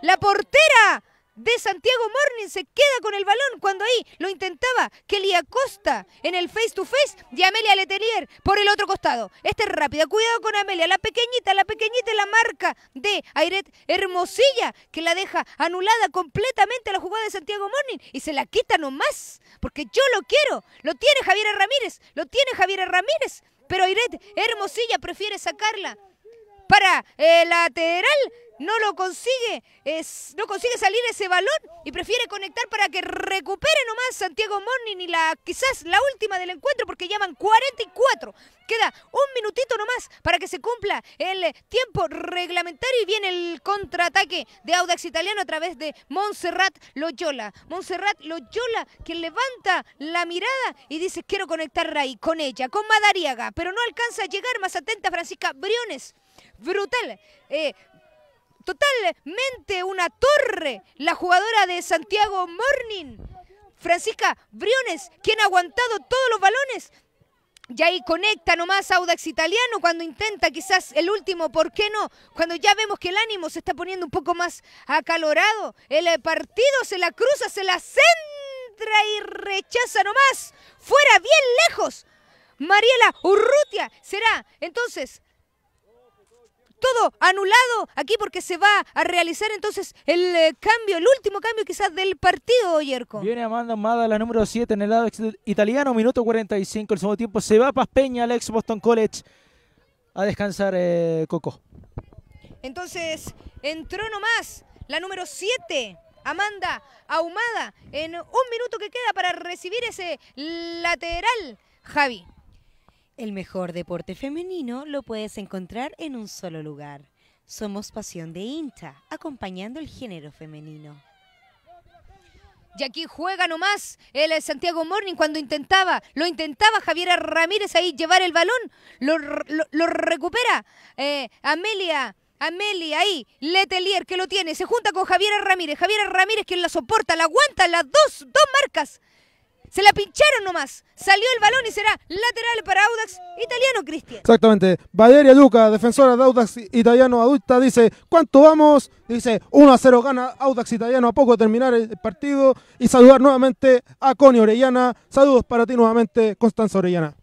la portera de Santiago Morning se queda con el balón cuando ahí lo intentaba Que le Acosta en el face to face De Amelia Letelier por el otro costado. Este es rápida, cuidado con Amelia, la pequeñita, la pequeñita la marca de Airet Hermosilla que la deja anulada completamente la jugada de Santiago Morning y se la quita nomás porque yo lo quiero, lo tiene Javier Ramírez, lo tiene Javier Ramírez, pero Airet Hermosilla prefiere sacarla para el eh, lateral, no lo consigue, no consigue salir ese balón y prefiere conectar para que recupere nomás Santiago Morning y la, quizás la última del encuentro porque llaman 44. Queda un minutito nomás para que se cumpla el tiempo reglamentario y viene el contraataque de Audax Italiano a través de Montserrat Loyola. Montserrat Loyola que levanta la mirada y dice quiero conectar ahí con ella, con Madariaga, pero no alcanza a llegar más atenta Francisca Briones brutal. Eh, totalmente una torre, la jugadora de Santiago Morning, Francisca Briones, quien ha aguantado todos los balones. Y ahí conecta nomás Audax Italiano cuando intenta quizás el último, ¿por qué no? Cuando ya vemos que el ánimo se está poniendo un poco más acalorado. El partido se la cruza, se la centra y rechaza nomás. Fuera, bien lejos. Mariela Urrutia será entonces todo anulado aquí porque se va a realizar entonces el eh, cambio, el último cambio quizás del partido, Yerko. Viene Amanda Amada, la número 7 en el lado italiano, minuto 45, el segundo tiempo. Se va Paspeña al ex Boston College a descansar eh, Coco. Entonces entró nomás la número 7. Amanda Ahumada en un minuto que queda para recibir ese lateral, Javi. El mejor deporte femenino lo puedes encontrar en un solo lugar. Somos Pasión de INTA, acompañando el género femenino. Y aquí juega nomás el Santiago Morning cuando intentaba, lo intentaba Javier Ramírez ahí llevar el balón, lo, recupera eh, Amelia. Amelia ahí, Letelier que lo tiene, se junta con Javier Ramírez, Javier Ramírez quien la soporta, la aguanta las dos, dos marcas. Se la pincharon nomás. Salió el balón y será lateral para Audax italiano, Cristian. Exactamente. Valeria Luca, defensora de Audax italiano adulta, dice, ¿cuánto vamos? Dice, 1 a 0 gana Audax italiano a poco de terminar el partido. Y saludar nuevamente a Connie Orellana. Saludos para ti nuevamente, Constanza Orellana.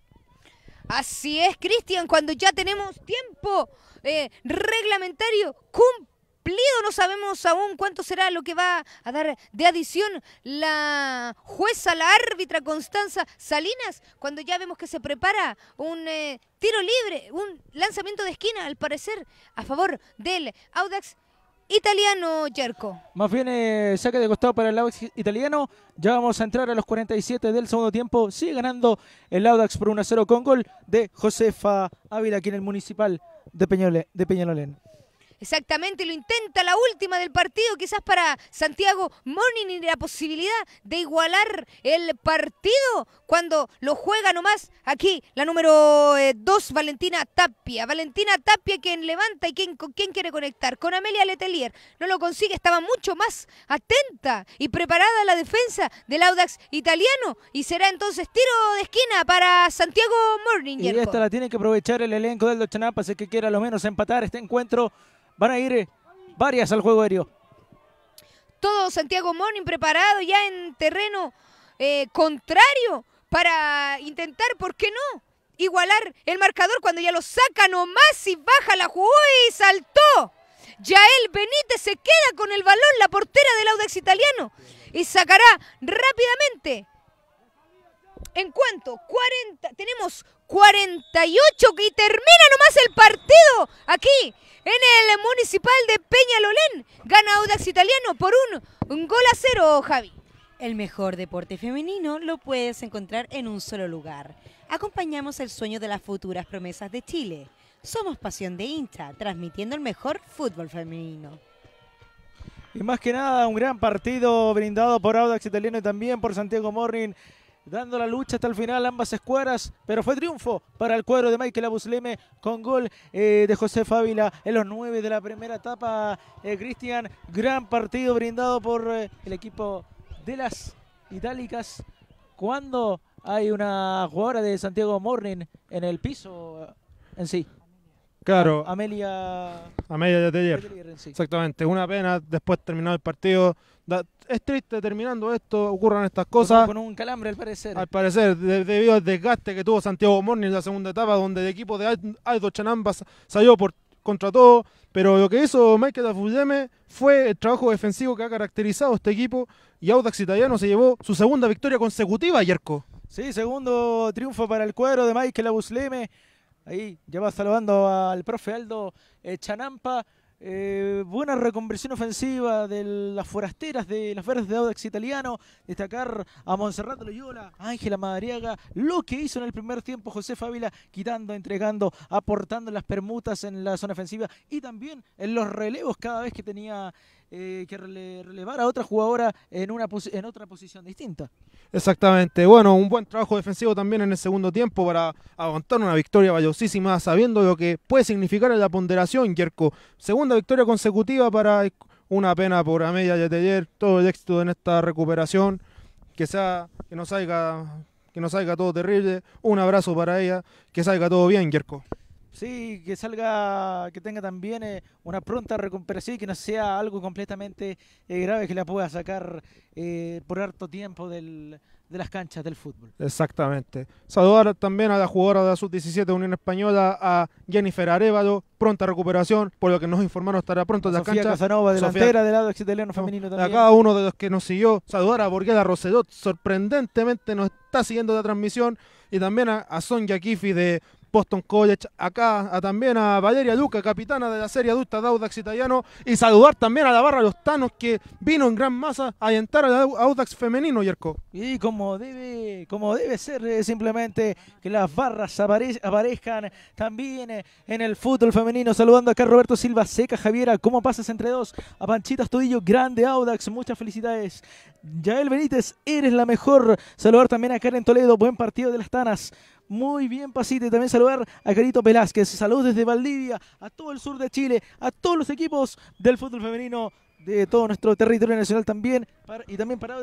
Así es, Cristian, cuando ya tenemos tiempo eh, reglamentario, cumple Plido, No sabemos aún cuánto será lo que va a dar de adición la jueza, la árbitra Constanza Salinas, cuando ya vemos que se prepara un eh, tiro libre, un lanzamiento de esquina, al parecer, a favor del Audax italiano, Jerco. Más bien eh, saque de costado para el Audax italiano. Ya vamos a entrar a los 47 del segundo tiempo. Sigue ganando el Audax por 1-0 con gol de Josefa Ávila aquí en el Municipal de, Peñole, de Peñalolén. Exactamente, lo intenta la última del partido, quizás para Santiago Morning la posibilidad de igualar el partido cuando lo juega nomás aquí la número 2, eh, Valentina Tapia. Valentina Tapia quien levanta y quien, quiere conectar, con Amelia Letelier. No lo consigue, estaba mucho más atenta y preparada la defensa del Audax italiano y será entonces tiro de esquina para Santiago Morning. Y esta la tiene que aprovechar el elenco del Dochanapa, para es que quiera lo menos empatar este encuentro van a ir eh, varias al juego aéreo. Todo Santiago Morning preparado ya en terreno eh, contrario para intentar, ¿por qué no? Igualar el marcador cuando ya lo saca nomás y baja la jugó y saltó. Yael Benítez se queda con el balón, la portera del Audax italiano. Y sacará rápidamente. En cuanto, 40, tenemos 48 que termina nomás el partido aquí en el Municipal de Peñalolén. Gana Audax Italiano por un, un gol a cero, Javi. El mejor deporte femenino lo puedes encontrar en un solo lugar. Acompañamos el sueño de las futuras promesas de Chile. Somos Pasión de Insta, transmitiendo el mejor fútbol femenino. Y más que nada, un gran partido brindado por Audax Italiano y también por Santiago Morning dando la lucha hasta el final ambas escuadras, pero fue triunfo para el cuadro de Michael Abusleme con gol eh, de José Fávila en los nueve de la primera etapa. Eh, Cristian, gran partido brindado por eh, el equipo de las Itálicas. Cuando hay una jugadora de Santiago Morning en el piso en sí. Claro. Amelia. Amelia de ayer Exactamente. Una pena. Después terminado el partido, es triste terminando esto, ocurran estas cosas. Con un, calambre al parecer. Al parecer, debido al desgaste que tuvo Santiago Morni en la segunda etapa, donde el equipo de Aldo Chanampa salió por, contra todo, pero lo que hizo Michael Abusleme fue el trabajo defensivo que ha caracterizado este equipo y Audax Italiano se llevó su segunda victoria consecutiva, Yerko. Sí, segundo triunfo para el cuadro de Michael Abusleme. Ahí ya va saludando al profe Aldo eh, Chanampa. Eh, buena reconversión ofensiva de las forasteras de las verdes de Audax Italiano. Destacar a Monserrat Loyola, Ángela Madariaga, lo que hizo en el primer tiempo José Fávila, quitando, entregando, aportando las permutas en la zona ofensiva y también en los relevos cada vez que tenía eh, que relevar a otra jugadora en, una en otra posición distinta. Exactamente, bueno, un buen trabajo defensivo también en el segundo tiempo para aguantar una victoria valiosísima, sabiendo lo que puede significar la ponderación, Yerko. Segunda victoria consecutiva para una pena por Amelia de ayer. todo el éxito en esta recuperación, que sea, que nos salga, que no salga todo terrible, un abrazo para ella, que salga todo bien, Yerko. Sí, que salga, que tenga también eh, una pronta recuperación y que no sea algo completamente eh, grave que la pueda sacar eh, por harto tiempo de las canchas del fútbol. Exactamente. Saludar también a la jugadora de la sub-17 de Unión Española, a Jennifer Arevalo, pronta recuperación, por lo que nos informaron estará pronto en la cancha. Casanova, delantera del lado femenino también. A cada uno de los que nos siguió, saludar a Borgueda Rosedot, sorprendentemente nos está siguiendo la transmisión, y también a, a Sonia Kifi de Boston College, acá también a Valeria Luca, capitana de la serie adulta de Audax italiano, y saludar también a la barra Los Tanos que vino en gran masa a alentar al Audax femenino, Yerko. Y como debe, como debe ser eh, simplemente que las barras aparezcan también eh, en el fútbol femenino, saludando acá a Roberto Silva Seca, Javiera, ¿cómo pasas entre dos? A Panchita Tudillo, grande Audax, muchas felicidades. Yael Benítez, eres la mejor. Saludar también acá en Toledo, buen partido de las Tanas. Muy bien, y También saludar a Carito Velázquez. Saludos desde Valdivia, a todo el sur de Chile, a todos los equipos del fútbol femenino de todo nuestro territorio nacional también. Y también para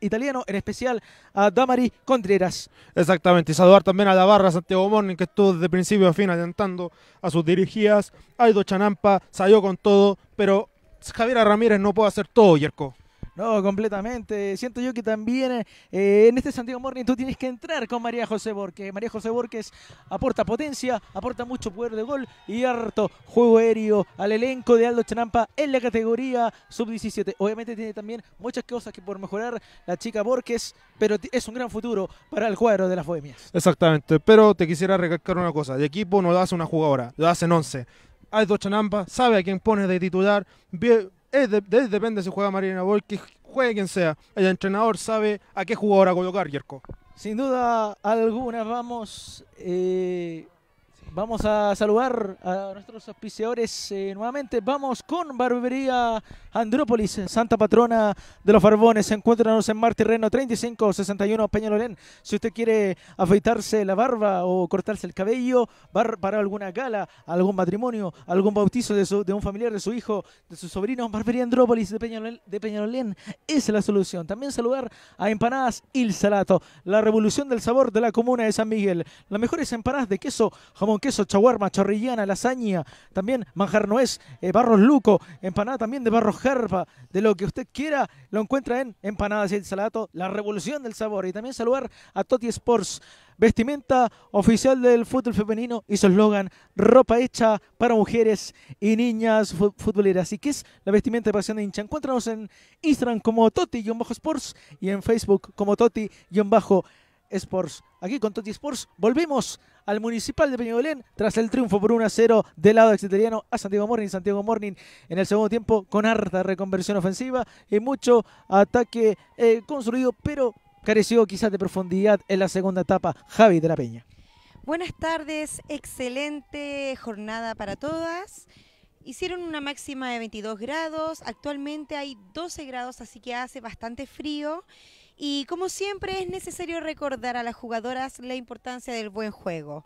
italiano, en especial a Damari Contreras. Exactamente, y saludar también a la barra Santiago Morning, que estuvo desde principio a fin alentando a sus dirigidas. Aido Chanampa salió con todo, pero Javier Ramírez no puede hacer todo, Yerko. No, completamente. Siento yo que también eh, en este Santiago Morning tú tienes que entrar con María José Borges. María José Borges aporta potencia, aporta mucho poder de gol y harto juego aéreo al elenco de Aldo Chanampa en la categoría sub-17. Obviamente tiene también muchas cosas que por mejorar la chica Borges, pero es un gran futuro para el cuadro de las Bohemias. Exactamente, pero te quisiera recalcar una cosa. De equipo no lo hace una jugadora, lo en 11. Aldo Chanampa sabe a quién pone de titular, bien depende si juega Marina que juegue quien sea. El entrenador sabe a qué jugador a colocar, Jerko. Sin duda alguna, vamos. Eh, Vamos a saludar a nuestros auspiciadores eh, nuevamente. Vamos con Barbería Andrópolis, Santa Patrona de los Farbones. Encuéntranos en Marte Reno 3561 Peñalolén. Si usted quiere afeitarse la barba o cortarse el cabello para alguna gala, algún matrimonio, algún bautizo de, un familiar, de su hijo, de su sobrino, Barbería Andrópolis de Peñalolén, de Peñalolén es la solución. También saludar a Empanadas Il Salato, la revolución del sabor de la comuna de San Miguel. Las mejores empanadas de queso, jamón queso, chaguarma, chorrillana, lasaña, también manjar nuez, es eh, barros luco, empanada también de barro jarba, de lo que usted quiera, lo encuentra en Empanadas y el Salato, la revolución del sabor. Y también saludar a Toti Sports, vestimenta oficial del fútbol femenino y su eslogan, ropa hecha para mujeres y niñas futboleras. ¿Y que es la vestimenta de pasión de hincha? Encuéntranos en Instagram como Toti-Sports y en Facebook como Toti-Sports. Aquí con Toti Sports volvemos al Municipal de Peñolén tras el triunfo por 1 a 0 del lado exiteriano a Santiago Morning. Santiago Morning en el segundo tiempo con harta reconversión ofensiva y mucho ataque eh, construido, pero careció quizás de profundidad en la segunda etapa. Javi de la Peña. Buenas tardes, excelente jornada para todas. Hicieron una máxima de 22 grados, actualmente hay 12 grados, así que hace bastante frío. Y como siempre es necesario recordar a las jugadoras la importancia del buen juego.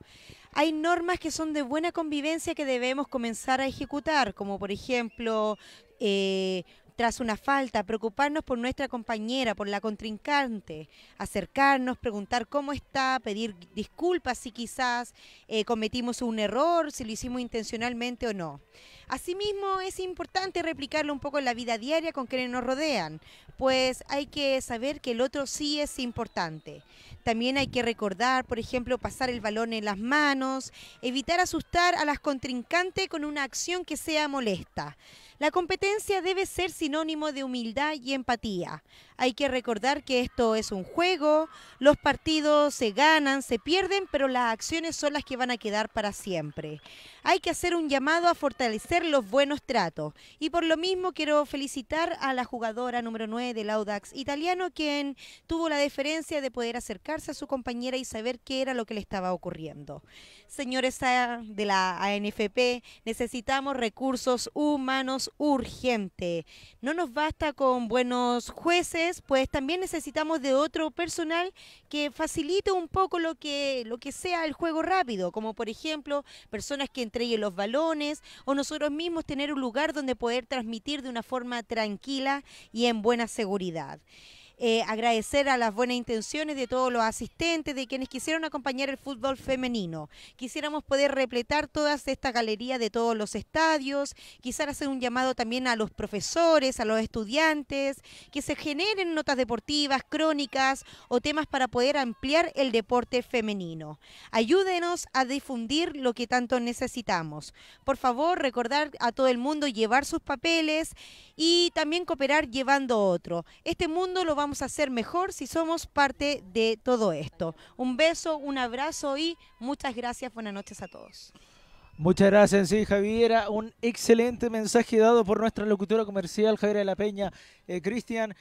Hay normas que son de buena convivencia que debemos comenzar a ejecutar, como por ejemplo eh, tras una falta, preocuparnos por nuestra compañera, por la contrincante, acercarnos, preguntar cómo está, pedir disculpas si quizás eh, cometimos un error, si lo hicimos intencionalmente o no. Asimismo, es importante replicarlo un poco en la vida diaria con quienes nos rodean, pues hay que saber que el otro sí es importante. También hay que recordar, por ejemplo, pasar el balón en las manos, evitar asustar a las contrincantes con una acción que sea molesta. La competencia debe ser sinónimo de humildad y empatía. Hay que recordar que esto es un juego, los partidos se ganan, se pierden, pero las acciones son las que van a quedar para siempre. Hay que hacer un llamado a fortalecer los buenos tratos y por lo mismo quiero felicitar a la jugadora número 9 del Audax italiano, quien tuvo la deferencia de poder acercarse a su compañera y saber qué era lo que le estaba ocurriendo. Señores de la ANFP, necesitamos recursos humanos urgentes. No nos basta con buenos jueces, pues también necesitamos de otro personal que facilite un poco lo que, lo que sea el juego rápido, como por ejemplo personas que entreguen los balones o nosotros mismos tener un lugar donde poder transmitir de una forma tranquila y en buena seguridad. Eh, agradecer a las buenas intenciones de todos los asistentes, de quienes quisieron acompañar el fútbol femenino. Quisiéramos poder repletar todas esta galería de todos los estadios, quizás hacer un llamado también a los profesores, a los estudiantes, que se generen notas deportivas, crónicas o temas para poder ampliar el deporte femenino. Ayúdenos a difundir lo que tanto necesitamos. Por favor, recordar a todo el mundo llevar sus papeles y también cooperar llevando otro. Este mundo lo vamos a hacer mejor si somos parte de todo esto. Un beso, un abrazo y muchas gracias. Buenas noches a todos. Muchas gracias, sí, Javiera. Un excelente mensaje dado por nuestra locutora comercial, Javiera de la Peña. Eh, Cristian,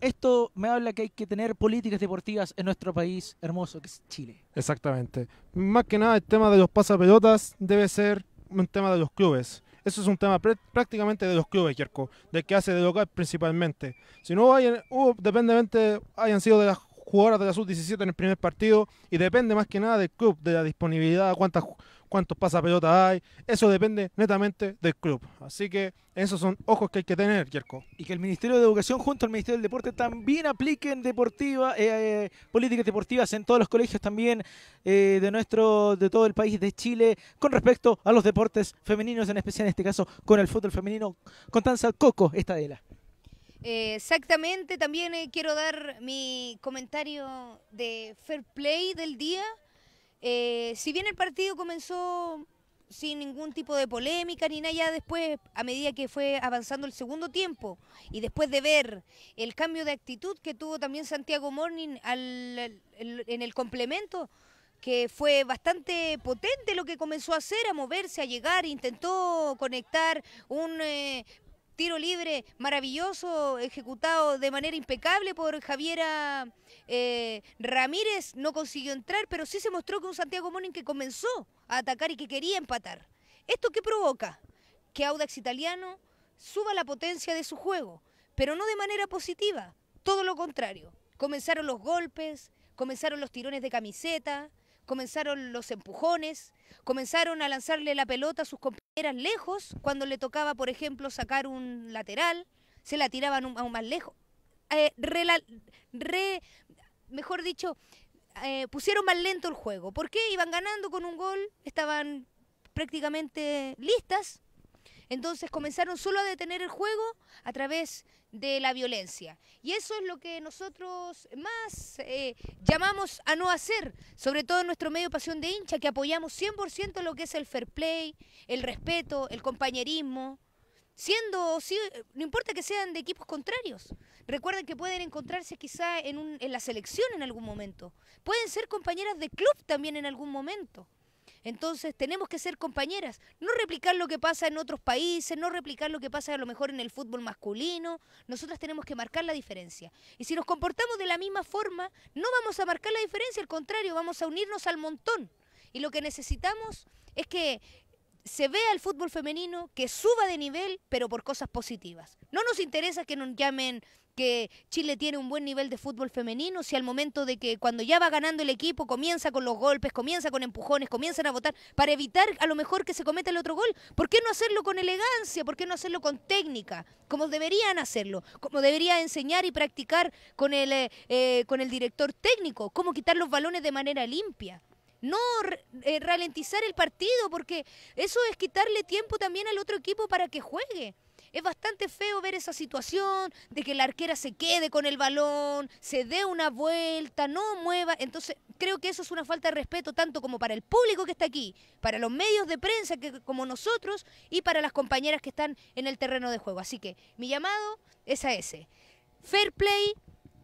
esto me habla que hay que tener políticas deportivas en nuestro país hermoso, que es Chile. Exactamente. Más que nada, el tema de los pasapelotas debe ser un tema de los clubes. Eso es un tema prácticamente de los clubes, Kierko, De que hace de local principalmente. Si no hayan, depende dependemente, hayan sido de las jugadoras de la sub-17 en el primer partido y depende más que nada del club, de la disponibilidad, cuántas cuántos pasapelotas hay. Eso depende netamente del club. Así que esos son ojos que hay que tener, Yerko. Y que el Ministerio de Educación junto al Ministerio del Deporte también apliquen deportiva, eh, eh políticas deportivas en todos los colegios también eh, de nuestro, de todo el país de Chile con respecto a los deportes femeninos, en especial en este caso con el fútbol femenino. Constanza Coco, esta de la. Exactamente, también eh, quiero dar mi comentario de fair play del día. Eh, si bien el partido comenzó sin ningún tipo de polémica ni nada, ya después, a medida que fue avanzando el segundo tiempo y después de ver el cambio de actitud que tuvo también Santiago Morning en el complemento, que fue bastante potente lo que comenzó a hacer, a moverse, a llegar, intentó conectar un eh, tiro libre maravilloso, ejecutado de manera impecable por Javiera eh, Ramírez, no consiguió entrar, pero sí se mostró que un Santiago Monin que comenzó a atacar y que quería empatar. ¿Esto qué provoca? Que Audax Italiano suba la potencia de su juego, pero no de manera positiva, todo lo contrario. Comenzaron los golpes, comenzaron los tirones de camiseta, comenzaron los empujones, comenzaron a lanzarle la pelota a sus compañeros eran lejos, cuando le tocaba, por ejemplo, sacar un lateral, se la tiraban aún más lejos. Eh, mejor dicho, eh, pusieron más lento el juego. ¿Por qué? Iban ganando con un gol, estaban prácticamente listas entonces comenzaron solo a detener el juego a través de la violencia. Y eso es lo que nosotros más eh, llamamos a no hacer, sobre todo en nuestro medio Pasión de hincha, que apoyamos 100% lo que es el fair play, el respeto, el compañerismo, siendo, no importa que sean de equipos contrarios. Recuerden que pueden encontrarse quizá en la selección en algún momento. Pueden ser compañeras de club también en algún momento. Entonces tenemos que ser compañeras, no replicar lo que pasa en otros países, no replicar lo que pasa a lo mejor en el fútbol masculino. Nosotras tenemos que marcar la diferencia. Y si nos comportamos de la misma forma, no vamos a marcar la diferencia, al contrario, vamos a unirnos al montón. Y lo que necesitamos es que se ve al fútbol femenino, que suba de nivel, pero por cosas positivas. No nos interesa que nos llamen que Chile tiene un buen nivel de fútbol femenino, si al momento de que cuando ya va ganando el equipo comienza con los golpes, comienza con empujones, comienzan a votar para evitar a lo mejor que se cometa el otro gol, ¿por qué no hacerlo con elegancia? ¿Por qué no hacerlo con técnica? Como deberían hacerlo, como debería enseñar y practicar con el, eh, eh, con el director técnico, cómo quitar los balones de manera limpia no eh, ralentizar el partido, porque eso es quitarle tiempo también al otro equipo para que juegue. Es bastante feo ver esa situación de que la arquera se quede con el balón, se dé una vuelta, no mueva. Entonces, creo que eso es una falta de respeto tanto como para el público que está aquí, para los medios de prensa que, como nosotros y para las compañeras que están en el terreno de juego. Así que mi llamado es a ese. Fair play,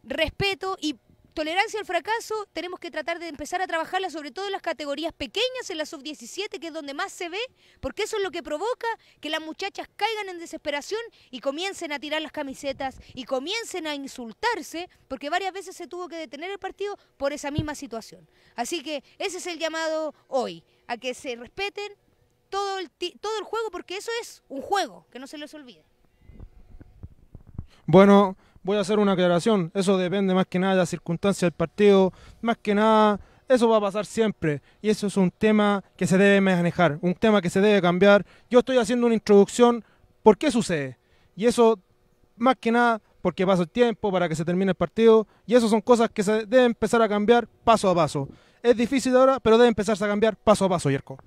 respeto y tolerancia al fracaso tenemos que tratar de empezar a trabajarla sobre todo en las categorías pequeñas, en la sub-17, que es donde más se ve, porque eso es lo que provoca que las muchachas caigan en desesperación y comiencen a tirar las camisetas y comiencen a insultarse, porque varias veces se tuvo que detener el partido por esa misma situación. Así que ese es el llamado hoy, a que se respeten todo el, juego, porque eso es un juego, que no se les olvide. Bueno, voy a hacer una aclaración. Eso depende más que nada de las circunstancias del partido. Más que nada, eso va a pasar siempre. Y eso es un tema que se debe manejar, un tema que se debe cambiar. Yo estoy haciendo una introducción por qué sucede. Y eso, más que nada, porque pasa el tiempo para que se termine el partido. Y eso son cosas que se deben empezar a cambiar paso a paso. Es difícil ahora, pero debe empezarse a cambiar paso a paso, Yerko.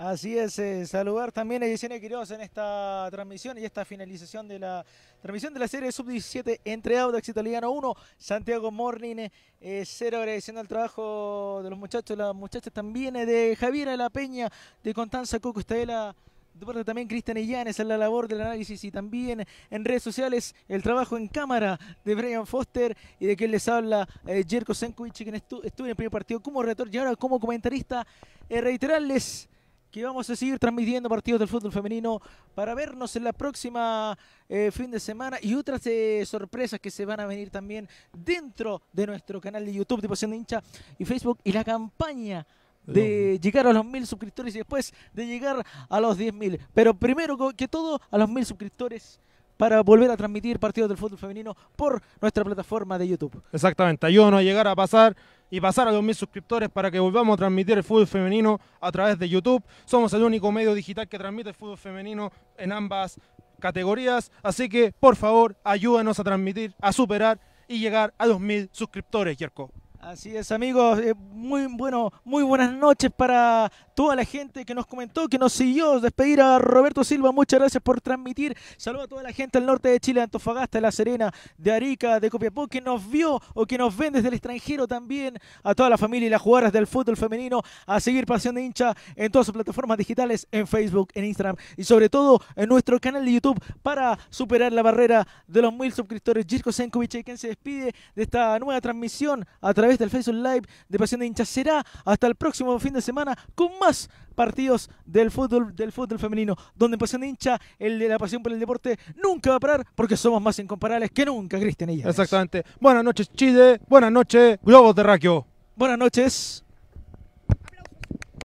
Así es, eh, saludar también a Yesenia Quiroz en esta transmisión y esta finalización de la transmisión de la serie Sub-17 entre Audax Italiano 1, Santiago Morning eh, Cero agradeciendo el trabajo de los muchachos, las muchachas también eh, de Javier La Peña, de Constanza Coco de también Cristian Illanes en la labor del análisis y también en redes sociales el trabajo en cámara de Brian Foster y de quien les habla Jerko Senkovic, que estuvo en el primer partido como retor y ahora como comentarista. reiterarles que vamos a seguir transmitiendo partidos del fútbol femenino para vernos en la próxima eh, fin de semana y otras eh, sorpresas que se van a venir también dentro de nuestro canal de YouTube de Pasión de Hincha y Facebook y la campaña de llegar a los mil suscriptores y después de llegar a los diez mil. Pero primero que todo a los mil suscriptores para volver a transmitir partidos del fútbol femenino por nuestra plataforma de YouTube. Exactamente, ayúdanos a llegar a pasar y pasar a los mil suscriptores para que volvamos a transmitir el fútbol femenino a través de YouTube. Somos el único medio digital que transmite el fútbol femenino en ambas categorías. Así que, por favor, ayúdanos a transmitir, a superar y llegar a los mil suscriptores, Jerko. Así es, amigos. Eh, muy bueno, muy buenas noches para toda la gente que nos comentó, que nos siguió. Despedir a Roberto Silva, muchas gracias por transmitir. saludo a toda la gente del norte de Chile, de Antofagasta, de La Serena, de Arica, de Copiapó, que nos vio o que nos ven desde el extranjero también. A toda la familia y las jugadoras del fútbol femenino, a seguir Pasión de Hincha en todas sus plataformas digitales, en Facebook, en Instagram y sobre todo en nuestro canal de YouTube para superar la barrera de los mil suscriptores. Jirko Senkovic, quien se despide de esta nueva transmisión a través vez del Facebook Live de Pasión de Hinchas. Será hasta el próximo fin de semana con más partidos del fútbol, del fútbol femenino, donde Pasión de Hincha, el de la pasión por el deporte, nunca va a parar porque somos más incomparables que nunca, Cristian. y Exactamente. Buenas noches, Chile. Buenas noches, Globo Terráqueo. Buenas noches.